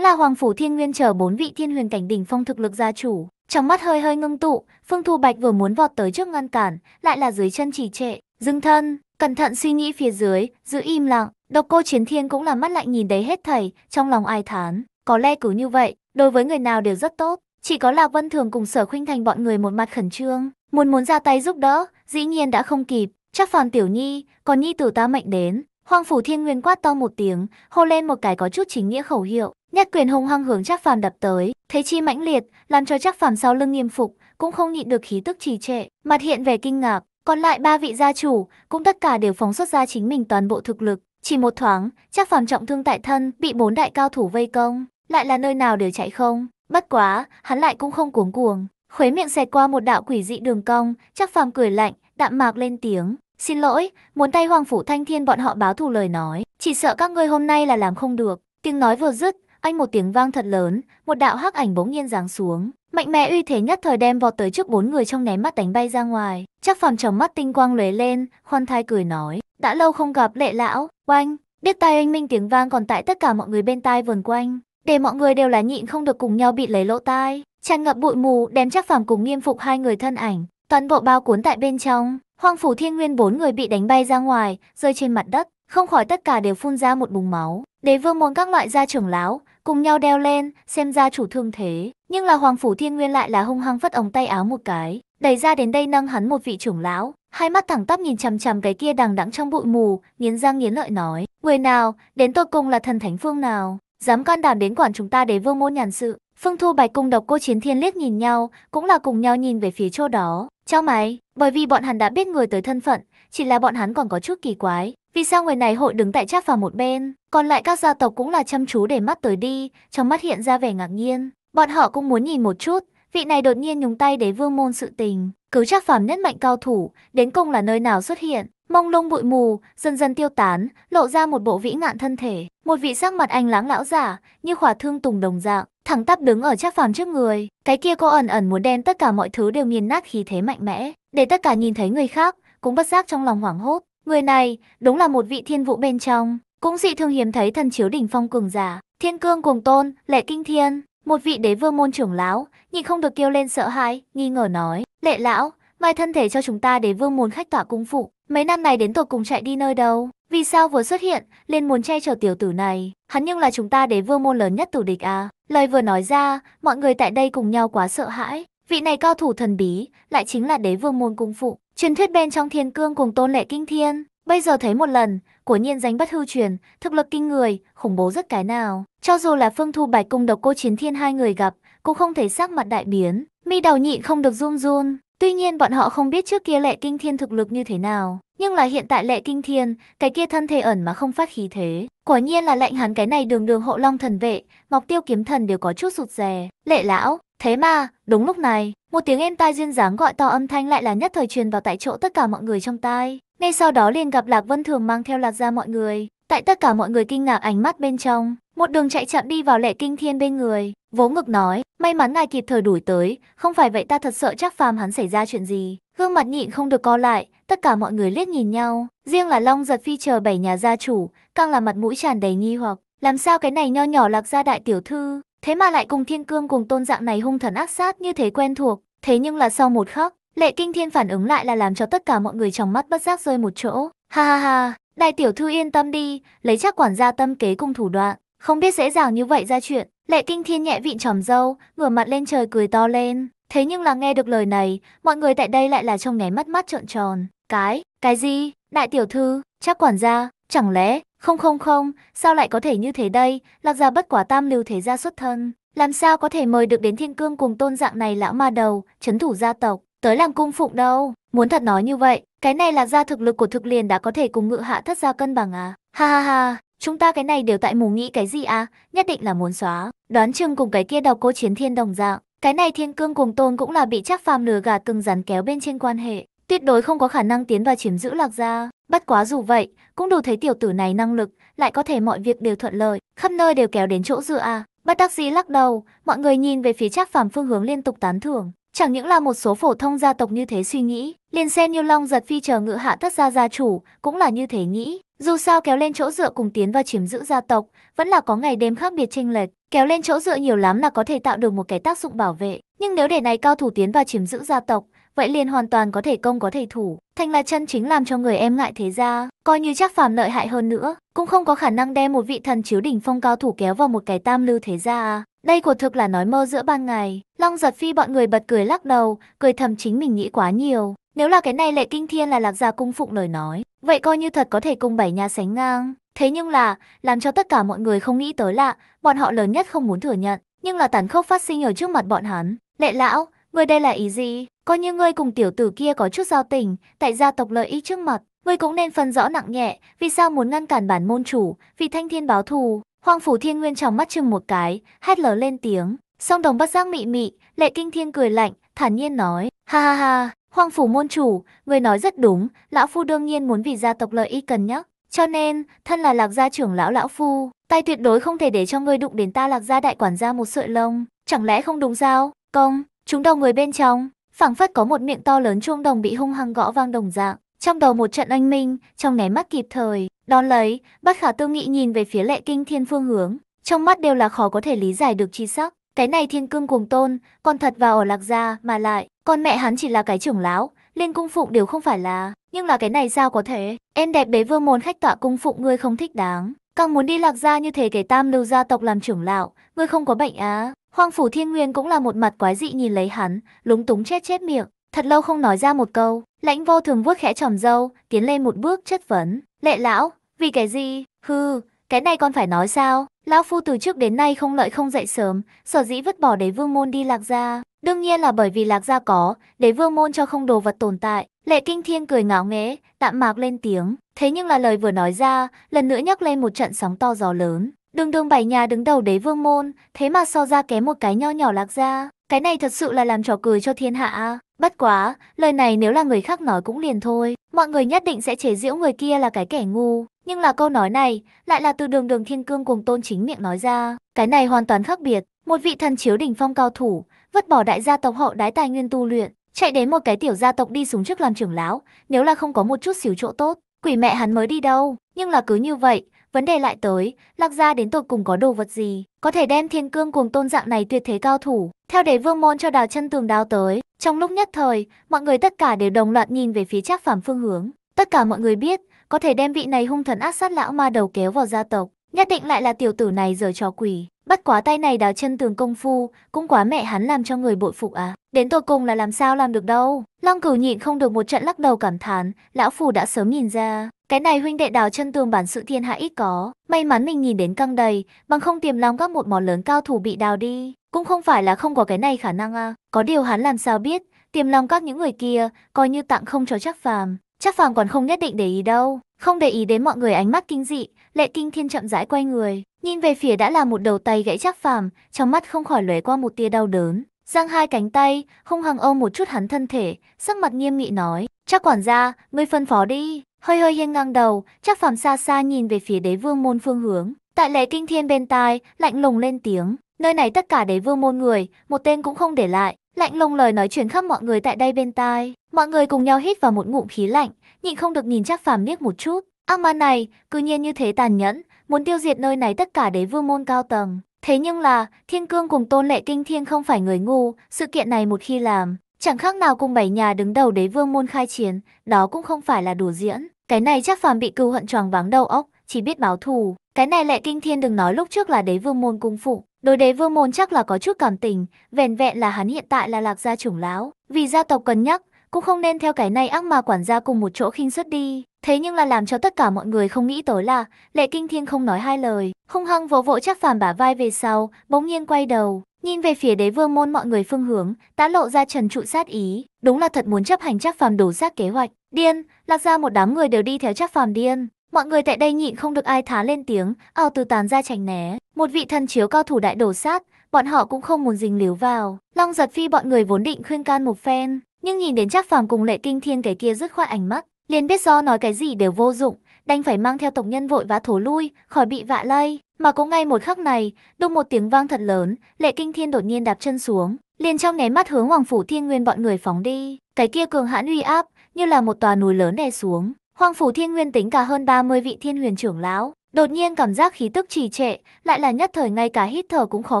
là Hoàng Phủ Thiên Nguyên chờ bốn vị thiên huyền cảnh đỉnh phong thực lực gia chủ. Trong mắt hơi hơi ngưng tụ, Phương Thu Bạch vừa muốn vọt tới trước ngăn cản, lại là dưới chân trì trệ, dừng thân, cẩn thận suy nghĩ phía dưới, giữ im lặng. Độc cô chiến thiên cũng là mắt lạnh nhìn đấy hết thầy, trong lòng ai thán. Có lẽ cứ như vậy, đối với người nào đều rất tốt. Chỉ có Lạc Vân Thường cùng sở khuynh thành bọn người một mặt khẩn trương, muốn muốn ra tay giúp đỡ, dĩ nhiên đã không kịp. Chắc phàn tiểu nhi, còn nhi tử ta mệnh đến, Hoàng phủ Thiên Nguyên quát to một tiếng, hô lên một cái có chút chính nghĩa khẩu hiệu, nhất quyền hung hăng hướng chắc Phàm đập tới, thế chi mãnh liệt, làm cho chắc Phàm sau lưng nghiêm phục, cũng không nhịn được khí tức trì trệ, mặt hiện vẻ kinh ngạc, còn lại ba vị gia chủ cũng tất cả đều phóng xuất ra chính mình toàn bộ thực lực, chỉ một thoáng, chắc Phàm trọng thương tại thân, bị bốn đại cao thủ vây công, lại là nơi nào đều chạy không, bất quá, hắn lại cũng không cuống cuồng, khuế miệng xẹt qua một đạo quỷ dị đường cong, chắc Phàm cười lạnh, đạm mạc lên tiếng, Xin lỗi, muốn tay Hoàng Phủ Thanh Thiên bọn họ báo thù lời nói. Chỉ sợ các ngươi hôm nay là làm không được. Tiếng nói vừa dứt, anh một tiếng vang thật lớn, một đạo hắc ảnh bỗng nhiên giáng xuống. Mạnh mẽ uy thế nhất thời đem vọt tới trước bốn người trong ném mắt đánh bay ra ngoài. Chắc phàm tròng mắt tinh quang lóe lên, khoan thai cười nói. Đã lâu không gặp lệ lão, oanh. Biết tai anh minh tiếng vang còn tại tất cả mọi người bên tai vườn quanh. Để mọi người đều là nhịn không được cùng nhau bị lấy lỗ tai. Tràn ngập bụi mù đem chắc phàm cùng nghiêm phục hai người thân ảnh. Toàn bộ bao cuốn tại bên trong. Hoàng phủ Thiên Nguyên bốn người bị đánh bay ra ngoài, rơi trên mặt đất, không khỏi tất cả đều phun ra một bùng máu. Đế vương môn các loại gia trưởng lão cùng nhau đeo lên, xem ra chủ thương thế, nhưng là Hoàng phủ Thiên Nguyên lại là hung hăng phất ống tay áo một cái, đẩy ra đến đây nâng hắn một vị trưởng lão, hai mắt thẳng tắp nhìn chằm chằm cái kia đằng đẵng trong bụi mù, nghiến răng nghiến lợi nói: "Người nào, đến tôi cùng là thần thánh phương nào, dám can đảm đến quản chúng ta Đế vương môn nhàn sự?" Phương Thu Bạch cùng độc cô Chiến Thiên liếc nhìn nhau, cũng là cùng nhau nhìn về phía chỗ đó. Cho mày, bởi vì bọn hắn đã biết người tới thân phận, chỉ là bọn hắn còn có chút kỳ quái. Vì sao người này hội đứng tại chắc vào một bên, còn lại các gia tộc cũng là chăm chú để mắt tới đi, trong mắt hiện ra vẻ ngạc nhiên. Bọn họ cũng muốn nhìn một chút, vị này đột nhiên nhúng tay đế vương môn sự tình, cứu chắc phàm nhất mạnh cao thủ, đến cùng là nơi nào xuất hiện mông lung bụi mù, dần dần tiêu tán, lộ ra một bộ vĩ ngạn thân thể. Một vị sắc mặt anh láng lão giả, như khỏa thương tùng đồng dạng, thẳng tắp đứng ở chắc phàm trước người. Cái kia cô ẩn ẩn muốn đen tất cả mọi thứ đều nghiền nát khí thế mạnh mẽ, để tất cả nhìn thấy người khác, cũng bất giác trong lòng hoảng hốt. Người này, đúng là một vị thiên vũ bên trong, cũng dị thường hiếm thấy thần chiếu đỉnh phong cường giả, thiên cương cuồng tôn, lệ kinh thiên. Một vị đế vương môn trưởng lão, nhìn không được kêu lên sợ hãi, nghi ngờ nói, lệ lão, Mai thân thể cho chúng ta để vương muốn khách tỏa cung phụ. Mấy năm này đến tột cùng chạy đi nơi đâu? Vì sao vừa xuất hiện, liền muốn che chở tiểu tử này? Hắn nhưng là chúng ta đế vương môn lớn nhất tử địch à? Lời vừa nói ra, mọi người tại đây cùng nhau quá sợ hãi. Vị này cao thủ thần bí, lại chính là đế vương môn cung phụ. Truyền thuyết bên trong thiên cương cùng tôn lệ kinh thiên. Bây giờ thấy một lần, của nhiên danh bất hư truyền, thực lực kinh người, khủng bố rất cái nào. Cho dù là phương thu bạch cùng độc cô chiến thiên hai người gặp, cũng không thể sắc mặt đại biến. Mi đầu nhịn không được run run, Tuy nhiên bọn họ không biết trước kia lệ kinh thiên thực lực như thế nào. Nhưng là hiện tại lệ kinh thiên, cái kia thân thể ẩn mà không phát khí thế. Quả nhiên là lệnh hắn cái này đường đường hộ long thần vệ, mọc tiêu kiếm thần đều có chút sụt rè. Lệ lão, thế mà, đúng lúc này, một tiếng em tai duyên dáng gọi to âm thanh lại là nhất thời truyền vào tại chỗ tất cả mọi người trong tai. Ngay sau đó liền gặp Lạc Vân Thường mang theo Lạc ra mọi người. Tại tất cả mọi người kinh ngạc ánh mắt bên trong, một đường chạy chậm đi vào lệ kinh thiên bên người, vỗ ngực nói, may mắn ngài kịp thời đuổi tới, không phải vậy ta thật sợ chắc phàm hắn xảy ra chuyện gì. Gương mặt nhịn không được co lại, tất cả mọi người liếc nhìn nhau, riêng là Long giật phi chờ bảy nhà gia chủ, càng là mặt mũi tràn đầy nghi hoặc, làm sao cái này nho nhỏ lạc gia đại tiểu thư, thế mà lại cùng thiên cương cùng tôn dạng này hung thần ác sát như thế quen thuộc, thế nhưng là sau một khắc, lệ kinh thiên phản ứng lại là làm cho tất cả mọi người trong mắt bất giác rơi một chỗ, ha ha ha, đại tiểu thư yên tâm đi, lấy chắc quản gia tâm kế cùng thủ đoạn không biết dễ dàng như vậy ra chuyện, lệ kinh thiên nhẹ vịn tròm dâu, ngửa mặt lên trời cười to lên. Thế nhưng là nghe được lời này, mọi người tại đây lại là trong nháy mắt mắt trợn tròn. Cái, cái gì, đại tiểu thư, chắc quản gia, chẳng lẽ, không không không, sao lại có thể như thế đây, lạc gia bất quả tam lưu thế gia xuất thân. Làm sao có thể mời được đến thiên cương cùng tôn dạng này lão ma đầu, chấn thủ gia tộc, tới làm cung phụng đâu. Muốn thật nói như vậy, cái này là gia thực lực của thực liền đã có thể cùng ngự hạ thất gia cân bằng à. Ha ha ha, chúng ta cái này đều tại mù nghĩ cái gì à, nhất định là muốn xóa. Đoán chừng cùng cái kia đọc cô chiến thiên đồng dạng, cái này thiên cương cùng tôn cũng là bị chắc phàm lừa gà từng rắn kéo bên trên quan hệ, tuyệt đối không có khả năng tiến vào chiếm giữ lạc gia. Bất quá dù vậy, cũng đủ thấy tiểu tử này năng lực, lại có thể mọi việc đều thuận lợi, khắp nơi đều kéo đến chỗ dựa à. Bất đắc dĩ lắc đầu, mọi người nhìn về phía chắc Phàm phương hướng liên tục tán thưởng, chẳng những là một số phổ thông gia tộc như thế suy nghĩ, liền xem như Long giật phi chờ ngự hạ tất gia gia chủ, cũng là như thế nghĩ, dù sao kéo lên chỗ dựa cùng tiến vào chiếm giữ gia tộc, vẫn là có ngày đêm khác biệt chênh lệch. Kéo lên chỗ dựa nhiều lắm là có thể tạo được một cái tác dụng bảo vệ, nhưng nếu để này cao thủ tiến vào chiếm giữ gia tộc, vậy liền hoàn toàn có thể công có thể thủ. Thành là chân chính làm cho người em ngại thế ra, coi như chắc phàm lợi hại hơn nữa, cũng không có khả năng đem một vị thần chiếu đỉnh phong cao thủ kéo vào một cái tam lưu thế ra Đây quả thực là nói mơ giữa ban ngày, Long giật phi bọn người bật cười lắc đầu, cười thầm chính mình nghĩ quá nhiều. Nếu là cái này lệ kinh thiên là lạc gia cung phụng lời nói, vậy coi như thật có thể cung bảy nhà sánh ngang. Thế nhưng là, làm cho tất cả mọi người không nghĩ tới là, bọn họ lớn nhất không muốn thừa nhận, nhưng là tàn khốc phát sinh ở trước mặt bọn hắn. Lệ lão, ngươi đây là ý gì? Coi như ngươi cùng tiểu tử kia có chút giao tình, tại gia tộc lợi ích trước mặt, ngươi cũng nên phân rõ nặng nhẹ, vì sao muốn ngăn cản bản môn chủ, vì thanh thiên báo thù. Hoàng phủ thiên nguyên trong mắt chừng một cái, hét lớn lên tiếng, song đồng bất giác mị mị, lệ kinh thiên cười lạnh, thản nhiên nói, ha ha ha, Hoàng phủ môn chủ, người nói rất đúng, lão phu đương nhiên muốn vì gia tộc lợi ích cần nhắc. Cho nên, thân là lạc gia trưởng lão lão phu, tay tuyệt đối không thể để cho ngươi đụng đến ta lạc gia đại quản gia một sợi lông. Chẳng lẽ không đúng sao? Công, chúng đầu người bên trong, phảng phất có một miệng to lớn chuông đồng bị hung hăng gõ vang đồng dạng. Trong đầu một trận anh minh, trong né mắt kịp thời, đón lấy, bất khả tư nghị nhìn về phía lệ kinh thiên phương hướng. Trong mắt đều là khó có thể lý giải được chi sắc. Cái này thiên cương cuồng tôn, còn thật vào ở lạc gia mà lại, con mẹ hắn chỉ là cái trưởng lão, Liên cung phụng đều không phải là, nhưng là cái này sao có thể? Em đẹp bế vương môn khách tọa cung phụng ngươi không thích đáng, càng muốn đi lạc gia như thế kể tam lưu gia tộc làm trưởng lão, ngươi không có bệnh á? hoàng phủ Thiên Nguyên cũng là một mặt quái dị nhìn lấy hắn, lúng túng chết chết miệng, thật lâu không nói ra một câu. Lãnh vô thường vuốt khẽ tròm dâu, tiến lên một bước chất vấn, lệ lão, vì cái gì? hư cái này con phải nói sao? Lão Phu từ trước đến nay không lợi không dậy sớm, sở dĩ vứt bỏ đế vương môn đi lạc gia. Đương nhiên là bởi vì lạc gia có, đế vương môn cho không đồ vật tồn tại. Lệ Kinh Thiên cười ngạo nghễ, tạm mạc lên tiếng. Thế nhưng là lời vừa nói ra, lần nữa nhắc lên một trận sóng to gió lớn. Đường đường bảy nhà đứng đầu đế vương môn, thế mà so ra kém một cái nho nhỏ lạc gia. Cái này thật sự là làm trò cười cho thiên hạ. Bất quá, lời này nếu là người khác nói cũng liền thôi. Mọi người nhất định sẽ chế giễu người kia là cái kẻ ngu. Nhưng là câu nói này lại là từ đường đường thiên cương cùng tôn chính miệng nói ra. Cái này hoàn toàn khác biệt. Một vị thần chiếu đỉnh phong cao thủ, vứt bỏ đại gia tộc hậu đái tài nguyên tu luyện, chạy đến một cái tiểu gia tộc đi xuống trước làm trưởng lão, nếu là không có một chút xíu chỗ tốt, quỷ mẹ hắn mới đi đâu. Nhưng là cứ như vậy, vấn đề lại tới, lạc gia đến tột cùng có đồ vật gì, có thể đem thiên cương cuồng tôn dạng này tuyệt thế cao thủ, theo đế vương môn cho đào chân tường đao tới. Trong lúc nhất thời, mọi người tất cả đều đồng loạt nhìn về phía trác phàm phương hướng. Tất cả mọi người biết, có thể đem vị này hung thần ác sát lão ma đầu kéo vào gia tộc. Nhất định lại là tiểu tử này giở trò quỷ, bắt quá tay này đào chân tường công phu, cũng quá mẹ hắn làm cho người bội phục à. Đến tột cùng là làm sao làm được đâu. Long cửu nhịn không được một trận lắc đầu cảm thán, lão phù đã sớm nhìn ra. Cái này huynh đệ đào chân tường bản sự thiên hạ ít có, may mắn mình nhìn đến căng đầy, bằng không tiềm long các một món lớn cao thủ bị đào đi. Cũng không phải là không có cái này khả năng à, có điều hắn làm sao biết, tiềm long các những người kia, coi như tặng không cho chắc phàm chắc phàm còn không nhất định để ý đâu. Không để ý đến mọi người ánh mắt kinh dị, lệ kinh thiên chậm rãi quay người, nhìn về phía đã là một đầu tay gãy chắc phàm, trong mắt không khỏi lóe qua một tia đau đớn. Giang hai cánh tay, hung hăng ôm một chút hắn thân thể, sắc mặt nghiêm nghị nói, chắc quản gia, ngươi phân phó đi. Hơi hơi hiên ngang đầu, chắc phàm xa xa nhìn về phía đế vương môn phương hướng. Tại lệ kinh thiên bên tai, lạnh lùng lên tiếng, nơi này tất cả đế vương môn người, một tên cũng không để lại, Lạnh lùng lời nói chuyển khắp mọi người tại đây bên tai, mọi người cùng nhau hít vào một ngụm khí lạnh, nhịn không được nhìn chắc Phàm liếc một chút. Ác ma này, cư nhiên như thế tàn nhẫn, muốn tiêu diệt nơi này tất cả đế vương môn cao tầng. Thế nhưng là, Thiên Cương cùng Tôn Lệ Kinh Thiên không phải người ngu, sự kiện này một khi làm, chẳng khác nào cùng bảy nhà đứng đầu đế vương môn khai chiến, đó cũng không phải là đùa diễn. Cái này chắc phàm bị cưu hận choàng váng đầu óc, chỉ biết báo thù. Cái này Lệ Kinh Thiên đừng nói lúc trước là đế vương môn cung phụ, Đối đế vương môn chắc là có chút cảm tình, vẻn vẹn là hắn hiện tại là lạc gia trưởng láo, Vì gia tộc cân nhắc, cũng không nên theo cái này ác mà quản gia cùng một chỗ khinh xuất đi. Thế nhưng là làm cho tất cả mọi người không nghĩ tới là, lệ kinh thiên không nói hai lời, hung hăng vỗ vỗ chắc phàm bả vai về sau, bỗng nhiên quay đầu, nhìn về phía đế vương môn mọi người phương hướng, tá lộ ra trần trụ sát ý, đúng là thật muốn chấp hành chắc phàm đổ xác kế hoạch. Điên, lạc ra một đám người đều đi theo chắc phàm điên, Mọi người tại đây nhịn không được ai thá lên tiếng, ao từ tán ra tránh né. Một vị thần chiếu cao thủ đại đổ sát, bọn họ cũng không muốn dính líu vào. Long giật phi bọn người vốn định khuyên can một phen, nhưng nhìn đến chắc phàm cùng lệ kinh thiên cái kia rứt khoát ánh mắt, liền biết do nói cái gì đều vô dụng, đành phải mang theo tổng nhân vội vã thổ lui, khỏi bị vạ lây. Mà cũng ngay một khắc này, đùng một tiếng vang thật lớn, lệ kinh thiên đột nhiên đạp chân xuống, liền trong nháy mắt hướng hoàng phủ thiên nguyên bọn người phóng đi. Cái kia cường hãn uy áp, như là một tòa núi lớn đè xuống Hoàng phủ Thiên Nguyên tính cả hơn 30 vị thiên huyền trưởng lão, đột nhiên cảm giác khí tức trì trệ, lại là nhất thời ngay cả hít thở cũng khó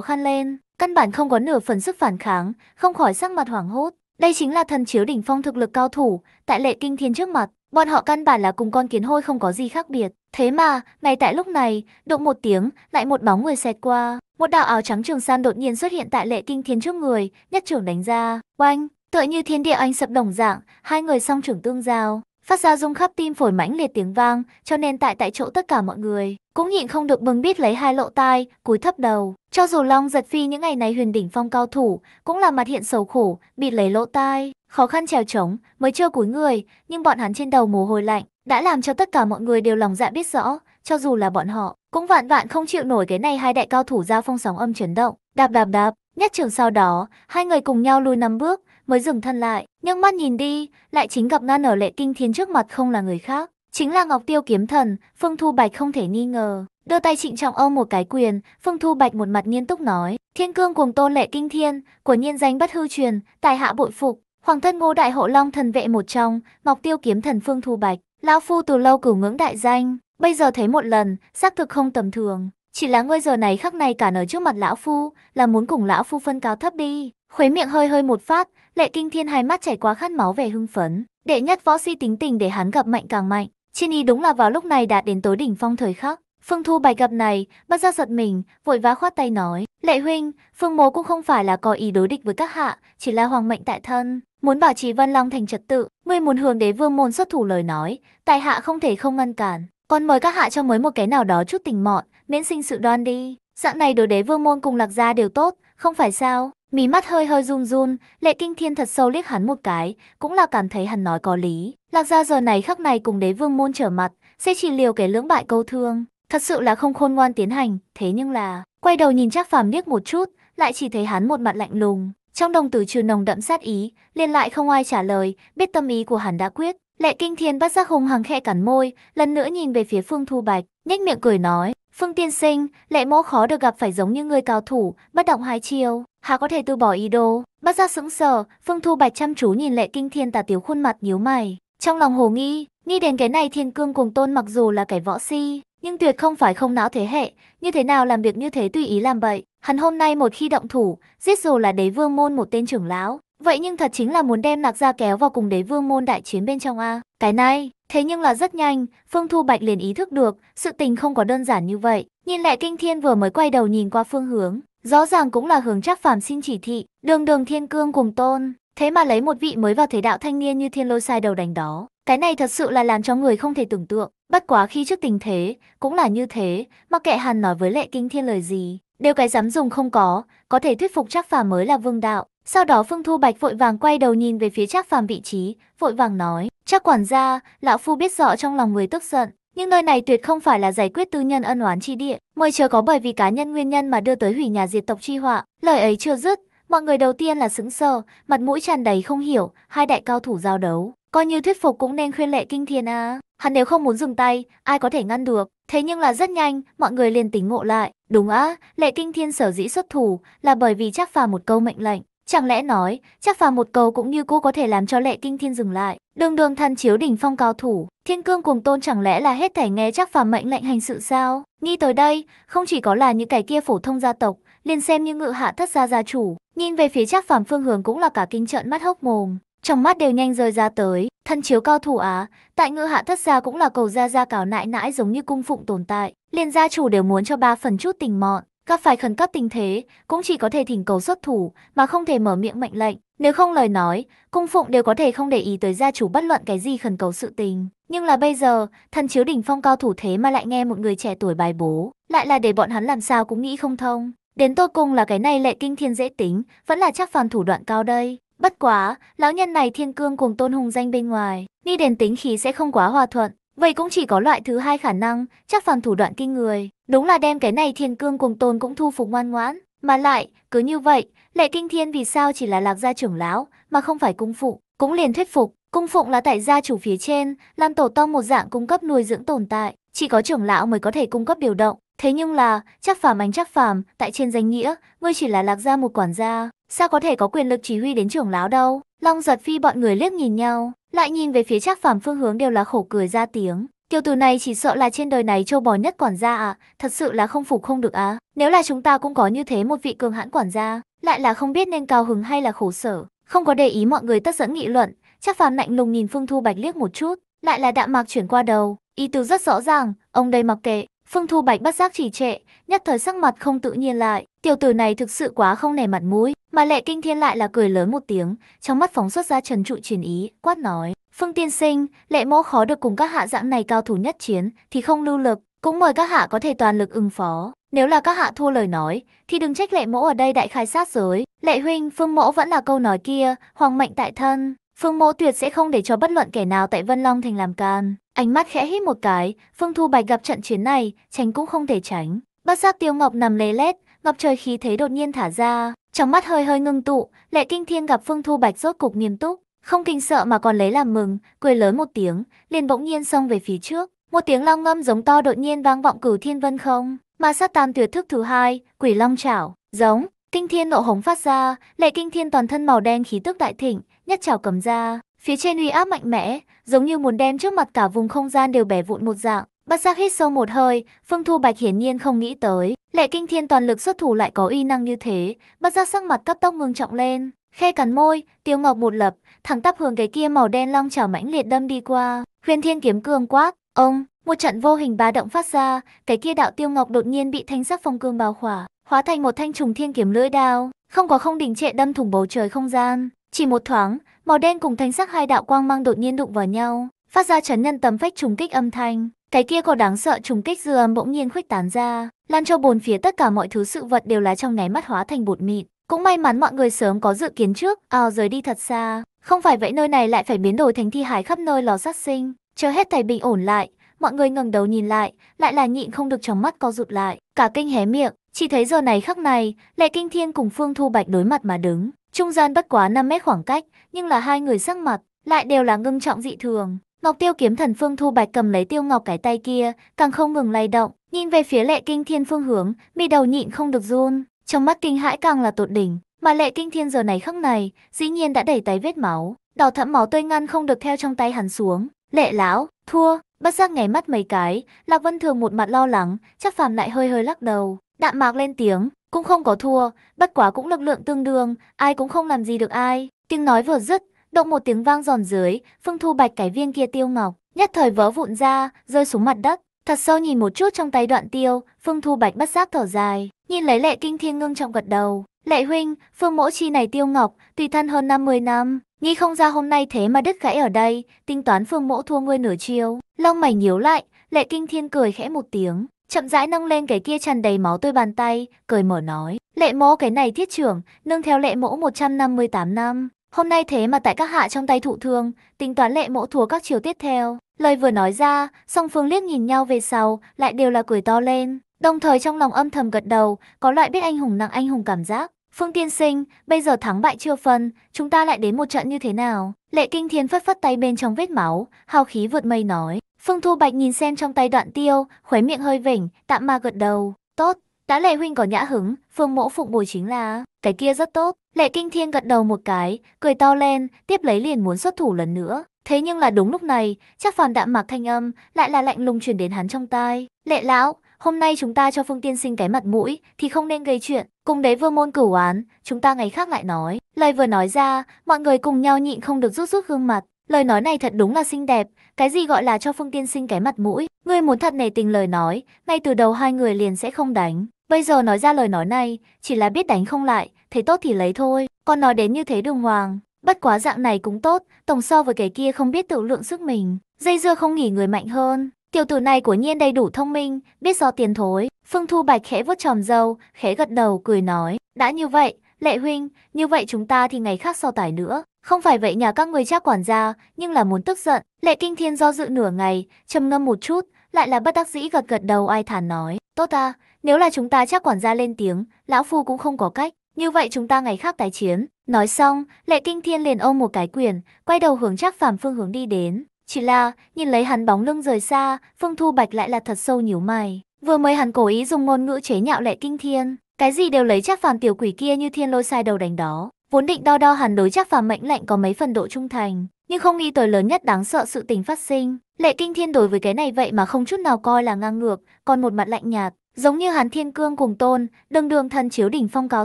khăn lên, căn bản không có nửa phần sức phản kháng, không khỏi sắc mặt hoảng hốt. Đây chính là thần chiếu đỉnh phong thực lực cao thủ, tại lệ kinh thiên trước mặt, bọn họ căn bản là cùng con kiến hôi không có gì khác biệt. Thế mà, ngay tại lúc này, động một tiếng, lại một bóng người xẹt qua, một đạo áo trắng trường san đột nhiên xuất hiện tại lệ kinh thiên trước người, nhất trưởng đánh ra, oanh, tựa như thiên địa anh sập đồng dạng, hai người song trưởng tương giao, phát ra rung khắp tim phổi mãnh liệt tiếng vang, cho nên tại tại chỗ tất cả mọi người cũng nhịn không được bừng bít lấy hai lộ tai, cúi thấp đầu. Cho dù Long giật phi những ngày này huyền đỉnh phong cao thủ, cũng là mặt hiện sầu khổ, bịt lấy lỗ tai, khó khăn trèo trống, mới chưa cúi người, nhưng bọn hắn trên đầu mồ hôi lạnh, đã làm cho tất cả mọi người đều lòng dạ biết rõ, cho dù là bọn họ, cũng vạn vạn không chịu nổi cái này hai đại cao thủ giao phong sóng âm chấn động, đạp đạp đạp, nhất trường sau đó, hai người cùng nhau lùi năm bước, mới dừng thân lại, nhưng mắt nhìn đi, lại chính gặp ngăn ở lệ kinh thiên trước mặt không là người khác. Chính là Ngọc Tiêu kiếm thần, Phương Thu Bạch không thể nghi ngờ. Đưa tay trịnh trọng ôm một cái quyền, Phương Thu Bạch một mặt nghiêm túc nói, thiên cương cuồng tôn lệ kinh thiên, của nhiên danh bất hư truyền, tài hạ bội phục. Hoàng thân ngô đại hộ long thần vệ một trong, Ngọc Tiêu kiếm thần Phương Thu Bạch, lão phu từ lâu cửu ngưỡng đại danh, bây giờ thấy một lần, xác thực không tầm thường. Chỉ là ngươi giờ này khắc này cả ở trước mặt lão phu, là muốn cùng lão phu phân cao thấp đi. Khuấy miệng hơi hơi một phát, Lệ Kinh Thiên hai mắt chảy quá khát máu về hưng phấn, đệ nhất võ sĩ tính tình để hắn gặp mạnh càng mạnh, trên ý đúng là vào lúc này đã đến tối đỉnh phong thời khắc. Phương Thu bài gặp này, bất ra giật mình, vội vã khoát tay nói, Lệ huynh, Phương Mố cũng không phải là có ý đối địch với các hạ, chỉ là hoàng mệnh tại thân, muốn bảo trì Vân Long thành trật tự, ngươi muốn hưởng đế vương môn xuất thủ lời nói, tại hạ không thể không ngăn cản, còn mời các hạ cho mới một cái nào đó chút tình mọn, miễn sinh sự đoan đi. Dạng này đối đế vương môn cùng lạc gia đều tốt, không phải sao, mí mắt hơi hơi run run, lệ kinh thiên thật sâu liếc hắn một cái, cũng là cảm thấy hắn nói có lý. Lạc gia giờ này khắc này cùng đế vương môn trở mặt, sẽ chỉ liều kẻ lưỡng bại câu thương. Thật sự là không khôn ngoan tiến hành, thế nhưng là, quay đầu nhìn chắc phàm liếc một chút, lại chỉ thấy hắn một mặt lạnh lùng. Trong đồng tử trừ nồng đậm sát ý, liền lại không ai trả lời, biết tâm ý của hắn đã quyết. Lệ kinh thiên bắt giác hùng hằng khẽ cắn môi, lần nữa nhìn về phía phương thu bạch, nhếch miệng cười nói, Phương tiên sinh, lệ mỗ khó được gặp phải giống như người cao thủ, bất động hai chiêu, hà có thể từ bỏ ý đồ. Bắt ra sững sờ, Phương Thu Bạch chăm chú nhìn lệ kinh thiên tà tiểu khuôn mặt nhíu mày. Trong lòng hồ nghi, nghĩ đến cái này thiên cương cùng tôn mặc dù là kẻ võ si, nhưng tuyệt không phải không não thế hệ, như thế nào làm việc như thế tùy ý làm bậy. Hắn hôm nay một khi động thủ, giết dù là đế vương môn một tên trưởng lão, vậy nhưng thật chính là muốn đem nạc ra kéo vào cùng đế vương môn đại chiến bên trong a. Cái này, Thế nhưng là rất nhanh, Phương Thu Bạch liền ý thức được, sự tình không có đơn giản như vậy. Nhìn lại Kinh Thiên vừa mới quay đầu nhìn qua phương hướng, rõ ràng cũng là hướng Trác Phàm xin chỉ thị, đường đường thiên cương cùng tôn, thế mà lấy một vị mới vào thế đạo thanh niên như Thiên Lôi sai đầu đánh đó. Cái này thật sự là làm cho người không thể tưởng tượng, bất quá khi trước tình thế, cũng là như thế, mặc kệ hàn nói với Lệ Kinh Thiên lời gì, đều cái dám dùng không có, có thể thuyết phục Trác Phàm mới là vương đạo. Sau đó Phương Thu Bạch vội vàng quay đầu nhìn về phía Trác Phàm vị trí, vội vàng nói: Chắc quản gia, lão phu biết rõ trong lòng người tức giận, nhưng nơi này tuyệt không phải là giải quyết tư nhân ân oán chi địa, mời chờ có bởi vì cá nhân nguyên nhân mà đưa tới hủy nhà diệt tộc chi họa. Lời ấy chưa dứt, mọi người đầu tiên là sững sờ, mặt mũi tràn đầy không hiểu, hai đại cao thủ giao đấu, coi như thuyết phục cũng nên khuyên lệ kinh thiên à. Hắn nếu không muốn dừng tay, ai có thể ngăn được. Thế nhưng là rất nhanh, mọi người liền tỉnh ngộ lại. Đúng á, lệ kinh thiên sở dĩ xuất thủ là bởi vì chắc phà một câu mệnh lệnh. Chẳng lẽ nói, chắc phàm một câu cũng như cô có thể làm cho lệ kinh thiên dừng lại. Đường đường thần chiếu đỉnh phong cao thủ, thiên cương cuồng tôn chẳng lẽ là hết thảy nghe chắc phàm mệnh lệnh hành sự sao? Nghĩ tới đây, không chỉ có là những cái kia phổ thông gia tộc, liền xem như ngự hạ thất gia gia chủ, nhìn về phía chắc phàm phương hướng cũng là cả kinh trợn mắt hốc mồm. Trong mắt đều nhanh rơi ra tới, thân chiếu cao thủ á, tại ngự hạ thất gia cũng là cầu gia gia cáo nại nãi giống như cung phụng tồn tại, liền gia chủ đều muốn cho ba phần chút tình mọn. Gặp phải khẩn cấp tình thế, cũng chỉ có thể thỉnh cầu xuất thủ, mà không thể mở miệng mệnh lệnh. Nếu không lời nói, cung phụng đều có thể không để ý tới gia chủ bất luận cái gì khẩn cầu sự tình. Nhưng là bây giờ, thần chiếu đỉnh phong cao thủ thế mà lại nghe một người trẻ tuổi bài bố, lại là để bọn hắn làm sao cũng nghĩ không thông. Đến tôi cùng là cái này lệ kinh thiên dễ tính, vẫn là chắc phàm thủ đoạn cao đây. Bất quá, lão nhân này thiên cương cùng tôn hùng danh bên ngoài, ni đền tính khí sẽ không quá hòa thuận. Vậy cũng chỉ có loại thứ hai khả năng, chắc phàm thủ đoạn kinh người, Đúng là đem cái này thiên cương cùng tôn cũng thu phục ngoan ngoãn. Mà lại, cứ như vậy, lệ kinh thiên vì sao chỉ là lạc gia trưởng lão, mà không phải cung phụ, cũng liền thuyết phục. Cung phụng là tại gia chủ phía trên, làm tổ tông một dạng cung cấp nuôi dưỡng tồn tại, chỉ có trưởng lão mới có thể cung cấp điều động. Thế nhưng là, chắc phàm ánh chắc phàm, tại trên danh nghĩa, ngươi chỉ là lạc gia một quản gia, sao có thể có quyền lực chỉ huy đến trưởng lão đâu? Long giật phi bọn người liếc nhìn nhau, lại nhìn về phía chắc phàm phương hướng đều là khổ cười ra tiếng. Tiểu tử này chỉ sợ là trên đời này châu bò nhất quản gia à, thật sự là không phục không được á. Nếu là chúng ta cũng có như thế một vị cường hãn quản gia, lại là không biết nên cao hứng hay là khổ sở. Không có để ý mọi người tất dẫn nghị luận, chắc phàm lạnh lùng nhìn Phương Thu Bạch liếc một chút, lại là đạm mạc chuyển qua đầu. Ý tứ rất rõ ràng, ông đây mặc kệ. Phương Thu Bạch bất giác chỉ trệ, nhất thời sắc mặt không tự nhiên lại. Tiểu tử này thực sự quá không nể mặt mũi, mà lệ kinh thiên lại là cười lớn một tiếng, trong mắt phóng xuất ra trần trụ triển ý, quát nói. Phương tiên sinh, lệ mỗ khó được cùng các hạ dạng này cao thủ nhất chiến thì không lưu lực, cũng mời các hạ có thể toàn lực ứng phó. Nếu là các hạ thua lời nói, thì đừng trách lệ mỗ ở đây đại khai sát giới. Lệ huynh, phương mỗ vẫn là câu nói kia, hoàng mệnh tại thân. Phương mỗ tuyệt sẽ không để cho bất luận kẻ nào tại Vân Long thành làm can. Ánh mắt khẽ hít một cái, phương thu bạch gặp trận chiến này, tránh cũng không thể tránh. Bất giác tiêu ngọc nằm lê lết, ngọc trời khí thế đột nhiên thả ra. Trong mắt hơi hơi ngưng tụ, lệ kinh thiên gặp phương thu bạch rốt cục nghiêm túc. Không kinh sợ mà còn lấy làm mừng, cười lớn một tiếng, liền bỗng nhiên xông về phía trước. Một tiếng long ngâm giống to đột nhiên vang vọng cửu thiên vân không. mà sát tam tuyệt thức thứ hai, quỷ long chảo, giống, kinh thiên nộ hống phát ra, lệ kinh thiên toàn thân màu đen khí tức đại thịnh, nhất chảo cầm ra, phía trên uy áp mạnh mẽ, giống như muốn đem trước mặt cả vùng không gian đều bẻ vụn một dạng. Bát giác hít sâu một hơi, Phương Thu Bạch hiển nhiên không nghĩ tới, lệ kinh thiên toàn lực xuất thủ lại có uy năng như thế, bát giác sắc mặt cấp tốc ngưng trọng lên, khe cắn môi, tiêu ngọc một lập, thẳng tắp hướng cái kia màu đen long chảo mãnh liệt đâm đi qua. Huyền Thiên kiếm cương quát, ông, một trận vô hình bá động phát ra, cái kia đạo tiêu ngọc đột nhiên bị thanh sắc phong cương bao khỏa, hóa thành một thanh trùng thiên kiếm lưỡi đao, không có không đỉnh trệ đâm thủng bầu trời không gian. Chỉ một thoáng, màu đen cùng thanh sắc hai đạo quang mang đột nhiên đụng vào nhau, phát ra chấn nhân tấm phách trùng kích âm thanh. Cái kia có đáng sợ trùng kích dư âm bỗng nhiên khuếch tán ra, lan cho bốn phía tất cả mọi thứ sự vật đều là trong nháy mắt hóa thành bột mịn. Cũng may mắn mọi người sớm có dự kiến trước, ao rời đi thật xa, không phải vậy nơi này lại phải biến đổi thành thi hài khắp nơi lò sát sinh, chờ hết thầy bình ổn lại, mọi người ngẩng đầu nhìn lại, lại là nhịn không được trong mắt co rụt lại, cả kinh hé miệng, chỉ thấy giờ này khắc này, Lệ Kinh Thiên cùng Phương Thu Bạch đối mặt mà đứng, trung gian bất quá 5 mét khoảng cách, nhưng là hai người sắc mặt, lại đều là ngưng trọng dị thường. Ngọc Tiêu kiếm thần Phương Thu Bạch cầm lấy Tiêu Ngọc cái tay kia, càng không ngừng lay động, nhìn về phía Lệ Kinh Thiên phương hướng, mi đầu nhịn không được run, trong mắt kinh hãi càng là tột đỉnh, mà lệ kinh thiên giờ này khắc này, dĩ nhiên đã đẩy tay vết máu, đỏ thẫm máu tươi ngăn không được theo trong tay hắn xuống. Lệ lão, thua, bất giác nháy mắt mấy cái, Lạc Vân Thường một mặt lo lắng, chắc phàm lại hơi hơi lắc đầu. Đạm mạc lên tiếng, cũng không có thua, bất quá cũng lực lượng tương đương, ai cũng không làm gì được ai. Tiếng nói vừa dứt, động một tiếng vang giòn dưới, Phương Thu Bạch cái viên kia tiêu ngọc, nhất thời vỡ vụn ra, rơi xuống mặt đất. Thật sâu nhìn một chút trong tay đoạn tiêu, Phương Thu Bạch bất giác thở dài, nhìn lấy lệ kinh thiên ngưng trọng gật đầu, Lệ huynh, phương mỗ chi này tiêu ngọc, tùy thân hơn 50 năm. Nghĩ không ra hôm nay thế mà đứt gãy ở đây, tính toán phương mỗ thua ngươi nửa chiêu. Long mày nhíu lại, lệ kinh thiên cười khẽ một tiếng, chậm rãi nâng lên cái kia tràn đầy máu tươi bàn tay, cười mở nói. Lệ mỗ cái này thiết trưởng, nương theo lệ mỗ 158 năm. Hôm nay thế mà tại các hạ trong tay thụ thương, tính toán lệ mỗ thua các chiều tiếp theo. Lời vừa nói ra, song phương liếc nhìn nhau về sau, lại đều là cười to lên. Đồng thời trong lòng âm thầm gật đầu, có loại biết anh hùng nặng anh hùng cảm giác. Phương Tiên Sinh, bây giờ thắng bại chưa phân, chúng ta lại đến một trận như thế nào? Lệ Kinh Thiên phất phất tay bên trong vết máu, hào khí vượt mây nói. Phương Thu Bạch nhìn xem trong tay đoạn tiêu, khóe miệng hơi vỉnh, tạm mà gật đầu. Tốt, đã lệ huynh có nhã hứng, phương mỗ phụng bồi chính là... Cái kia rất tốt. Lệ Kinh Thiên gật đầu một cái, cười to lên, tiếp lấy liền muốn xuất thủ lần nữa. Thế nhưng là đúng lúc này, chắc phàm đạm mạc thanh âm, lại là lạnh lùng truyền đến hắn trong tai. Lệ lão, Hôm nay chúng ta cho Phương Tiên Sinh cái mặt mũi thì không nên gây chuyện. Cùng đế vơ môn cửu án, chúng ta ngày khác lại nói. Lời vừa nói ra, mọi người cùng nhau nhịn không được rút rút gương mặt. Lời nói này thật đúng là xinh đẹp, cái gì gọi là cho Phương Tiên Sinh cái mặt mũi. Ngươi muốn thật nể tình lời nói, ngay từ đầu hai người liền sẽ không đánh. Bây giờ nói ra lời nói này, chỉ là biết đánh không lại, thấy tốt thì lấy thôi. Còn nói đến như thế đường hoàng, bất quá dạng này cũng tốt, tổng so với cái kia không biết tự lượng sức mình. Dây dưa không nghỉ người mạnh hơn. Tiểu tử này của nhiên đầy đủ thông minh, biết do tiền thối. Phương Thu Bạch khẽ vuốt tròm dâu, khẽ gật đầu cười nói. Đã như vậy, lệ huynh, như vậy chúng ta thì ngày khác so tài nữa. Không phải vậy nhà các người chắc quản gia, nhưng là muốn tức giận. Lệ Kinh Thiên do dự nửa ngày, trầm ngâm một chút, lại là bất đắc dĩ gật gật đầu ai thản nói. Tốt ta, nếu là chúng ta chắc quản gia lên tiếng, lão phu cũng không có cách. Như vậy chúng ta ngày khác tái chiến. Nói xong, Lệ Kinh Thiên liền ôm một cái quyền, quay đầu hướng chắc phàm phương hướng đi đến. Chỉ là, nhìn lấy hắn bóng lưng rời xa, Phương Thu Bạch lại là thật sâu nhíu mày. Vừa mới hắn cố ý dùng ngôn ngữ chế nhạo lệ kinh thiên, cái gì đều lấy chắc phàm tiểu quỷ kia như thiên lôi sai đầu đánh đó. Vốn định đo đo hắn đối chắc phàm mệnh lệnh có mấy phần độ trung thành, nhưng không nghĩ tới lớn nhất đáng sợ sự tình phát sinh. Lệ kinh thiên đối với cái này vậy mà không chút nào coi là ngang ngược, còn một mặt lạnh nhạt, giống như hắn thiên cương cùng tôn, đường đường thần chiếu đỉnh phong cao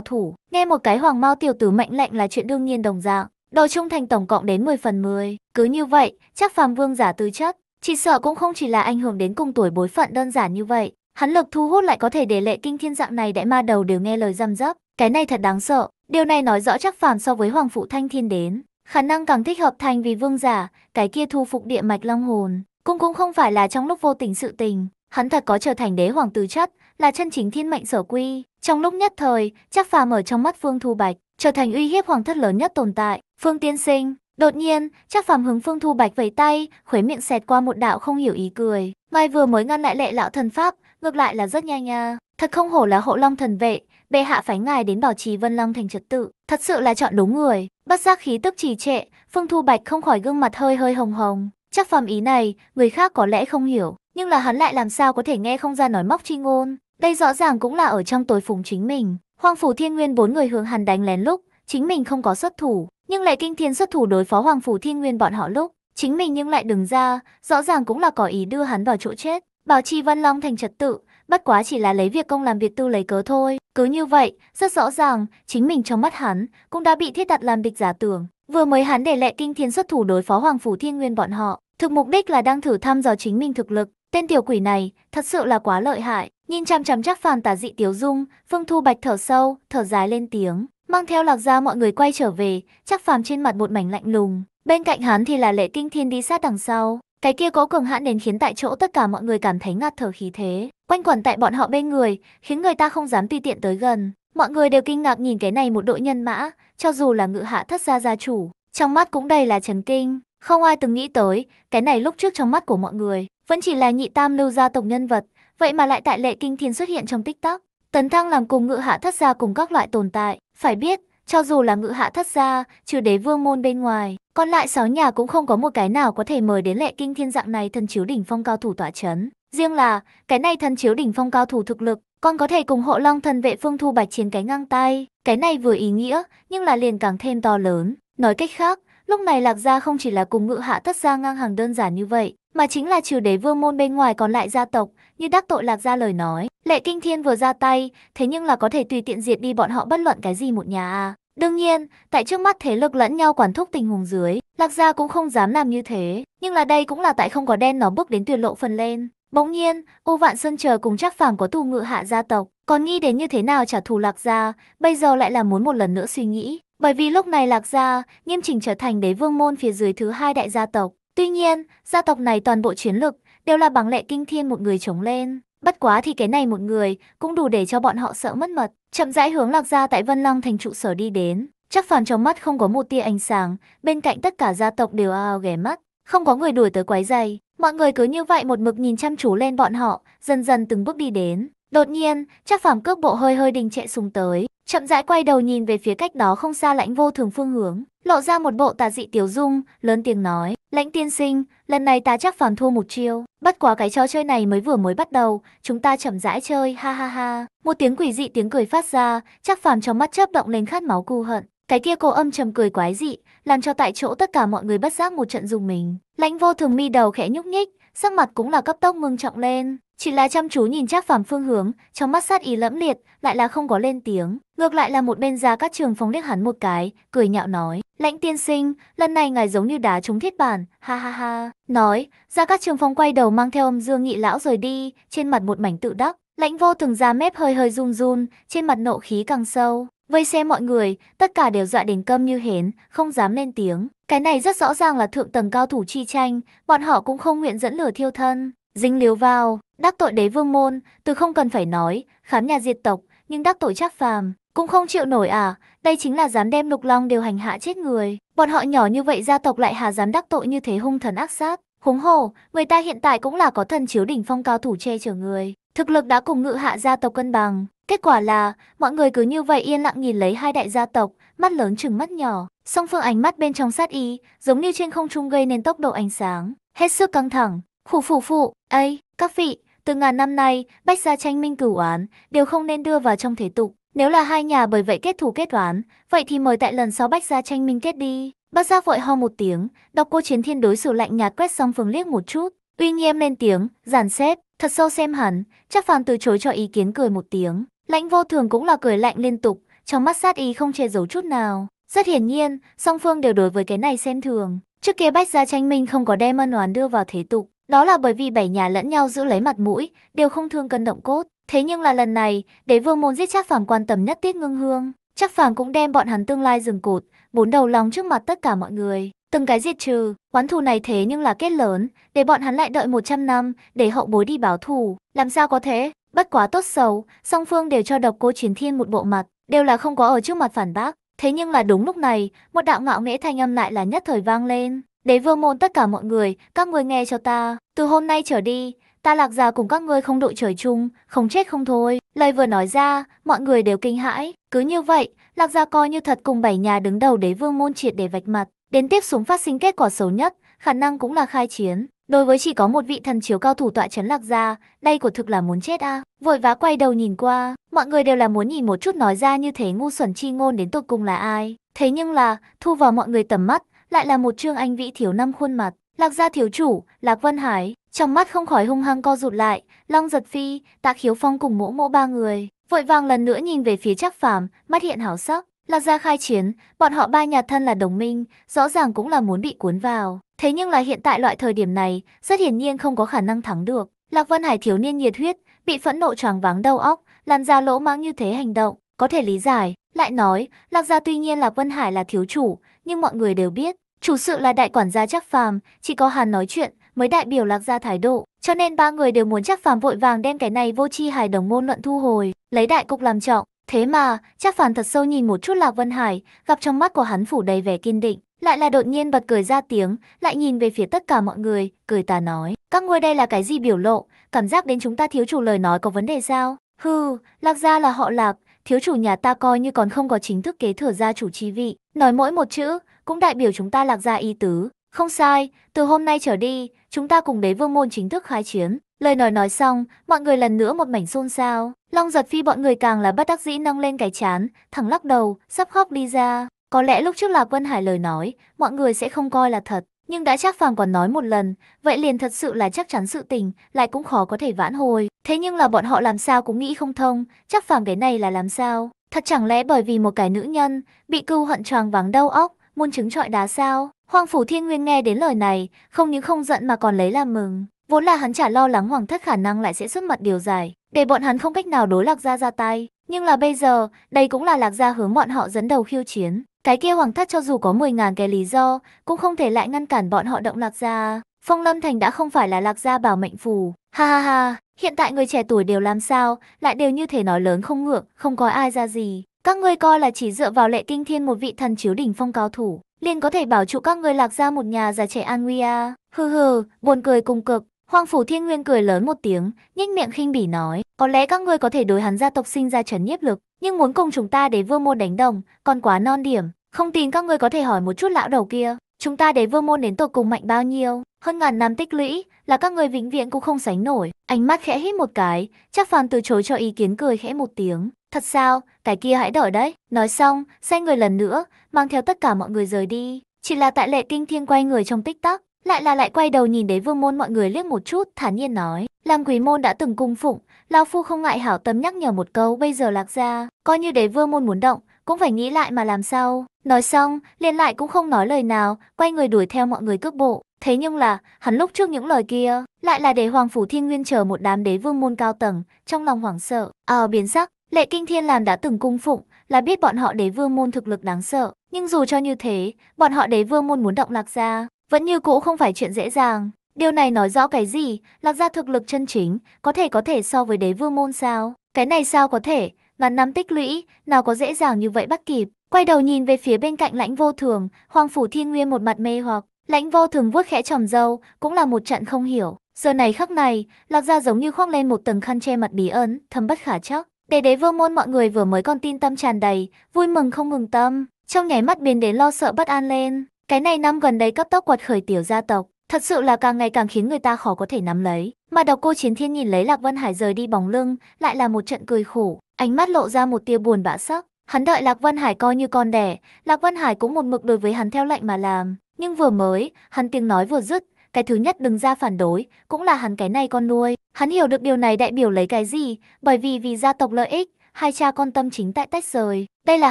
thủ. Nghe một cái hoàng mao tiểu tử mệnh lệnh là chuyện đương nhiên đồng dạng, Đồ trung thành tổng cộng đến 10 phần 10. Cứ như vậy, chắc phàm vương giả tư chất, chỉ sợ cũng không chỉ là ảnh hưởng đến cung tuổi bối phận đơn giản như vậy. Hắn lực thu hút lại có thể để lệ kinh thiên dạng này đại ma đầu đều nghe lời răm rắp. Cái này thật đáng sợ. Điều này nói rõ chắc phàm so với hoàng phụ thanh thiên đến. Khả năng càng thích hợp thành vì vương giả, cái kia thu phục địa mạch long hồn. Cũng cũng không phải là trong lúc vô tình sự tình. Hắn thật có trở thành đế hoàng tư chất, là chân chính thiên mệnh sở quy. Trong lúc nhất thời, chắc phàm ở trong mắt Phương Thu Bạch, trở thành uy hiếp hoàng thất lớn nhất tồn tại. Phương tiên sinh, đột nhiên, chắc phàm hướng Phương Thu Bạch vẫy tay, khuấy miệng xẹt qua một đạo không hiểu ý cười. mai vừa mới ngăn lại lệ lão thần pháp, ngược lại là rất nhanh nha. Thật không hổ là hộ long thần vệ, bệ hạ phái ngài đến bảo trì vân long thành trật tự thật sự là chọn đúng người bất giác khí tức trì trệ phương thu bạch không khỏi gương mặt hơi hơi hồng hồng chắc phàm ý này người khác có lẽ không hiểu nhưng là hắn lại làm sao có thể nghe không ra nói móc chi ngôn đây rõ ràng cũng là ở trong tối phùng chính mình. Hoàng phủ Thiên Nguyên bốn người hướng hắn đánh lén lúc, chính mình không có xuất thủ, nhưng lại kinh thiên xuất thủ đối phó Hoàng phủ Thiên Nguyên bọn họ lúc, chính mình nhưng lại đứng ra, rõ ràng cũng là có ý đưa hắn vào chỗ chết. Bảo trì Văn Long thành trật tự, bất quá chỉ là lấy việc công làm việc tư lấy cớ thôi. Cứ như vậy, rất rõ ràng, chính mình trong mắt hắn cũng đã bị thiết đặt làm địch giả tưởng. Vừa mới hắn để lệ kinh thiên xuất thủ đối phó Hoàng phủ Thiên Nguyên bọn họ, thực mục đích là đang thử thăm dò chính mình thực lực, Tên tiểu quỷ này thật sự là quá lợi hại, nhìn chằm chằm chắc phàn tả dị tiếu dung, Phương Thu Bạch thở sâu, thở dài lên tiếng. Mang theo lạc gia mọi người quay trở về, chắc phàm trên mặt một mảnh lạnh lùng. Bên cạnh hắn thì là lệ kinh thiên đi sát đằng sau. Cái kia có cường hãn đến khiến tại chỗ tất cả mọi người cảm thấy ngạt thở khí thế. Quanh quẩn tại bọn họ bên người, khiến người ta không dám tùy tiện tới gần. Mọi người đều kinh ngạc nhìn cái này một đội nhân mã, cho dù là ngự hạ thất gia gia chủ. Trong mắt cũng đầy là chấn kinh, không ai từng nghĩ tới, cái này lúc trước trong mắt của mọi người, vẫn chỉ là nhị tam lưu gia tộc nhân vật, vậy mà lại tại lệ kinh thiên xuất hiện trong tích tắc. Tấn Thăng làm cùng ngự hạ thất gia cùng các loại tồn tại. Phải biết, cho dù là ngự hạ thất gia, trừ đế vương môn bên ngoài, còn lại sáu nhà cũng không có một cái nào có thể mời đến lệ kinh thiên dạng này thần chiếu đỉnh phong cao thủ tỏa chấn. Riêng là, cái này thần chiếu đỉnh phong cao thủ thực lực, còn có thể cùng hộ long thần vệ phương thu bạch chiến cái ngang tay. Cái này vừa ý nghĩa, nhưng là liền càng thêm to lớn. Nói cách khác, lúc này lạc gia không chỉ là cùng ngự hạ thất gia ngang hàng đơn giản như vậy, mà chính là triều đế vương môn bên ngoài còn lại gia tộc, như đắc tội lạc ra lời nói. Lệ Kinh Thiên vừa ra tay, thế nhưng là có thể tùy tiện diệt đi bọn họ bất luận cái gì một nhà à. Đương nhiên, tại trước mắt thế lực lẫn nhau quản thúc tình hùng dưới, Lạc Gia cũng không dám làm như thế, nhưng là đây cũng là tại không có đen nó bước đến tuyệt lộ phần lên. Bỗng nhiên, ô Vạn Sơn chờ cùng chắc phàm có tu ngự hạ gia tộc, còn nghĩ đến như thế nào trả thù Lạc Gia, bây giờ lại là muốn một lần nữa suy nghĩ. Bởi vì lúc này Lạc Gia, nghiêm chỉnh trở thành đế vương môn phía dưới thứ hai đại gia tộc, Tuy nhiên, gia tộc này toàn bộ chiến lực đều là bằng lệ kinh thiên một người chống lên. Bất quá thì cái này một người cũng đủ để cho bọn họ sợ mất mật. Chậm rãi hướng lạc gia tại Vân Long thành trụ sở đi đến. Chắc phản trong mắt không có một tia ánh sáng, bên cạnh tất cả gia tộc đều ao ghé mắt. Không có người đuổi tới quái dày, mọi người cứ như vậy một mực nhìn chăm chú lên bọn họ, dần dần từng bước đi đến. Đột nhiên, chắc phàm cước bộ hơi hơi đình trệ xuống tới, chậm rãi quay đầu nhìn về phía cách đó không xa lãnh vô thường phương hướng, lộ ra một bộ tà dị tiểu dung, lớn tiếng nói, lãnh tiên sinh, lần này ta chắc phản thua một chiêu, bất quá cái trò chơi này mới vừa mới bắt đầu, chúng ta chậm rãi chơi, ha ha ha. Một tiếng quỷ dị tiếng cười phát ra, chắc phản trong mắt chớp động lên khát máu cu hận, cái kia cô âm trầm cười quái dị, làm cho tại chỗ tất cả mọi người bất giác một trận dùng mình. Lãnh vô thường mi đầu khẽ nhúc nhích, sắc mặt cũng là cấp tốc ngưng trọng lên. Chỉ là chăm chú nhìn Trác Phàm phương hướng, trong mắt sát ý lẫm liệt, lại là không có lên tiếng, ngược lại là một bên ra các trường phóng liếc hắn một cái, cười nhạo nói: "Lãnh tiên sinh, lần này ngài giống như đá trúng thiết bản, ha ha ha." Nói, ra các trường phóng quay đầu mang theo âm dương nghị lão rời đi, trên mặt một mảnh tự đắc, lãnh vô thường ra mép hơi hơi run run, trên mặt nộ khí càng sâu. Vây xem mọi người, tất cả đều dọa đến câm như hến, không dám lên tiếng. Cái này rất rõ ràng là thượng tầng cao thủ chi tranh, bọn họ cũng không nguyện dẫn lửa thiêu thân, dính liếu vào. Đắc tội đế vương môn, từ không cần phải nói, khám nhà diệt tộc, nhưng đắc tội chắc phàm, cũng không chịu nổi à, đây chính là dám đem lục long đều hành hạ chết người. Bọn họ nhỏ như vậy gia tộc lại hà dám đắc tội như thế hung thần ác sát. Huống hồ, người ta hiện tại cũng là có thần chiếu đỉnh phong cao thủ che chở người. Thực lực đã cùng ngự hạ gia tộc cân bằng. Kết quả là, mọi người cứ như vậy yên lặng nhìn lấy hai đại gia tộc, mắt lớn chừng mắt nhỏ. Song phương ánh mắt bên trong sát ý, giống như trên không trung gây nên tốc độ ánh sáng. Hết sức căng thẳng. Khủ phủ phụ, ấy, các vị, từ ngàn năm nay, Bách Gia tranh minh cửu oán đều không nên đưa vào trong thế tục. Nếu là hai nhà bởi vậy kết thù kết oán, vậy thì mời tại lần sau Bách Gia tranh minh kết đi. Bác gia vội ho một tiếng, đọc cô chiến thiên đối xử lạnh nhạt quét xong phương liếc một chút. Uy nghiêm lên tiếng, giản xếp, thật sâu xem hắn, chắc phàm từ chối cho ý kiến cười một tiếng. Lãnh vô thường cũng là cười lạnh liên tục, trong mắt sát ý không che giấu chút nào. Rất hiển nhiên, song phương đều đối với cái này xem thường. Trước kia Bách Gia Tranh Minh không có đem ân oán đưa vào thế tục, đó là bởi vì bảy nhà lẫn nhau giữ lấy mặt mũi, đều không thương cân động cốt. Thế nhưng là lần này, đế vương môn giết chắc phàm quan tâm nhất tiết ngưng hương. Chắc phàm cũng đem bọn hắn tương lai rừng cột, bốn đầu lòng trước mặt tất cả mọi người. Từng cái diệt trừ, oán thù này thế nhưng là kết lớn, để bọn hắn lại đợi 100 năm, để hậu bối đi báo thù. Làm sao có thế? Bất quá tốt xấu, song phương đều cho độc cô chiến thiên một bộ mặt, đều là không có ở trước mặt phản bác. Thế nhưng là đúng lúc này, một đạo ngạo nghễ thanh âm lại là nhất thời vang lên. Đế vương môn tất cả mọi người, các ngươi nghe cho ta, từ hôm nay trở đi, ta lạc già cùng các ngươi không đội trời chung, không chết không thôi. Lời vừa nói ra, mọi người đều kinh hãi. Cứ như vậy, lạc gia coi như thật cùng bảy nhà đứng đầu đế vương môn triệt để vạch mặt. Đến tiếp xuống phát sinh kết quả xấu nhất, khả năng cũng là khai chiến. Đối với chỉ có một vị thần chiếu cao thủ tọa chấn lạc gia, đây của thực là muốn chết a Vội vã quay đầu nhìn qua, mọi người đều là muốn nhìn một chút nói ra như thế ngu xuẩn chi ngôn đến tột cùng là ai. Thế nhưng là, thu vào mọi người tầm mắt, lại là một trương anh vĩ thiếu năm khuôn mặt. Lạc gia thiếu chủ, Lạc Vân Hải, trong mắt không khỏi hung hăng co rụt lại, Long Giật Phi, Tạ Khiếu Phong cùng mỗ mỗ ba người, vội vàng lần nữa nhìn về phía Trác Phàm, mắt hiện hảo sắc. Lạc gia khai chiến, bọn họ ba nhà thân là đồng minh, rõ ràng cũng là muốn bị cuốn vào. Thế nhưng là hiện tại loại thời điểm này, rất hiển nhiên không có khả năng thắng được. Lạc Vân Hải thiếu niên nhiệt huyết, bị phẫn nộ choáng váng đầu óc, làm ra lỗ mãng như thế hành động, có thể lý giải. Lại nói, Lạc gia tuy nhiên Lạc Vân Hải là thiếu chủ, nhưng mọi người đều biết, chủ sự là đại quản gia Trác Phàm, chỉ có hắn nói chuyện mới đại biểu Lạc gia thái độ, cho nên ba người đều muốn Trác Phàm vội vàng đem cái này vô chi hài đồng môn luận thu hồi, lấy đại cục làm trọng. Thế mà, Trác Phàm thật sâu nhìn một chút Lạc Vân Hải, gặp trong mắt của hắn phủ đầy vẻ kiên định, lại là đột nhiên bật cười ra tiếng, lại nhìn về phía tất cả mọi người, cười ta nói: "Các ngươi đây là cái gì biểu lộ, cảm giác đến chúng ta thiếu chủ lời nói có vấn đề sao?" Hừ, Lạc gia là họ Lạc, thiếu chủ nhà ta coi như còn không có chính thức kế thừa gia chủ chi vị, nói mỗi một chữ cũng đại biểu chúng ta lạc gia y tứ. Không sai, từ hôm nay trở đi, chúng ta cùng đế vương môn chính thức khai chiến. Lời nói nói xong, mọi người lần nữa một mảnh xôn xao. Long giật phi bọn người càng là bất đắc dĩ nâng lên cái chán, thẳng lắc đầu, sắp khóc đi ra. Có lẽ lúc trước là Quân Hải lời nói, mọi người sẽ không coi là thật. Nhưng đã chắc phàm còn nói một lần, vậy liền thật sự là chắc chắn sự tình, lại cũng khó có thể vãn hồi. Thế nhưng là bọn họ làm sao cũng nghĩ không thông, chắc phàm cái này là làm sao? Thật chẳng lẽ bởi vì một cái nữ nhân, bị cưu hận choàng vắng đau óc, muôn chứng trọi đá sao? Hoàng phủ thiên nguyên nghe đến lời này, không những không giận mà còn lấy làm mừng. Vốn là hắn chả lo lắng hoàng thất khả năng lại sẽ xuất mặt điều dài để bọn hắn không cách nào đối lạc gia ra tay. Nhưng là bây giờ, đây cũng là lạc gia hướng bọn họ dẫn đầu khiêu chiến. Cái kia hoàng thất cho dù có 10.000 cái lý do, cũng không thể lại ngăn cản bọn họ động lạc gia. Phong Lâm Thành đã không phải là lạc gia bảo mệnh phù. Ha ha ha, hiện tại người trẻ tuổi đều làm sao, lại đều như thể nói lớn không ngượng, không có ai ra gì. Các ngươi coi là chỉ dựa vào lệ kinh thiên một vị thần chiếu đỉnh phong cao thủ, liền có thể bảo trụ các ngươi lạc gia một nhà già trẻ an nguy à. Hừ hừ, buồn cười cùng cực. Hoàng phủ thiên nguyên cười lớn một tiếng, nhếch miệng khinh bỉ nói, có lẽ các ngươi có thể đối hắn gia tộc sinh ra trấn nhiếp lực, nhưng muốn cùng chúng ta để vương môn đánh đồng, còn quá non điểm. Không tin các ngươi có thể hỏi một chút lão đầu kia, chúng ta để vương môn đến tột cùng mạnh bao nhiêu, hơn ngàn năm tích lũy, là các ngươi vĩnh viễn cũng không sánh nổi. Ánh mắt khẽ hít một cái, chắc phàm từ chối cho ý kiến cười khẽ một tiếng. Thật sao, cái kia hãy đợi đấy. Nói xong, sai người lần nữa, mang theo tất cả mọi người rời đi. Chỉ là tại lệ kinh thiên quay người trong tích tắc, lại là lại quay đầu nhìn đế vương môn mọi người liếc một chút, thản nhiên nói. Làm quý môn đã từng cung phụng, Lao Phu không ngại hảo tâm nhắc nhở một câu bây giờ lạc ra, coi như đế vương môn muốn động, cũng phải nghĩ lại mà làm sao. Nói xong, liền lại cũng không nói lời nào, quay người đuổi theo mọi người cướp bộ. Thế nhưng là, hắn lúc trước những lời kia, lại là để Hoàng Phủ Thiên Nguyên chờ một đám đế vương môn cao tầng, trong lòng hoảng sợ, à, biến sắc. Lệ Kinh Thiên làm đã từng cung phụng, là biết bọn họ đế vương môn thực lực đáng sợ. Nhưng dù cho như thế, bọn họ đế vương môn muốn động lạc ra, vẫn như cũ không phải chuyện dễ dàng. Điều này nói rõ cái gì? Lạc gia thực lực chân chính, có thể có thể so với đế vương môn sao? Cái này sao có thể? Ngàn năm tích lũy, nào có dễ dàng như vậy bắt kịp. Quay đầu nhìn về phía bên cạnh lãnh vô thường, hoàng phủ thiên nguyên một mặt mê hoặc. Lãnh vô thường vuốt khẽ tròm dâu, cũng là một trận không hiểu. Giờ này khắc này, lạc gia giống như khoác lên một tầng khăn che mặt bí ẩn, thâm bất khả chắc. Để đế vương môn mọi người vừa mới còn tin tâm tràn đầy, vui mừng không ngừng tâm. Trong nháy mắt biến đến lo sợ bất an lên. Cái này năm gần đây cấp tốc quật khởi tiểu gia tộc, Thật sự là càng ngày càng khiến người ta khó có thể nắm lấy. Mà đọc cô Chiến Thiên nhìn lấy Lạc Vân Hải rời đi bóng lưng, lại là một trận cười khổ, ánh mắt lộ ra một tia buồn bã sắc. Hắn đợi Lạc Vân Hải coi như con đẻ, Lạc Vân Hải cũng một mực đối với hắn theo lệnh mà làm. Nhưng vừa mới, hắn tiếng nói vừa dứt, cái thứ nhất đừng ra phản đối, cũng là hắn cái này con nuôi. Hắn hiểu được điều này đại biểu lấy cái gì, bởi vì vì gia tộc lợi ích, hai cha con tâm chính tại tách rời. Đây là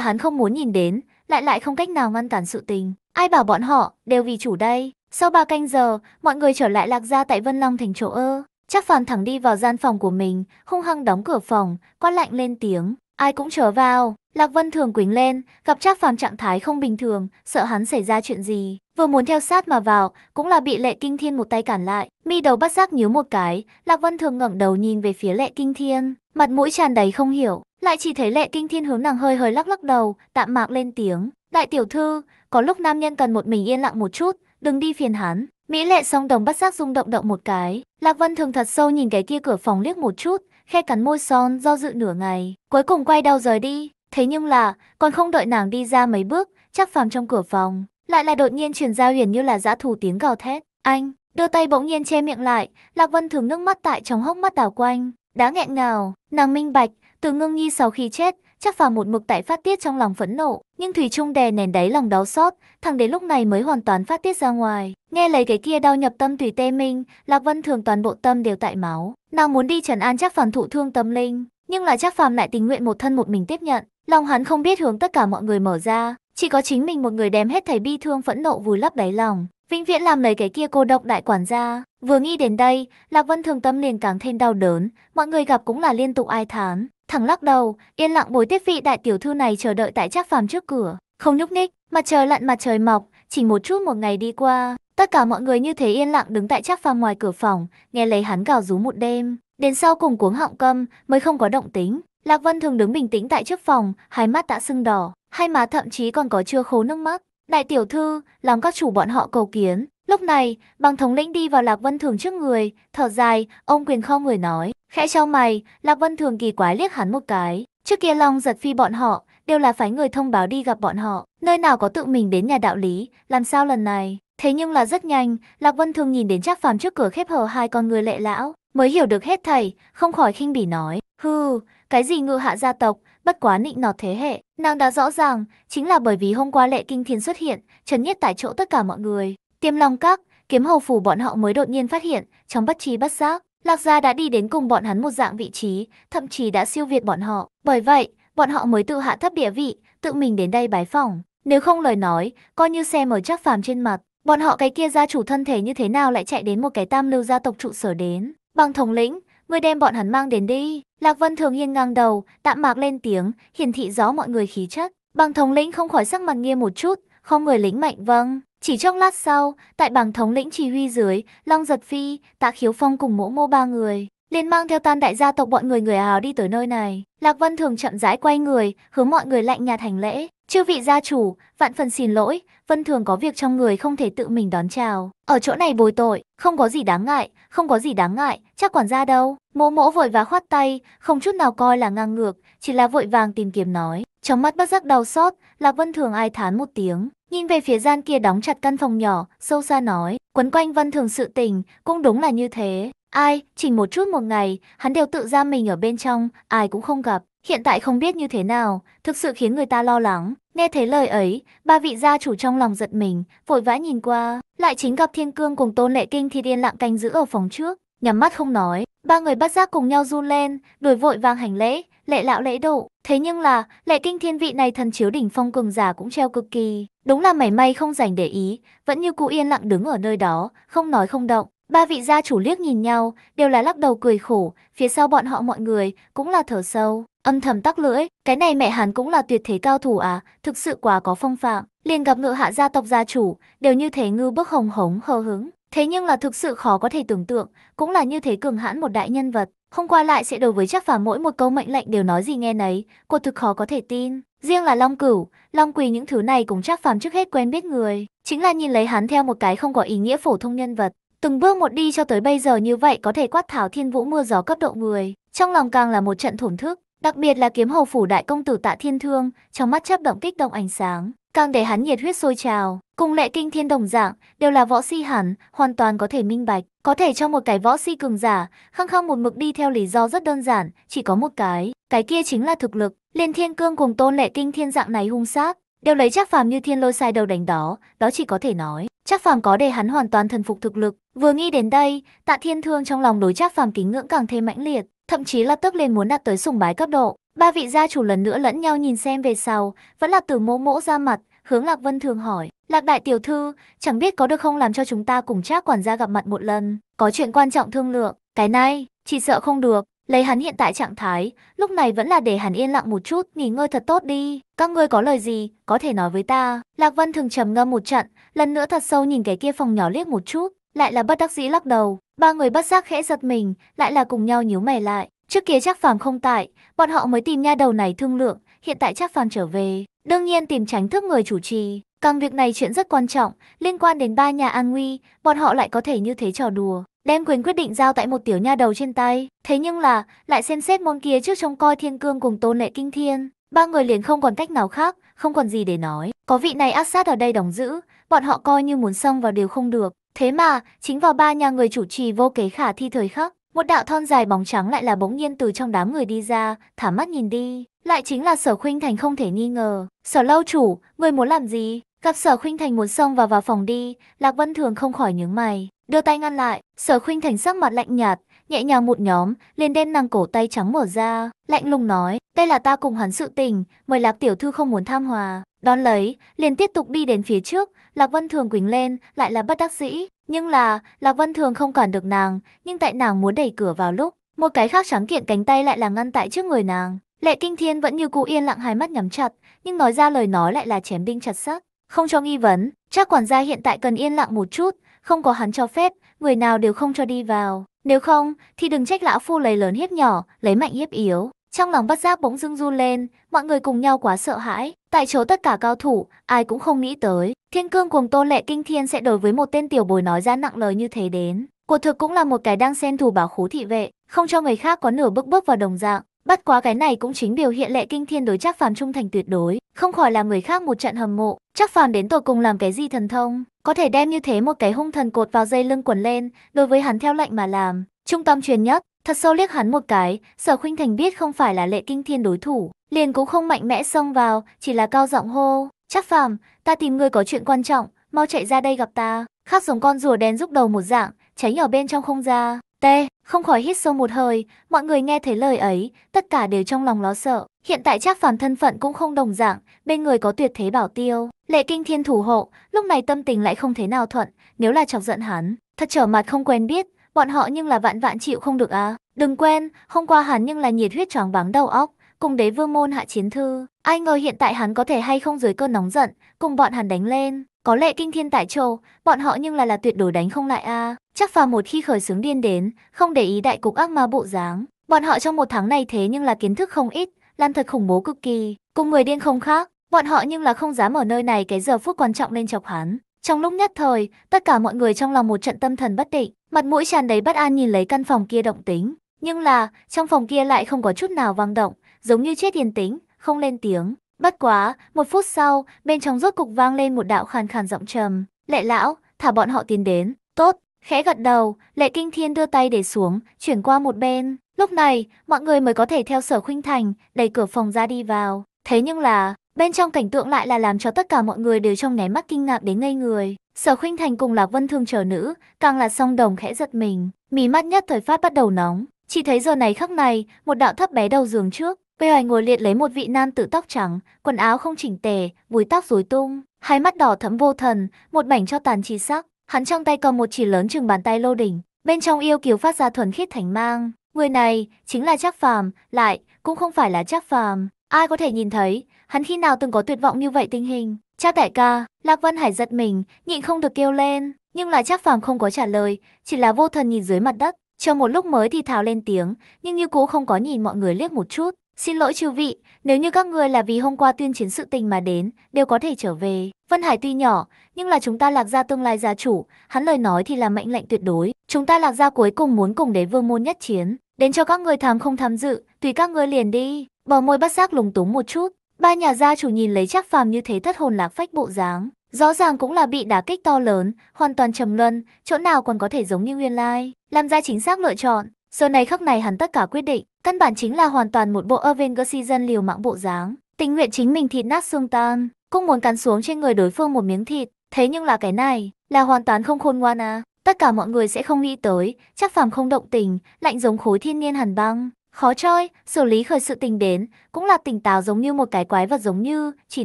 hắn không muốn nhìn đến, lại lại không cách nào ngăn cản sự tình. Ai bảo bọn họ, đều vì chủ đây. Sau 3 canh giờ, mọi người trở lại lạc gia tại Vân Long thành chỗ ơ. Chắc phàm thẳng đi vào gian phòng của mình, hung hăng đóng cửa phòng, quát lạnh lên tiếng. Ai cũng trở vào, Lạc Vân thường quỳnh lên, gặp Trác Phàm trạng thái không bình thường, sợ hắn xảy ra chuyện gì, vừa muốn theo sát mà vào, cũng là bị Lệ Kinh Thiên một tay cản lại. Mi đầu bắt giác nhíu một cái, Lạc Vân thường ngẩng đầu nhìn về phía Lệ Kinh Thiên, mặt mũi tràn đầy không hiểu, lại chỉ thấy Lệ Kinh Thiên hướng nàng hơi hơi lắc lắc đầu, tạm mạc lên tiếng, "Đại tiểu thư, có lúc nam nhân cần một mình yên lặng một chút, đừng đi phiền hắn. Mỹ lệ song đồng bắt giác rung động động một cái. Lạc Vân Thường thật sâu nhìn cái kia cửa phòng liếc một chút, khe cắn môi son do dự nửa ngày, cuối cùng quay đầu rời đi. Thế nhưng là, còn không đợi nàng đi ra mấy bước, chắc phàm trong cửa phòng, lại là đột nhiên truyền ra huyền như là dã thù tiếng gào thét. Anh, đưa tay bỗng nhiên che miệng lại, Lạc Vân Thường nước mắt tại trong hốc mắt đảo quanh. đá nghẹn ngào, nàng minh bạch, từ ngưng nhi sau khi chết, chắc phàm một mực tại phát tiết trong lòng phẫn nộ, nhưng Thủy Trung đè nền đáy lòng đau xót, thằng đến lúc này mới hoàn toàn phát tiết ra ngoài. Nghe lấy cái kia đau nhập tâm thủy tê minh, Lạc Vân thường toàn bộ tâm đều tại máu. Nàng muốn đi trần an chắc phàm thụ thương tâm linh, nhưng là chắc phàm lại tình nguyện một thân một mình tiếp nhận. Lòng hắn không biết hướng tất cả mọi người mở ra, chỉ có chính mình một người đem hết thảy bi thương phẫn nộ vùi lấp đáy lòng. Vĩnh viễn làm lấy cái kia cô độc đại quản gia. Vừa nghĩ đến đây, Lạc Vân thường tâm liền càng thêm đau đớn, mọi người gặp cũng là liên tục ai thán thẳng lắc đầu, yên lặng bồi tiếp vị đại tiểu thư này chờ đợi tại Trác Phàm trước cửa, không nhúc ních, mặt trời lặn mặt trời mọc, chỉ một chút một ngày đi qua, tất cả mọi người như thế yên lặng đứng tại Trác Phàm ngoài cửa phòng, nghe lấy hắn gào rú một đêm, đến sau cùng cuống họng câm mới không có động tính. Lạc Vân thường đứng bình tĩnh tại trước phòng, hai mắt đã sưng đỏ, hai má thậm chí còn có chưa khố nước mắt. Đại tiểu thư, làm các chủ bọn họ cầu kiến. Lúc này, bằng thống lĩnh đi vào Lạc Vân thường trước người, thở dài, ông quyền kho người nói, Khẽ cho mày, Lạc Vân Thường kỳ quái liếc hắn một cái. Trước kia Long giật phi bọn họ, đều là phái người thông báo đi gặp bọn họ. Nơi nào có tự mình đến nhà đạo lý, làm sao lần này? Thế nhưng là rất nhanh, Lạc Vân Thường nhìn đến chắc Phàm trước cửa khép hờ hai con người lệ lão, mới hiểu được hết thảy, không khỏi khinh bỉ nói. Hừ, cái gì ngự hạ gia tộc, bất quá nịnh nọt thế hệ. Nàng đã rõ ràng, chính là bởi vì hôm qua lệ kinh thiên xuất hiện, chấn nhiết tại chỗ tất cả mọi người. Tiêm lòng các, kiếm hầu phủ bọn họ mới đột nhiên phát hiện, trong bất trí bất giác, Lạc Gia đã đi đến cùng bọn hắn một dạng vị trí, thậm chí đã siêu việt bọn họ. Bởi vậy, bọn họ mới tự hạ thấp địa vị, tự mình đến đây bái phỏng. Nếu không lời nói, coi như xem ở chắc phàm trên mặt, bọn họ cái kia gia chủ thân thể như thế nào lại chạy đến một cái tam lưu gia tộc trụ sở đến. Bằng thống lĩnh, người đem bọn hắn mang đến đi. Lạc Vân thường yên ngang đầu, tạm mạc lên tiếng, hiển thị rõ mọi người khí chất. Bằng thống lĩnh không khỏi sắc mặt nghiêm một chút, không người lính mạnh vâng. Chỉ trong lát sau, tại bảng thống lĩnh chỉ huy dưới, Long Giật Phi, Tạ Khiếu Phong cùng mỗ mô ba người, liền mang theo tan đại gia tộc bọn người người Áo đi tới nơi này. Lạc Vân Thường chậm rãi quay người, hướng mọi người lạnh nhạt hành lễ. Chư vị gia chủ, vạn phần xin lỗi, Vân Thường có việc trong người không thể tự mình đón chào. Ở chỗ này bồi tội, không có gì đáng ngại, không có gì đáng ngại, chắc quản gia đâu. Mỗ mỗ vội vã khoát tay, không chút nào coi là ngang ngược, chỉ là vội vàng tìm kiếm nói. Trong mắt bất giác đau xót, Lạc Vân Thường ai thán một tiếng. Nhìn về phía gian kia đóng chặt căn phòng nhỏ, sâu xa nói, quấn quanh Vân Thường sự tình, cũng đúng là như thế. Ai, chỉ một chút một ngày, hắn đều tự ra mình ở bên trong, ai cũng không gặp. Hiện tại không biết như thế nào, thực sự khiến người ta lo lắng. Nghe thấy lời ấy, ba vị gia chủ trong lòng giật mình, vội vã nhìn qua. Lại chính gặp Thiên Cương cùng Tôn Lệ Kinh thì điên lặng canh giữ ở phòng trước. Nhắm mắt không nói, ba người bắt giác cùng nhau run lên, đuổi vội vàng hành lễ, lệ lão lễ độ. Thế nhưng là, lệ kinh thiên vị này thần chiếu đỉnh phong cường giả cũng treo cực kỳ. Đúng là mảy may không dành để ý, vẫn như cũ yên lặng đứng ở nơi đó, không nói không động. Ba vị gia chủ liếc nhìn nhau, đều là lắc đầu cười khổ, phía sau bọn họ mọi người cũng là thở sâu, âm thầm tắc lưỡi, cái này mẹ hắn cũng là tuyệt thế cao thủ à, thực sự quá có phong phạm, liền gặp ngựa hạ gia tộc gia chủ, đều như thế ngư bước hồng hống hờ hứng. Thế nhưng là thực sự khó có thể tưởng tượng, cũng là như thế cường hãn một đại nhân vật, không qua lại sẽ đối với chắc phà mỗi một câu mệnh lệnh đều nói gì nghe nấy, cô thực khó có thể tin. Riêng là Long Cửu, Long Quỳ những thứ này cũng chắc phàm trước hết quen biết người, chính là nhìn lấy hắn theo một cái không có ý nghĩa phổ thông nhân vật. Từng bước một đi cho tới bây giờ như vậy có thể quát tháo thiên vũ mưa gió cấp độ người, trong lòng càng là một trận thổn thức, đặc biệt là kiếm hầu phủ đại công tử tạ thiên thương, trong mắt chấp động kích động ánh sáng, càng để hắn nhiệt huyết sôi trào. Cùng lệ kinh thiên đồng dạng, đều là võ si hẳn, hoàn toàn có thể minh bạch. Có thể cho một cái võ si cường giả, khăng khăng một mực đi theo lý do rất đơn giản, chỉ có một cái. Cái kia chính là thực lực, liên thiên cương cùng tôn lệ kinh thiên dạng này hung sát. Đều lấy chắc phàm như thiên lôi sai đầu đánh đó, đó chỉ có thể nói. Chắc phàm có để hắn hoàn toàn thần phục thực lực. Vừa nghĩ đến đây, tạ thiên thương trong lòng đối chắc phàm kính ngưỡng càng thêm mãnh liệt, thậm chí là tức liền muốn đạt tới sùng bái cấp độ. Ba vị gia chủ lần nữa lẫn nhau nhìn xem về sau, vẫn là từ mỗ mỗ ra mặt, Hướng Lạc Vân thường hỏi, Lạc Đại Tiểu Thư, chẳng biết có được không làm cho chúng ta cùng trác quản gia gặp mặt một lần, có chuyện quan trọng thương lượng, cái này, chỉ sợ không được, lấy hắn hiện tại trạng thái, lúc này vẫn là để hắn yên lặng một chút, nghỉ ngơi thật tốt đi, các ngươi có lời gì, có thể nói với ta. Lạc Vân thường trầm ngâm một trận, lần nữa thật sâu nhìn cái kia phòng nhỏ liếc một chút, lại là bất đắc dĩ lắc đầu, ba người bất giác khẽ giật mình, lại là cùng nhau nhíu mày lại. Trước kia chắc phàm không tại, bọn họ mới tìm nha đầu này thương lượng, hiện tại chắc phàm trở về, Đương nhiên tìm tránh thức người chủ trì, càng việc này chuyện rất quan trọng, liên quan đến ba nhà an nguy, bọn họ lại có thể như thế trò đùa. Đem quyền quyết định giao tại một tiểu nha đầu trên tay, thế nhưng là lại xem xét môn kia trước trông coi thiên cương cùng tôn lệ kinh thiên. Ba người liền không còn cách nào khác, không còn gì để nói. Có vị này ác sát ở đây đóng giữ, bọn họ coi như muốn xông vào đều không được. Thế mà, chính vào ba nhà người chủ trì vô kế khả thi thời khắc, một đạo thon dài bóng trắng lại là bỗng nhiên từ trong đám người đi ra, thả mắt nhìn đi, lại chính là Sở Khuynh Thành không thể nghi ngờ. Sở lâu chủ, người muốn làm gì? Gặp Sở Khuynh Thành muốn xông vào vào phòng đi, Lạc Vân Thường không khỏi nhướng mày, đưa tay ngăn lại, Sở Khuynh Thành sắc mặt lạnh nhạt, nhẹ nhàng một nhóm, liền đem nàng cổ tay trắng mở ra, lạnh lùng nói, đây là ta cùng hắn sự tình, mời Lạc tiểu thư không muốn tham hòa. Đón lấy, liền tiếp tục đi đến phía trước, Lạc Vân Thường quỳnh lên, lại là bất đắc dĩ. Nhưng là, Lạc Vân Thường không còn được nàng, nhưng tại nàng muốn đẩy cửa vào lúc, một cái khác trắng kiện cánh tay lại là ngăn tại trước người nàng. Lệ Kinh Thiên vẫn như cũ yên lặng hai mắt nhắm chặt, nhưng nói ra lời nói lại là chém đinh chặt sắt, không cho nghi vấn, chắc quản gia hiện tại cần yên lặng một chút, không có hắn cho phép, người nào đều không cho đi vào, nếu không thì đừng trách lão phu lấy lớn hiếp nhỏ, lấy mạnh hiếp yếu. Trong lòng bắt giác bỗng dưng run lên, mọi người cùng nhau quá sợ hãi. Tại chỗ tất cả cao thủ, ai cũng không nghĩ tới. Thiên cương cùng tô lệ kinh thiên sẽ đối với một tên tiểu bồi nói ra nặng lời như thế đến. Cuộc thực cũng là một cái đang xen thù bảo khú thị vệ, không cho người khác có nửa bước bước vào đồng dạng. Bắt quá cái này cũng chính biểu hiện lệ kinh thiên đối chắc phàm trung thành tuyệt đối, không khỏi làm người khác một trận hầm mộ. Chắc phàm đến tội cùng làm cái gì thần thông, có thể đem như thế một cái hung thần cột vào dây lưng quần lên, đối với hắn theo lệnh mà làm. Trung tâm truyền nhất, Thật sâu liếc hắn một cái, sở khuynh thành biết không phải là lệ kinh thiên đối thủ, liền cũng không mạnh mẽ xông vào, chỉ là cao giọng hô, chắc phàm, ta tìm ngươi có chuyện quan trọng, mau chạy ra đây gặp ta, khác giống con rùa đen rúc đầu một dạng, tránh ở bên trong không ra. tê, không khỏi hít sâu một hơi, mọi người nghe thấy lời ấy, tất cả đều trong lòng lo sợ. Hiện tại chắc phàm thân phận cũng không đồng dạng, bên người có tuyệt thế bảo tiêu, lệ kinh thiên thủ hộ, lúc này tâm tình lại không thế nào thuận, nếu là chọc giận hắn, thật trở mặt không quen biết, bọn họ nhưng là vạn vạn chịu không được à. Đừng quên, hôm qua hắn nhưng là nhiệt huyết choáng váng đầu óc, cùng đế vương môn hạ chiến thư. Ai ngờ hiện tại hắn có thể hay không dưới cơn nóng giận, cùng bọn hắn đánh lên. Có lệ kinh thiên tại trồ, bọn họ nhưng là là tuyệt đối đánh không lại a Chắc phà một khi khởi sướng điên đến, không để ý đại cục ác ma bộ dáng. Bọn họ trong một tháng này thế nhưng là kiến thức không ít, lan thật khủng bố cực kỳ. Cùng người điên không khác, bọn họ nhưng là không dám ở nơi này cái giờ phút quan trọng lên chọc hắn. Trong lúc nhất thời, tất cả mọi người trong lòng một trận tâm thần bất định, Mặt mũi tràn đầy bất an nhìn lấy căn phòng kia động tính, nhưng là trong phòng kia lại không có chút nào vang động, giống như chết yên tĩnh, không lên tiếng. Bất quá, một phút sau, bên trong rốt cục vang lên một đạo khàn khàn giọng trầm, "Lệ lão, thả bọn họ tiến đến." "Tốt." Khẽ gật đầu, Lệ Kinh Thiên đưa tay để xuống, chuyển qua một bên. Lúc này, mọi người mới có thể theo Sở Khuynh Thành, đẩy cửa phòng ra đi vào. Thế nhưng là, Bên trong cảnh tượng lại là làm cho tất cả mọi người đều trong nháy mắt kinh ngạc đến ngây người. Sở Khuynh Thành cùng Lạc Vân Thương chờ nữ, càng là song đồng khẽ giật mình, mí mắt nhất thời phát bắt đầu nóng. Chỉ thấy giờ này khắc này, một đạo thấp bé đầu giường trước, Bê Hoài ngồi liệt lấy một vị nam tử tóc trắng, quần áo không chỉnh tề, búi tóc rối tung, hai mắt đỏ thẫm vô thần, một mảnh cho tàn chi sắc. Hắn trong tay cầm một chỉ lớn chừng bàn tay lô đỉnh, bên trong yêu kiều phát ra thuần khiết thành mang. Người này chính là Trác Phàm, lại cũng không phải là Trác Phàm. Ai có thể nhìn thấy, hắn khi nào từng có tuyệt vọng như vậy tình hình. cha đại ca, Lạc văn Hải giật mình, nhịn không được kêu lên, nhưng lại chắc phàm không có trả lời, chỉ là vô thần nhìn dưới mặt đất. Chờ một lúc mới thì thào lên tiếng, nhưng như cũ không có nhìn mọi người liếc một chút. Xin lỗi chư vị, nếu như các người là vì hôm qua tuyên chiến sự tình mà đến, đều có thể trở về. Vân Hải tuy nhỏ, nhưng là chúng ta lạc gia tương lai gia chủ, hắn lời nói thì là mệnh lệnh tuyệt đối. Chúng ta lạc gia cuối cùng muốn cùng đế vương môn nhất chiến, đến cho các người tham không tham dự, tùy các ngươi liền đi. Bờ môi bắt giác lúng túng một chút, Ba nhà gia chủ nhìn lấy Trác Phàm như thế thất hồn lạc phách bộ dáng, rõ ràng cũng là bị đả kích to lớn, hoàn toàn trầm luân, chỗ nào còn có thể giống như nguyên lai, làm ra chính xác lựa chọn. Giờ này khắc này hắn tất cả quyết định, căn bản chính là hoàn toàn một bộ Avenger Season liều mạng bộ dáng, tình nguyện chính mình thịt nát xương tan, cũng muốn cắn xuống trên người đối phương một miếng thịt, thế nhưng là cái này, là hoàn toàn không khôn ngoan à. Tất cả mọi người sẽ không nghĩ tới, chắc phàm không động tình, lạnh giống khối thiên nhiên hàn băng, Khó chơi, xử lý khởi sự tình đến, cũng là tỉnh táo giống như một cái quái vật giống như, chỉ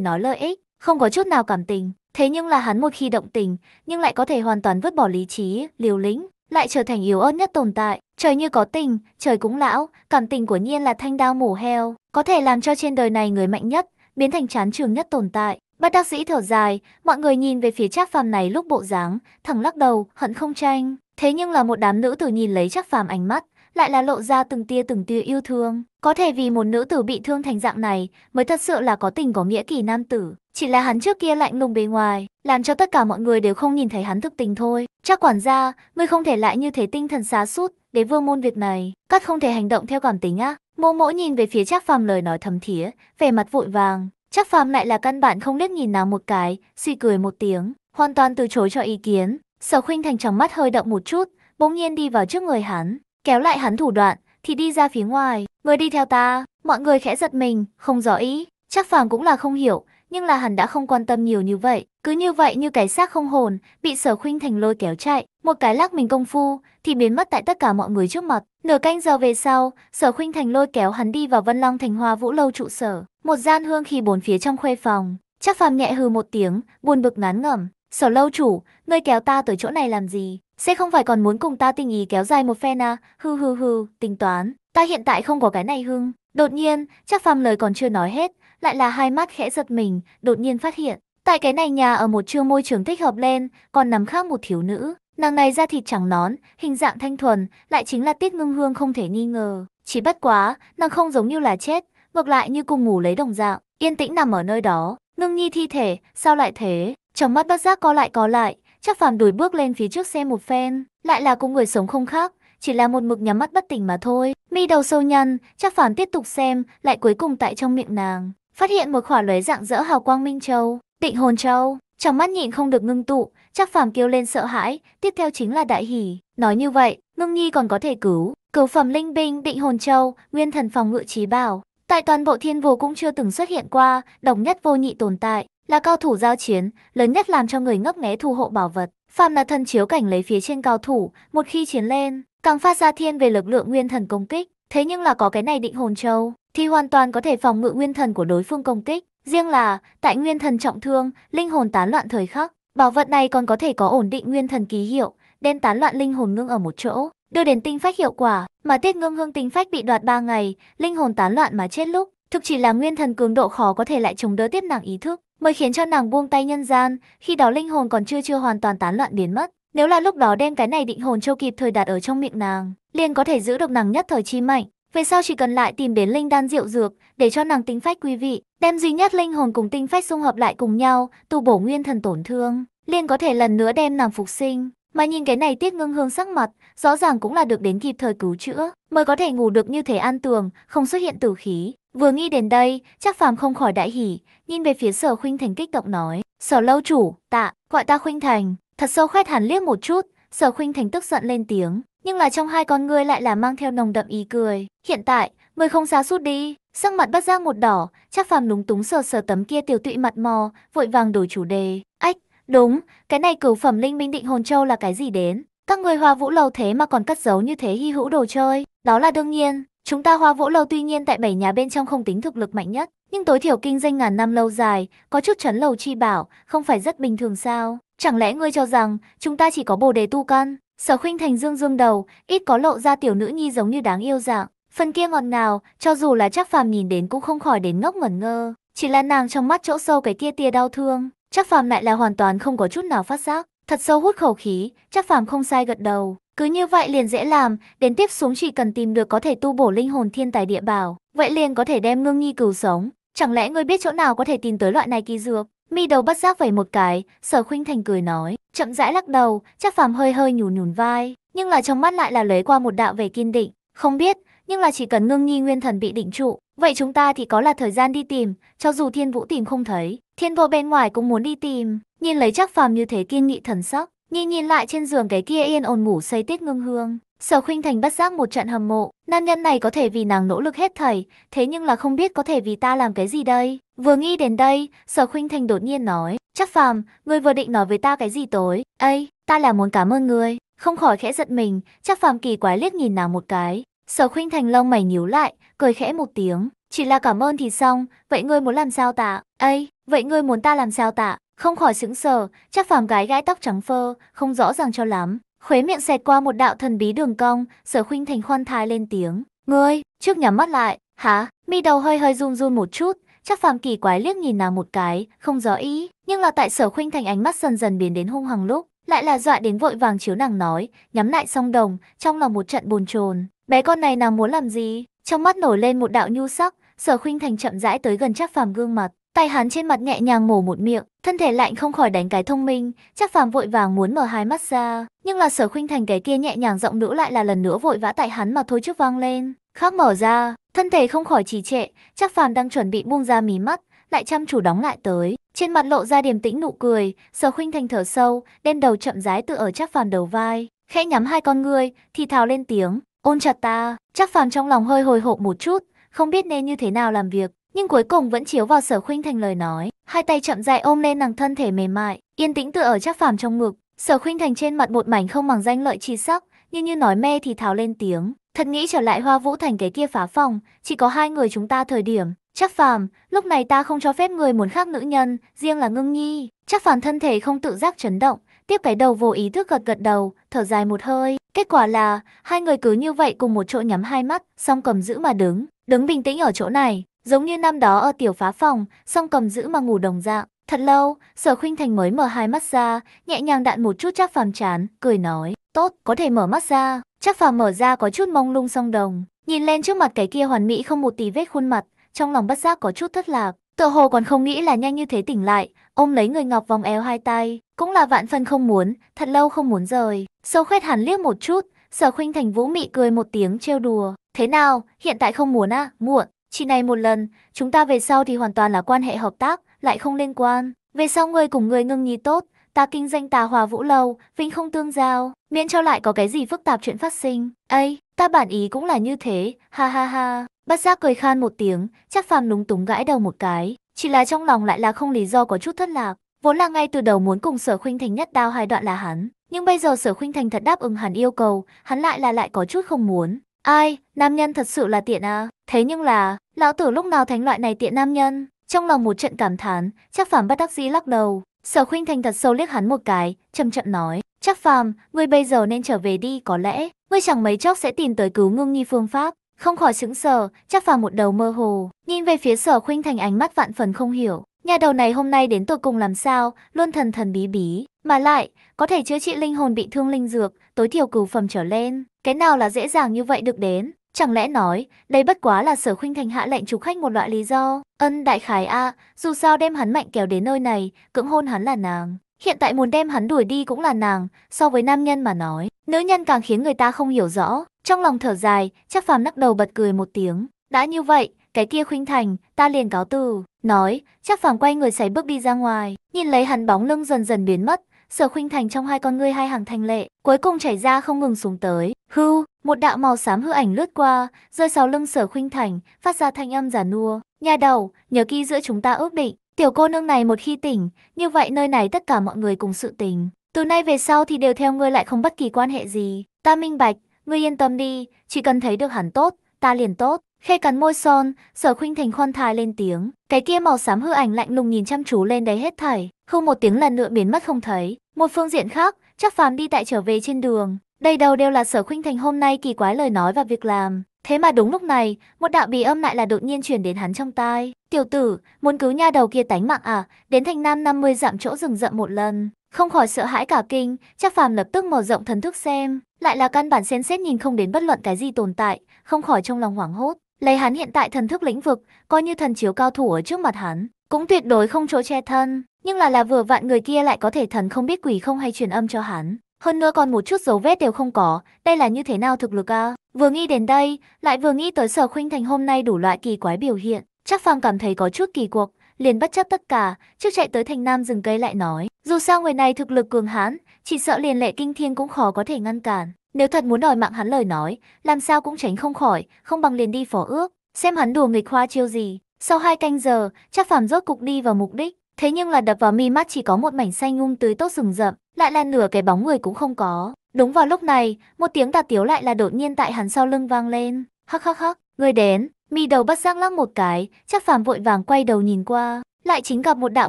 nói lợi ích, không có chút nào cảm tình. Thế nhưng là hắn một khi động tình, nhưng lại có thể hoàn toàn vứt bỏ lý trí, liều lĩnh, lại trở thành yếu ớt nhất tồn tại. Trời như có tình, trời cũng lão, cảm tình của nhiên là thanh đao mổ heo, có thể làm cho trên đời này người mạnh nhất, biến thành chán trường nhất tồn tại. Bác đắc sĩ thở dài, mọi người nhìn về phía chắc phàm này lúc bộ dáng, thẳng lắc đầu, hận không tranh. Thế nhưng là một đám nữ tử nhìn lấy chắc phàm ánh mắt, lại là lộ ra từng tia từng tia yêu thương. Có thể vì một nữ tử bị thương thành dạng này mới thật sự là có tình có nghĩa kỳ nam tử. Chỉ là hắn trước kia lạnh lùng bề ngoài, làm cho tất cả mọi người đều không nhìn thấy hắn thực tình thôi. Chắc quản gia, ngươi không thể lại như thế tinh thần xá sút, để vương môn việc này, các không thể hành động theo cảm tính á. Mô mỗ nhìn về phía chắc Phàm lời nói thầm thía, vẻ mặt vội vàng. chắc Phàm lại là căn bản không liếc nhìn nào một cái, suy cười một tiếng, hoàn toàn từ chối cho ý kiến. Sở Khuynh Thành trong mắt hơi động một chút, bỗng nhiên đi vào trước người hắn, kéo lại hắn thủ đoạn, thì đi ra phía ngoài, người đi theo ta, mọi người khẽ giật mình, không rõ ý, chắc phàm cũng là không hiểu, nhưng là hắn đã không quan tâm nhiều như vậy, cứ như vậy như cái xác không hồn, bị sở khuynh thành lôi kéo chạy, một cái lắc mình công phu, thì biến mất tại tất cả mọi người trước mặt, nửa canh giờ về sau, sở khuynh thành lôi kéo hắn đi vào vân long thành hoa vũ lâu trụ sở, một gian hương khi bốn phía trong khuê phòng, chắc phàm nhẹ hừ một tiếng, buồn bực ngán ngẩm, sở lâu chủ, ngươi kéo ta tới chỗ này làm gì, sẽ không phải còn muốn cùng ta tình ý kéo dài một phen à, hư hư hư, tính toán, ta hiện tại không có cái này hưng. Đột nhiên, chắc phàm lời còn chưa nói hết, lại là hai mắt khẽ giật mình, đột nhiên phát hiện. Tại cái này nhà ở một trường môi trường thích hợp lên, còn nắm khác một thiếu nữ. Nàng này da thịt trắng nón, hình dạng thanh thuần, lại chính là tiết ngưng hương không thể nghi ngờ. Chỉ bất quá, nàng không giống như là chết, ngược lại như cùng ngủ lấy đồng dạng, yên tĩnh nằm ở nơi đó. Ngưng nhi thi thể, sao lại thế? Trong mắt bất giác có lại có lại, Chắc phàm đuổi bước lên phía trước xe một phen, lại là cũng người sống không khác, chỉ là một mực nhắm mắt bất tỉnh mà thôi. Mi đầu sâu nhăn, chắc phàm tiếp tục xem, lại cuối cùng tại trong miệng nàng, phát hiện một khỏa lóe dạng dỡ hào quang minh châu, định hồn châu. Trong mắt nhịn không được ngưng tụ, chắc phàm kêu lên sợ hãi, tiếp theo chính là đại hỉ. Nói như vậy, ngưng nhi còn có thể cứu, cứu phẩm linh binh định hồn châu, nguyên thần phòng ngự trí bảo. Tại toàn bộ thiên vô cũng chưa từng xuất hiện qua, độc nhất vô nhị tồn tại là cao thủ giao chiến, lớn nhất làm cho người ngấp nghé thu hộ bảo vật. Phạm là Thân chiếu cảnh lấy phía trên cao thủ, một khi chiến lên, càng phát ra thiên về lực lượng nguyên thần công kích. Thế nhưng là có cái này định hồn châu, thì hoàn toàn có thể phòng ngự nguyên thần của đối phương công kích. Riêng là, tại nguyên thần trọng thương, linh hồn tán loạn thời khắc, bảo vật này còn có thể có ổn định nguyên thần ký hiệu, đem tán loạn linh hồn ngưng ở một chỗ, đưa đến tinh phách hiệu quả, mà tiết ngưng hương tinh phách bị đoạt 3 ngày, linh hồn tán loạn mà chết lúc, thực chỉ là nguyên thần cường độ khó có thể lại chống đỡ tiếp nặng ý thức mới khiến cho nàng buông tay nhân gian, khi đó linh hồn còn chưa chưa hoàn toàn tán loạn biến mất. Nếu là lúc đó đem cái này định hồn châu kịp thời đạt ở trong miệng nàng, liền có thể giữ được nàng nhất thời chi mạnh. Về sau chỉ cần lại tìm đến linh đan rượu dược để cho nàng tính phách quý vị, đem duy nhất linh hồn cùng tinh phách xung hợp lại cùng nhau, tu bổ nguyên thần tổn thương, liền có thể lần nữa đem nàng phục sinh. Mà nhìn cái này tiết ngưng hương sắc mặt, rõ ràng cũng là được đến kịp thời cứu chữa, mới có thể ngủ được như thế an tường, không xuất hiện tử khí. Vừa nghĩ đến đây, chắc phàm không khỏi đại hỉ, nhìn về phía sở khuynh thành kích động nói. Sở lâu chủ, tạ, gọi ta khuynh thành. Thật sâu khoét hẳn liếc một chút, sở khuynh thành tức giận lên tiếng. Nhưng là trong hai con ngươi lại là mang theo nồng đậm ý cười. Hiện tại, người không xa sút đi. Sắc mặt bắt giác một đỏ, chắc phàm lúng túng sờ sờ tấm kia tiểu tụy mặt mò, vội vàng đổi chủ đề. Ách, đúng, cái này cửu phẩm linh minh định hồn châu là cái gì đến? Các người hòa vũ lầu thế mà còn cất giấu như thế hy hữu đồ chơi. Đó là đương nhiên, Chúng ta hoa vũ lâu tuy nhiên tại bảy nhà bên trong không tính thực lực mạnh nhất, nhưng tối thiểu kinh doanh ngàn năm lâu dài, có chút chấn lầu chi bảo, không phải rất bình thường sao? Chẳng lẽ ngươi cho rằng chúng ta chỉ có bồ đề tu căn? Sở khuynh thành dương dương đầu, ít có lộ ra tiểu nữ nhi giống như đáng yêu dạng. Phần kia ngọt ngào, cho dù là chắc phàm nhìn đến cũng không khỏi đến ngốc ngẩn ngơ. Chỉ là nàng trong mắt chỗ sâu cái kia tia đau thương, chắc phàm lại là hoàn toàn không có chút nào phát giác. Thật sâu hút khẩu khí, chắc phàm không sai gật đầu. Cứ như vậy liền dễ làm, đến tiếp xuống chỉ cần tìm được có thể tu bổ linh hồn thiên tài địa bảo, vậy liền có thể đem ngưng nghi cừu sống. Chẳng lẽ ngươi biết chỗ nào có thể tìm tới loại này kỳ dược? Mi đầu bắt giác vẩy một cái, sở khuynh thành cười nói, chậm rãi lắc đầu, chắc phàm hơi hơi nhủ nhún vai, nhưng là trong mắt lại là lấy qua một đạo về kiên định, không biết, nhưng là chỉ cần ngưng nghi nguyên thần bị định trụ, vậy chúng ta thì có là thời gian đi tìm, cho dù thiên vũ tìm không thấy, thiên vô bên ngoài cũng muốn đi tìm, nhìn lấy chắc phàm như thế kiên nghị thần sắc, Nhìn nhìn lại trên giường cái kia yên ồn ngủ say tiết ngưng hương, sở khuynh thành bất giác một trận hầm mộ. Nam nhân này có thể vì nàng nỗ lực hết thảy, thế nhưng là không biết có thể vì ta làm cái gì đây. Vừa nghĩ đến đây, sở khuynh thành đột nhiên nói, chắc phàm, ngươi vừa định nói với ta cái gì tối. Ây, ta là muốn cảm ơn ngươi. Không khỏi khẽ giật mình, chắc phàm kỳ quái liếc nhìn nàng một cái. Sở khuynh thành lông mày nhíu lại, cười khẽ một tiếng. Chỉ là cảm ơn thì xong, vậy ngươi muốn làm sao tạ? Ây, vậy ngươi muốn ta làm sao tạ? Không khỏi sững sờ, chắc phàm gái gãi tóc trắng phơ, không rõ ràng cho lắm. Khuế miệng xẹt qua một đạo thần bí đường cong, sở khuynh thành khoan thai lên tiếng. Ngươi, trước nhắm mắt lại, hả? Mi đầu hơi hơi run run một chút, chắc phàm kỳ quái liếc nhìn nàng một cái, không rõ ý. Nhưng là tại sở khuynh thành ánh mắt dần dần biến đến hung hăng lúc, lại là dọa đến vội vàng chiếu nàng nói, nhắm lại song đồng, trong lòng một trận bồn chồn. Bé con này nàng muốn làm gì? Trong mắt nổi lên một đạo nhu sắc, sở khuynh thành chậm rãi tới gần chắc phàm gương mặt, Tay hắn trên mặt nhẹ nhàng mổ một miệng, thân thể lạnh không khỏi đánh cái thông minh, chắc phàm vội vàng muốn mở hai mắt ra, nhưng là sở khuynh thành cái kia nhẹ nhàng giọng nữ lại là lần nữa vội vã tại hắn mà thôi trước vang lên. Khác mở ra, thân thể không khỏi trì trệ, chắc phàm đang chuẩn bị buông ra mí mắt, lại chăm chủ đóng lại tới. Trên mặt lộ ra điểm tĩnh nụ cười, sở khuynh thành thở sâu, đem đầu chậm rái tự ở chắc phàm đầu vai, khẽ nhắm hai con người, thì thào lên tiếng, ôn chặt ta, chắc phàm trong lòng hơi hồi hộp một chút, không biết nên như thế nào làm việc nhưng cuối cùng vẫn chiếu vào sở khuynh thành lời nói hai tay chậm dại ôm lên nàng thân thể mềm mại yên tĩnh tựa ở trác phàm trong ngực sở khuynh thành trên mặt một mảnh không bằng danh lợi chi sắc như như nói mê thì tháo lên tiếng thật nghĩ trở lại hoa vũ thành cái kia phá phòng chỉ có hai người chúng ta thời điểm Chắc phàm, lúc này ta không cho phép người muốn khác nữ nhân, riêng là ngưng nhi. Chắc phàm thân thể không tự giác chấn động, tiếp cái đầu vô ý thức gật gật đầu, thở dài một hơi. Kết quả là, hai người cứ như vậy cùng một chỗ nhắm hai mắt, song cầm giữ mà đứng, đứng bình tĩnh ở chỗ này. Giống như năm đó ở tiểu phá phòng, song cầm giữ mà ngủ đồng dạng. Thật lâu, sở khuynh thành mới mở hai mắt ra, nhẹ nhàng đạn một chút chắc phàm chán, cười nói. Tốt, có thể mở mắt ra. Chắc phàm mở ra có chút mông lung song đồng. Nhìn lên trước mặt cái kia hoàn mỹ không một tí vết khuôn mặt, trong lòng bất giác có chút thất lạc. Tựa hồ còn không nghĩ là nhanh như thế tỉnh lại, ôm lấy người ngọc vòng eo hai tay, cũng là vạn phần không muốn, thật lâu không muốn rời. Sâu khuyết hẳn liếc một chút, sở khuynh thành vũ mị cười một tiếng trêu đùa. Thế nào, hiện tại không muốn à, muộn, chỉ này một lần, chúng ta về sau thì hoàn toàn là quan hệ hợp tác, lại không liên quan. Về sau người cùng người ngưng nhí tốt, ta kinh doanh tà hòa vũ lâu, vinh không tương giao, miễn cho lại có cái gì phức tạp chuyện phát sinh. ấy, ta bản ý cũng là như thế, ha ha ha. Bắt giác cười khan một tiếng, chắc phàm núng túng gãi đầu một cái. Chỉ là trong lòng lại là không lý do có chút thất lạc. Vốn là ngay từ đầu muốn cùng sở khuynh thành nhất đao hai đoạn là hắn. Nhưng bây giờ sở khuynh thành thật đáp ứng hắn yêu cầu, hắn lại là lại có chút không muốn. Ai, nam nhân thật sự là tiện à? Thế nhưng là, lão tử lúc nào thánh loại này tiện nam nhân? Trong lòng một trận cảm thán, chắc phàm bất đắc dĩ lắc đầu. Sở khuynh thành thật sâu liếc hắn một cái, chậm chậm nói. Chắc phàm, ngươi bây giờ nên trở về đi có lẽ, ngươi chẳng mấy chốc sẽ tìm tới cứu ngưng nhi phương pháp. Không khỏi sững sờ, chắc phàm một đầu mơ hồ, nhìn về phía sở khuynh thành ánh mắt vạn phần không hiểu. Nhà đầu này hôm nay đến tôi cùng làm sao, luôn thần thần bí bí, mà lại, có thể chữa trị linh hồn bị thương linh dược, tối thiểu cửu phẩm trở lên. Cái nào là dễ dàng như vậy được đến? Chẳng lẽ nói, đây bất quá là sở khuynh thành hạ lệnh chủ khách một loại lý do? Ân đại khái a, dù sao đem hắn mạnh kéo đến nơi này, cưỡng hôn hắn là nàng. Hiện tại muốn đem hắn đuổi đi cũng là nàng, so với nam nhân mà nói, nữ nhân càng khiến người ta không hiểu rõ. Trong lòng thở dài, chắc phàm lắc đầu bật cười một tiếng. Đã như vậy, cái kia khuynh thành, ta liền cáo từ. Nói, chắc phàm quay người sải bước đi ra ngoài, nhìn lấy hắn bóng lưng dần dần biến mất, sở khuynh thành trong hai con ngươi hai hàng thanh lệ, cuối cùng chảy ra không ngừng xuống tới. Hưu, một đạo màu xám hư ảnh lướt qua, rơi sau lưng sở khuynh thành, phát ra thanh âm giả nua. Nhà đầu, nhớ kỹ giữa chúng ta ước định, tiểu cô nương này một khi tỉnh, như vậy nơi này tất cả mọi người cùng sự tình. Từ nay về sau thì đều theo ngươi lại không bất kỳ quan hệ gì. Ta minh bạch, ngươi yên tâm đi, chỉ cần thấy được hắn tốt, ta liền tốt. Khe cắn môi son, sở khuynh thành khoan thai lên tiếng. Cái kia màu xám hư ảnh lạnh lùng nhìn chăm chú lên đấy hết thảy không một tiếng lần nữa biến mất không thấy. Một phương diện khác, chắc phàm đi tại trở về trên đường, đây đầu đều là sở khuynh thành hôm nay kỳ quái lời nói và việc làm. Thế mà đúng lúc này, một đạo bì âm lại là đột nhiên chuyển đến hắn trong tai. Tiểu tử, muốn cứu nha đầu kia tánh mạng à, đến thành nam 50 dặm chỗ rừng rậm một lần. Không khỏi sợ hãi cả kinh, chắc phàm lập tức mở rộng thần thức xem. Lại là căn bản xem xét nhìn không đến bất luận cái gì tồn tại, không khỏi trong lòng hoảng hốt. Lấy hắn hiện tại thần thức lĩnh vực, coi như thần chiếu cao thủ ở trước mặt hắn, cũng tuyệt đối không chỗ che thân. Nhưng là là vừa vặn người kia lại có thể thần không biết quỷ không hay truyền âm cho hắn. Hơn nữa còn một chút dấu vết đều không có, đây là như thế nào thực lực a Vừa nghĩ đến đây, lại vừa nghĩ tới sở khuynh thành hôm nay đủ loại kỳ quái biểu hiện. Chắc Phàm cảm thấy có chút kỳ cuộc, liền bất chấp tất cả, trước chạy tới thành nam rừng cây lại nói. Dù sao người này thực lực cường hãn, chỉ sợ liền lệ kinh thiên cũng khó có thể ngăn cản. Nếu thật muốn đòi mạng hắn lời nói, làm sao cũng tránh không khỏi, không bằng liền đi phó ước, xem hắn đùa nghịch khoa chiêu gì. Sau hai canh giờ, chắc phàm rốt cục đi vào mục đích, Thế nhưng là đập vào mi mắt chỉ có một mảnh xanh um tưới tốt rừng rậm, lại là nửa cái bóng người cũng không có. Đúng vào lúc này, một tiếng tà tiếu lại là đột nhiên tại hắn sau lưng vang lên. Hắc hắc hắc, người đến, mi đầu bắt giác lắc một cái, chắc phàm vội vàng quay đầu nhìn qua. Lại chính gặp một đạo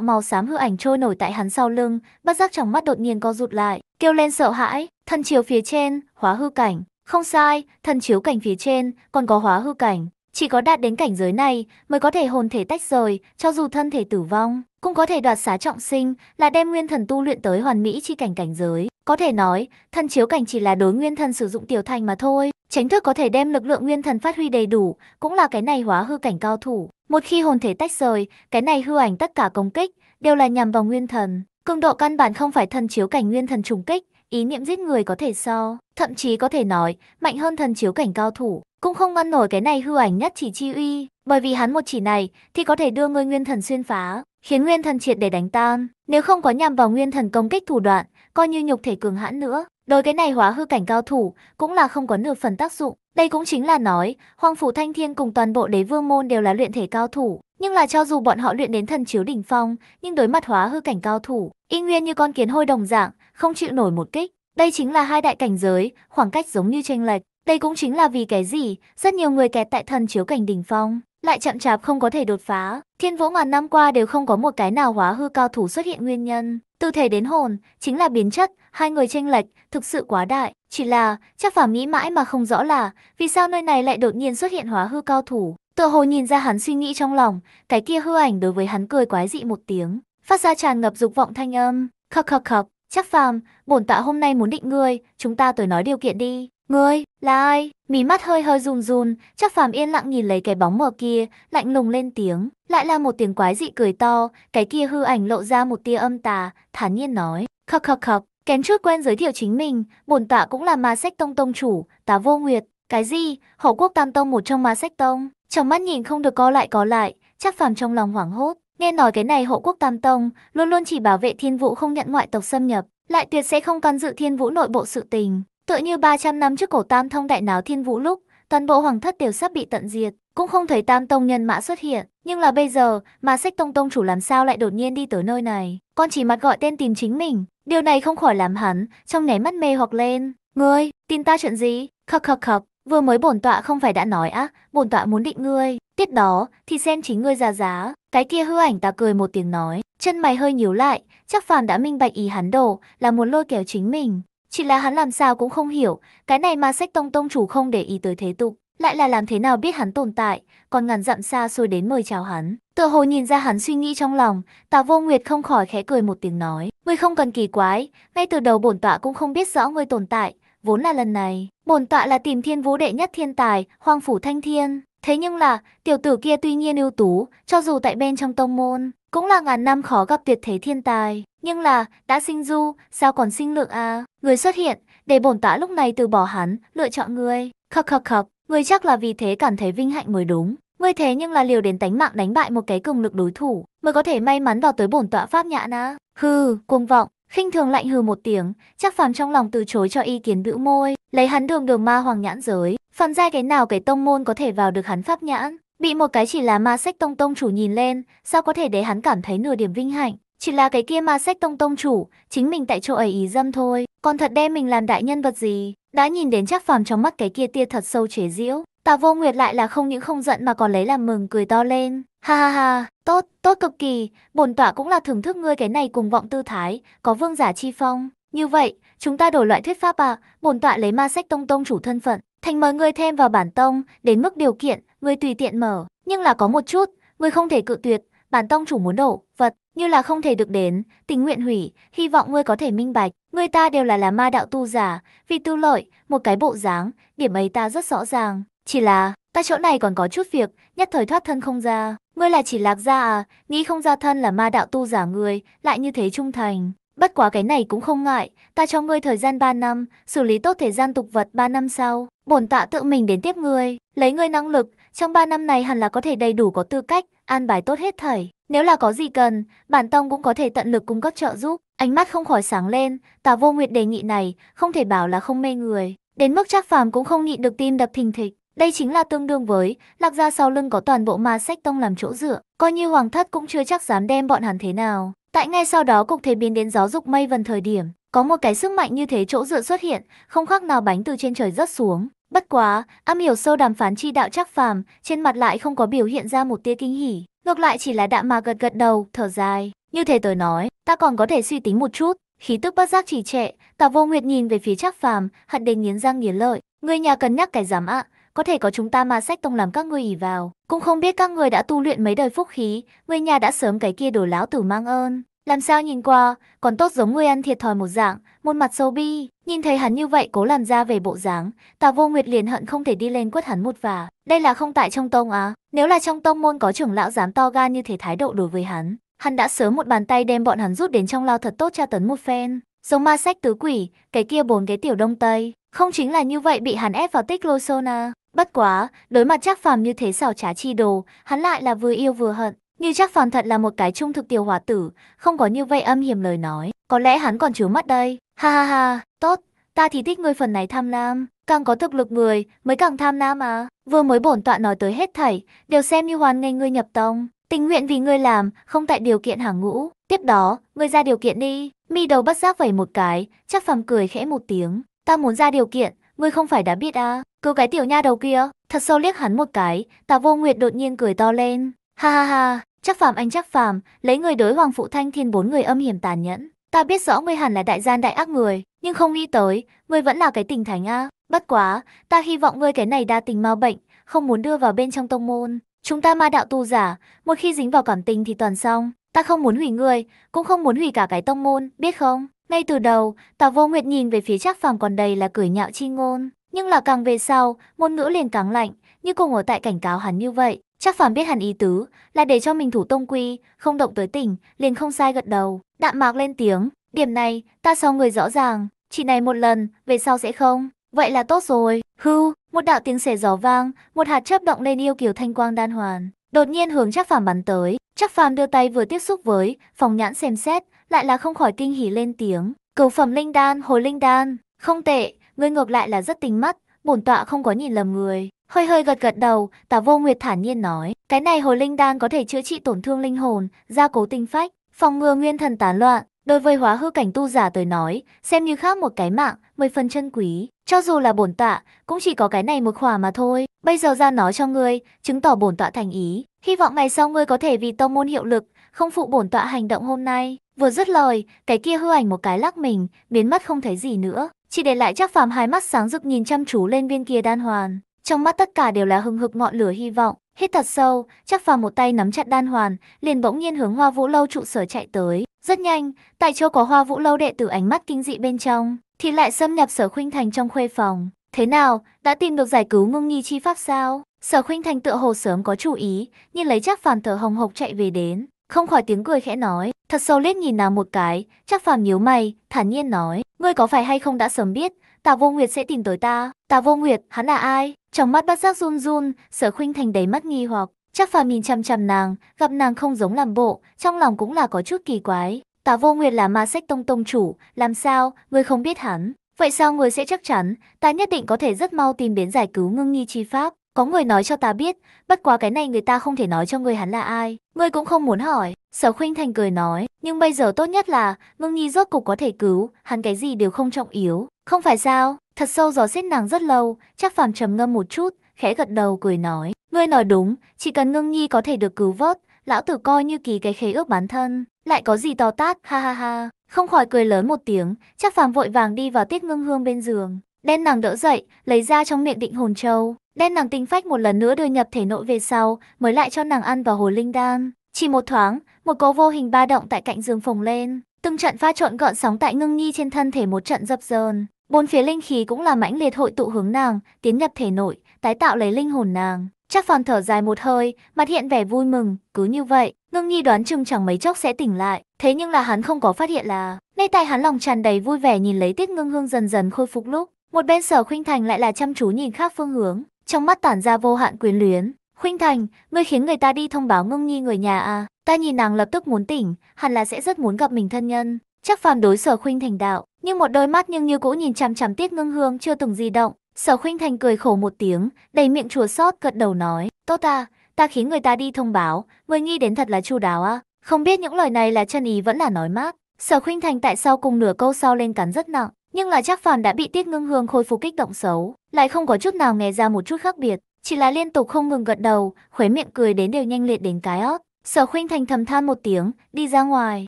màu xám hư ảnh trôi nổi tại hắn sau lưng, bắt giác trong mắt đột nhiên co rụt lại, kêu lên sợ hãi, thân chiếu phía trên, hóa hư cảnh. Không sai, thân chiếu cảnh phía trên, còn có hóa hư cảnh. Chỉ có đạt đến cảnh giới này mới có thể hồn thể tách rời, cho dù thân thể tử vong, cũng có thể đoạt xá trọng sinh, là đem nguyên thần tu luyện tới hoàn mỹ chi cảnh cảnh giới. Có thể nói, thân chiếu cảnh chỉ là đối nguyên thần sử dụng tiểu thành mà thôi. Tránh thức có thể đem lực lượng nguyên thần phát huy đầy đủ, cũng là cái này hóa hư cảnh cao thủ. Một khi hồn thể tách rời, cái này hư ảnh tất cả công kích đều là nhằm vào nguyên thần. Cường độ căn bản không phải thân chiếu cảnh nguyên thần trùng kích, ý niệm giết người có thể so, thậm chí có thể nói mạnh hơn thân chiếu cảnh cao thủ cũng không ngăn nổi cái này hư ảnh nhất chỉ chi uy, bởi vì hắn một chỉ này thì có thể đưa ngươi nguyên thần xuyên phá, khiến nguyên thần triệt để đánh tan, nếu không có nhằm vào nguyên thần công kích thủ đoạn, coi như nhục thể cường hãn nữa, đối cái này hóa hư cảnh cao thủ cũng là không có nửa phần tác dụng. Đây cũng chính là nói, Hoàng phủ Thanh Thiên cùng toàn bộ đế vương môn đều là luyện thể cao thủ, nhưng là cho dù bọn họ luyện đến thần chiếu đỉnh phong, nhưng đối mặt hóa hư cảnh cao thủ, y nguyên như con kiến hôi đồng dạng, không chịu nổi một kích. Đây chính là hai đại cảnh giới, khoảng cách giống như chênh lệch. Đây cũng chính là vì cái gì, rất nhiều người kẹt tại thần chiếu cảnh đỉnh phong, lại chậm chạp không có thể đột phá. Thiên Vũ ngàn năm qua đều không có một cái nào hóa hư cao thủ xuất hiện nguyên nhân. Từ thể đến hồn, chính là biến chất, hai người tranh lệch, thực sự quá đại. Chỉ là, chắc phàm nghĩ mãi mà không rõ là, vì sao nơi này lại đột nhiên xuất hiện hóa hư cao thủ. Tựa hồ nhìn ra hắn suy nghĩ trong lòng, cái kia hư ảnh đối với hắn cười quái dị một tiếng, phát ra tràn ngập dục vọng thanh âm, khập khập khập, chắc phàm, bổn tạ hôm nay muốn định ngươi, chúng ta tới nói điều kiện đi. Ngươi, là ai? Mí mắt hơi hơi run run, chắc phàm yên lặng nhìn lấy cái bóng mờ kia, lạnh lùng lên tiếng. Lại là một tiếng quái dị cười to, cái kia hư ảnh lộ ra một tia âm tà, thản nhiên nói. Khập khập khập, kém trước quen giới thiệu chính mình, bổn tọa cũng là ma sách tông tông chủ, tá vô nguyệt. Cái gì? Hậu quốc tam tông một trong ma sách tông. Trong mắt nhìn không được co lại có lại, chắc phàm trong lòng hoảng hốt. Nghe nói cái này Hậu quốc tam tông, luôn luôn chỉ bảo vệ thiên vũ không nhận ngoại tộc xâm nhập, lại tuyệt sẽ không can dự thiên vũ nội bộ sự tình. Tựa như 300 năm trước cổ tam thông đại náo thiên vũ lúc, toàn bộ hoàng thất đều sắp bị tận diệt, cũng không thấy tam tông nhân mã xuất hiện. Nhưng là bây giờ, mà sách tông tông chủ làm sao lại đột nhiên đi tới nơi này, con chỉ mặt gọi tên tìm chính mình. Điều này không khỏi làm hắn, trong nháy mắt mê hoặc lên. Ngươi, tin ta chuyện gì? Khập khập khập, vừa mới bổn tọa không phải đã nói á, bổn tọa muốn định ngươi. Tiếp đó, thì xem chính ngươi ra giá. Cái kia hư ảnh ta cười một tiếng nói, chân mày hơi nhíu lại, chắc phàm đã minh bạch ý hắn đổ, là muốn lôi kéo chính mình. Chỉ là hắn làm sao cũng không hiểu, cái này mà sách tông tông chủ không để ý tới thế tục, lại là làm thế nào biết hắn tồn tại, còn ngàn dặm xa xôi đến mời chào hắn. Tựa hồ nhìn ra hắn suy nghĩ trong lòng, Tào Vô Nguyệt không khỏi khẽ cười một tiếng nói, "Ngươi không cần kỳ quái, ngay từ đầu bổn tọa cũng không biết rõ ngươi tồn tại, vốn là lần này, bổn tọa là tìm Thiên Vũ đệ nhất thiên tài, Hoang phủ Thanh Thiên." Thế nhưng là, tiểu tử kia tuy nhiên ưu tú, cho dù tại bên trong tông môn, cũng là ngàn năm khó gặp tuyệt thế thiên tài. Nhưng là, đã sinh du, sao còn sinh lượng à? Người xuất hiện, để bổn tọa lúc này từ bỏ hắn, lựa chọn người. Khắc khắc khắc, người chắc là vì thế cảm thấy vinh hạnh mới đúng. Ngươi thế nhưng là liều đến tánh mạng đánh bại một cái cường lực đối thủ, mới có thể may mắn vào tới bổn tọa pháp nhãn á. Hừ, cuồng vọng, khinh thường lạnh hừ một tiếng, chắc phàm trong lòng từ chối cho ý kiến bĩu môi, lấy hắn đường đường ma hoàng nhãn giới, Phạm giai cái nào cái tông môn có thể vào được hắn pháp nhãn, bị một cái chỉ là ma sách tông tông chủ nhìn lên, sao có thể để hắn cảm thấy nửa điểm vinh hạnh. Chỉ là cái kia ma sách tông tông chủ, chính mình tại chỗ ấy ý dâm thôi, còn thật đem mình làm đại nhân vật gì, đã nhìn đến chắc phàm trong mắt cái kia tia thật sâu chế diễu Tà vô nguyệt lại là không những không giận mà còn lấy làm mừng cười to lên. Ha ha ha, tốt, tốt cực kỳ, bổn tọa cũng là thưởng thức ngươi cái này cùng vọng tư thái, có vương giả chi phong. Như vậy, chúng ta đổi loại thuyết pháp à, bổn tọa lấy ma sách tông tông chủ thân phận, Thành mời ngươi thêm vào bản tông, đến mức điều kiện, ngươi tùy tiện mở, nhưng là có một chút, ngươi không thể cự tuyệt, bản tông chủ muốn đổ, vật, như là không thể được đến, tình nguyện hủy, hy vọng ngươi có thể minh bạch, ngươi ta đều là là ma đạo tu giả, vì tư lợi, một cái bộ dáng, điểm ấy ta rất rõ ràng, chỉ là, ta chỗ này còn có chút việc, nhất thời thoát thân không ra, ngươi là chỉ lạc gia à, nghĩ không ra thân là ma đạo tu giả ngươi, lại như thế trung thành. Bất quá cái này cũng không ngại, ta cho ngươi thời gian 3 năm, xử lý tốt thời gian tục vật 3 năm sau, bổn tạ tự mình đến tiếp ngươi, lấy ngươi năng lực, trong 3 năm này hẳn là có thể đầy đủ có tư cách, an bài tốt hết thảy. Nếu là có gì cần, bản tông cũng có thể tận lực cung cấp trợ giúp. Ánh mắt không khỏi sáng lên, tà vô nguyệt đề nghị này, không thể bảo là không mê người. Đến mức chắc phàm cũng không nhịn được tim đập thình thịch. Đây chính là tương đương với, lạc ra sau lưng có toàn bộ ma sách tông làm chỗ dựa, coi như hoàng thất cũng chưa chắc dám đem bọn hắn thế nào. Tại ngay sau đó cục thể biến đến giáo dục mây vần thời điểm, có một cái sức mạnh như thế chỗ dựa xuất hiện, không khác nào bánh từ trên trời rớt xuống. Bất quá, âm hiểu sâu đàm phán chi đạo chắc phàm, trên mặt lại không có biểu hiện ra một tia kinh hỉ, ngược lại chỉ là đạm mà gật gật đầu, thở dài. Như thế tôi nói, ta còn có thể suy tính một chút, khí tức bất giác chỉ trệ, tà vô nguyệt nhìn về phía chắc phàm, hận đến nghiến răng nghiến lợi. Người nhà cân nhắc cái dám ạ, có thể có chúng ta mà sách tông làm các ngươi ỉ vào. Cũng không biết các người đã tu luyện mấy đời phúc khí, người nhà đã sớm cái kia đổ láo tử mang ơn. Làm sao nhìn qua, còn tốt giống người ăn thiệt thòi một dạng, một mặt sâu bi. Nhìn thấy hắn như vậy cố làm ra về bộ dáng, Tào Vô Nguyệt liền hận không thể đi lên quất hắn một vả. Đây là không tại trong tông á, nếu là trong tông môn có trưởng lão dám to gan như thế thái độ đối với hắn, hắn đã sớm một bàn tay đem bọn hắn rút đến trong lao thật tốt tra tấn một phen. Giống ma sách tứ quỷ, cái kia bốn cái tiểu đông tây, không chính là như vậy bị hắn ép vào tích lô sona. Bất quá, đối mặt chắc phàm như thế xảo trá chi đồ, hắn lại là vừa yêu vừa hận. Như chắc phản thật là một cái trung thực tiểu hòa tử, không có như vậy âm hiểm lời nói. Có lẽ hắn còn chứa mắt đây. Ha ha ha, tốt, ta thì thích ngươi phần này tham lam. Càng có thực lực người, mới càng tham lam à. Vừa mới bổn tọa nói tới hết thảy, đều xem như hoàn nghênh ngươi nhập tông. Tình nguyện vì ngươi làm, không tại điều kiện hàng ngũ. Tiếp đó, ngươi ra điều kiện đi. Mi đầu bất giác vẩy một cái, chắc phàm cười khẽ một tiếng. Ta muốn ra điều kiện, ngươi không phải đã biết à. Cứ cái tiểu nha đầu kia, thật sâu liếc hắn một cái, tà vô nguyệt đột nhiên cười to lên. Ha ha ha, chắc phàm anh chắc phàm, lấy người đối Hoàng Phụ Thanh Thiên bốn người âm hiểm tàn nhẫn. Ta biết rõ ngươi hẳn là đại gian đại ác người, nhưng không nghĩ tới, ngươi vẫn là cái tình thánh a. À. Bất quá, ta hy vọng ngươi cái này đa tình mau bệnh, không muốn đưa vào bên trong tông môn. Chúng ta ma đạo tu giả, một khi dính vào cảm tình thì toàn xong. Ta không muốn hủy ngươi, cũng không muốn hủy cả cái tông môn, biết không? Ngay từ đầu, Tào Vô Nguyệt nhìn về phía chắc Phàm còn đầy là cười nhạo chi ngôn, nhưng là càng về sau, ngôn ngữ liền càng lạnh, như cùng ở tại cảnh cáo hắn như vậy. Chắc phàm biết hẳn ý tứ, là để cho mình thủ tông quy, không động tới tình, liền không sai gật đầu. Đạm mạc lên tiếng, điểm này, ta sau người rõ ràng, chỉ này một lần, về sau sẽ không. Vậy là tốt rồi, Hư, một đạo tiếng xẻ gió vang, một hạt chớp động lên yêu kiều thanh quang đan hoàn. Đột nhiên hướng chắc phàm bắn tới, chắc phàm đưa tay vừa tiếp xúc với, phòng nhãn xem xét, lại là không khỏi kinh hỉ lên tiếng. Cầu phẩm linh đan, hồi linh đan, không tệ, ngươi ngược lại là rất tình mắt, bổn tọa không có nhìn lầm người. Hơi hơi gật gật đầu, tả vô nguyệt thản nhiên nói, cái này hồi linh đan có thể chữa trị tổn thương linh hồn, gia cố tinh phách, phòng ngừa nguyên thần tán loạn. Đối với hóa hư cảnh tu giả tới nói, xem như khác một cái mạng, mười phần chân quý. Cho dù là bổn tọa, cũng chỉ có cái này một khỏa mà thôi. Bây giờ ra nó cho ngươi, chứng tỏ bổn tọa thành ý. Hy vọng ngày sau ngươi có thể vì tông môn hiệu lực, không phụ bổn tọa hành động hôm nay. Vừa dứt lời, cái kia hư ảnh một cái lắc mình, biến mất không thấy gì nữa. Chỉ để lại chắc phàm hai mắt sáng rực nhìn chăm chú lên viên kia đan hoàn trong mắt tất cả đều là hừng hực ngọn lửa hy vọng. Hít thật sâu, chắc phàm một tay nắm chặt đan hoàn, liền bỗng nhiên hướng Hoa Vũ Lâu trụ sở chạy tới. Rất nhanh, tại chỗ có Hoa Vũ Lâu đệ tử ánh mắt kinh dị bên trong, thì lại xâm nhập sở khuynh thành trong khuê phòng. Thế nào, đã tìm được giải cứu ngưng nghi chi pháp sao? Sở khuynh thành tựa hồ sớm có chú ý, nhìn lấy chắc phàm thở hồng hộc chạy về đến, không khỏi tiếng cười khẽ nói. Thật sâu liếc nhìn nàng một cái, chắc phàm nhíu mày, thản nhiên nói, ngươi có phải hay không đã sớm biết, tà vô nguyệt sẽ tìm tới ta, tà vô nguyệt, hắn là ai? Trong mắt bát giác run run, sở khuynh thành đầy mắt nghi hoặc. Chắc phàm nhìn chăm chăm nàng, gặp nàng không giống làm bộ, trong lòng cũng là có chút kỳ quái. Tả vô nguyệt là ma sách tông tông chủ, làm sao, người không biết hắn. Vậy sao người sẽ chắc chắn, ta nhất định có thể rất mau tìm đến giải cứu ngưng nghi chi pháp. Có người nói cho ta biết, bất quá cái này người ta không thể nói cho người hắn là ai. người cũng không muốn hỏi. Sở khuynh thành cười nói, nhưng bây giờ tốt nhất là, ngưng nhi rốt cục có thể cứu, hắn cái gì đều không trọng yếu. Không phải sao, Thật sâu dò xét nàng rất lâu, chắc phàm trầm ngâm một chút, khẽ gật đầu cười nói. Ngươi nói đúng, chỉ cần ngưng nhi có thể được cứu vớt, lão tử coi như ký cái khế ước bản thân. Lại có gì to tát, ha ha ha. Không khỏi cười lớn một tiếng, chắc phàm vội vàng đi vào tiết ngưng hương bên giường. Đen nàng đỡ dậy, lấy ra trong miệng định hồn châu. Đen nàng tinh phách một lần nữa đưa nhập thể nội về sau, mới lại cho nàng ăn vào hồ linh đan. Chỉ một thoáng, một cỗ vô hình ba động tại cạnh giường phồng lên. Từng trận pha trộn gợn sóng tại ngưng nhi trên thân thể một trận dập dờn. Bốn phía linh khí cũng là mãnh liệt hội tụ hướng nàng, tiến nhập thể nội, tái tạo lấy linh hồn nàng. Chắc phàm thở dài một hơi, mặt hiện vẻ vui mừng, cứ như vậy, ngưng nhi đoán chừng chẳng mấy chốc sẽ tỉnh lại. Thế nhưng là hắn không có phát hiện là, nay tay hắn lòng tràn đầy vui vẻ nhìn lấy tiết ngưng hương dần dần khôi phục lúc. Một bên sở khuynh thành lại là chăm chú nhìn khác phương hướng, trong mắt tản ra vô hạn quyến luyến. Khuynh thành, ngươi khiến người ta đi thông báo ngưng nhi người nhà à, ta nhìn nàng lập tức muốn tỉnh, hẳn là sẽ rất muốn gặp mình thân nhân. Chắc phàm đối sở khuynh thành đạo, nhưng một đôi mắt nhưng như cũ nhìn chằm chằm Tiết Ngưng Hương chưa từng di động. Sở Khuynh Thành cười khổ một tiếng, đầy miệng chua xót gật đầu nói, "Tốt ta, ta khiến người ta đi thông báo, người nghi đến thật là chu đáo À. Không biết những lời này là chân ý vẫn là nói mát. Sở Khuynh Thành tại sao cùng nửa câu sau lên cắn rất nặng, nhưng là chắc phàm đã bị Tiết Ngưng Hương khôi phục kích động xấu, lại không có chút nào nghe ra một chút khác biệt, chỉ là liên tục không ngừng gật đầu, khóe miệng cười đến đều nhanh liệt đến cái óc Sở Khuynh Thành thầm than một tiếng, đi ra ngoài,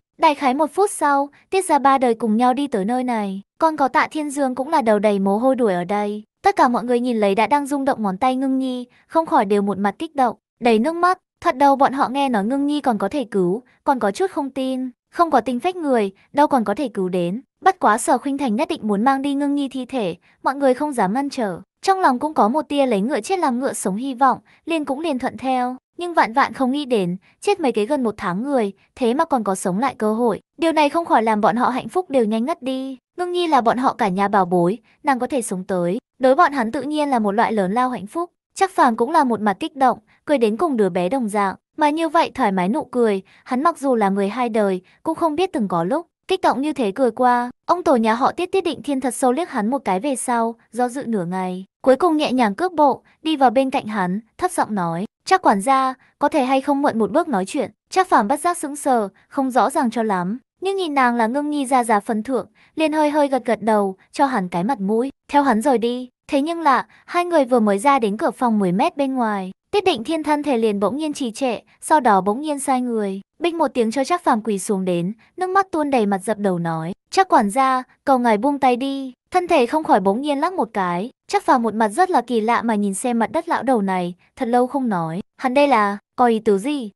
Đại khái một phút sau, tiết ra ba đời cùng nhau đi tới nơi này. Con có tạ thiên dương cũng là đầu đầy mồ hôi đuổi ở đây. Tất cả mọi người nhìn lấy đã đang rung động ngón tay ngưng nhi, không khỏi đều một mặt kích động, đầy nước mắt. Thật đầu bọn họ nghe nói ngưng nhi còn có thể cứu, còn có chút không tin. Không có tình phách người, đâu còn có thể cứu đến. Bất quá sở khuynh thành nhất định muốn mang đi ngưng nhi thi thể, mọi người không dám ngăn trở. Trong lòng cũng có một tia lấy ngựa chết làm ngựa sống hy vọng, liền cũng liền thuận theo nhưng vạn vạn không nghĩ đến, chết mấy cái gần một tháng người, thế mà còn có sống lại cơ hội. Điều này không khỏi làm bọn họ hạnh phúc đều nhanh ngất đi. Ngưng Nhi là bọn họ cả nhà bảo bối, nàng có thể sống tới. Đối bọn hắn tự nhiên là một loại lớn lao hạnh phúc. Chắc Phàm cũng là một mặt kích động, cười đến cùng đứa bé đồng dạng. Mà như vậy thoải mái nụ cười, hắn mặc dù là người hai đời, cũng không biết từng có lúc. Kích động như thế cười qua, ông tổ nhà họ tiết tiết định thiên thật sâu liếc hắn một cái về sau, do dự nửa ngày. Cuối cùng nhẹ nhàng cước bộ, đi vào bên cạnh hắn, thấp giọng nói, Chắc quản gia, có thể hay không muộn một bước nói chuyện. Chắc phàm bất giác sững sờ, không rõ ràng cho lắm. Nhưng nhìn nàng là ngưng nghi ra già phân thượng, liền hơi hơi gật gật đầu, cho hắn cái mặt mũi. Theo hắn rồi đi. Thế nhưng lạ, hai người vừa mới ra đến cửa phòng 10 mét bên ngoài. Tiết định thiên thân thể liền bỗng nhiên trì trệ, sau đó bỗng nhiên sai người. Binh một tiếng cho chắc phàm quỳ xuống đến, nước mắt tuôn đầy mặt dập đầu nói. Chắc quản gia, cầu ngài buông tay đi. Thân thể không khỏi bỗng nhiên lắc một cái, Chắc vào một mặt rất là kỳ lạ mà nhìn xem mặt đất lão đầu này, thật lâu không nói. Hắn đây là, có ý tứ gì?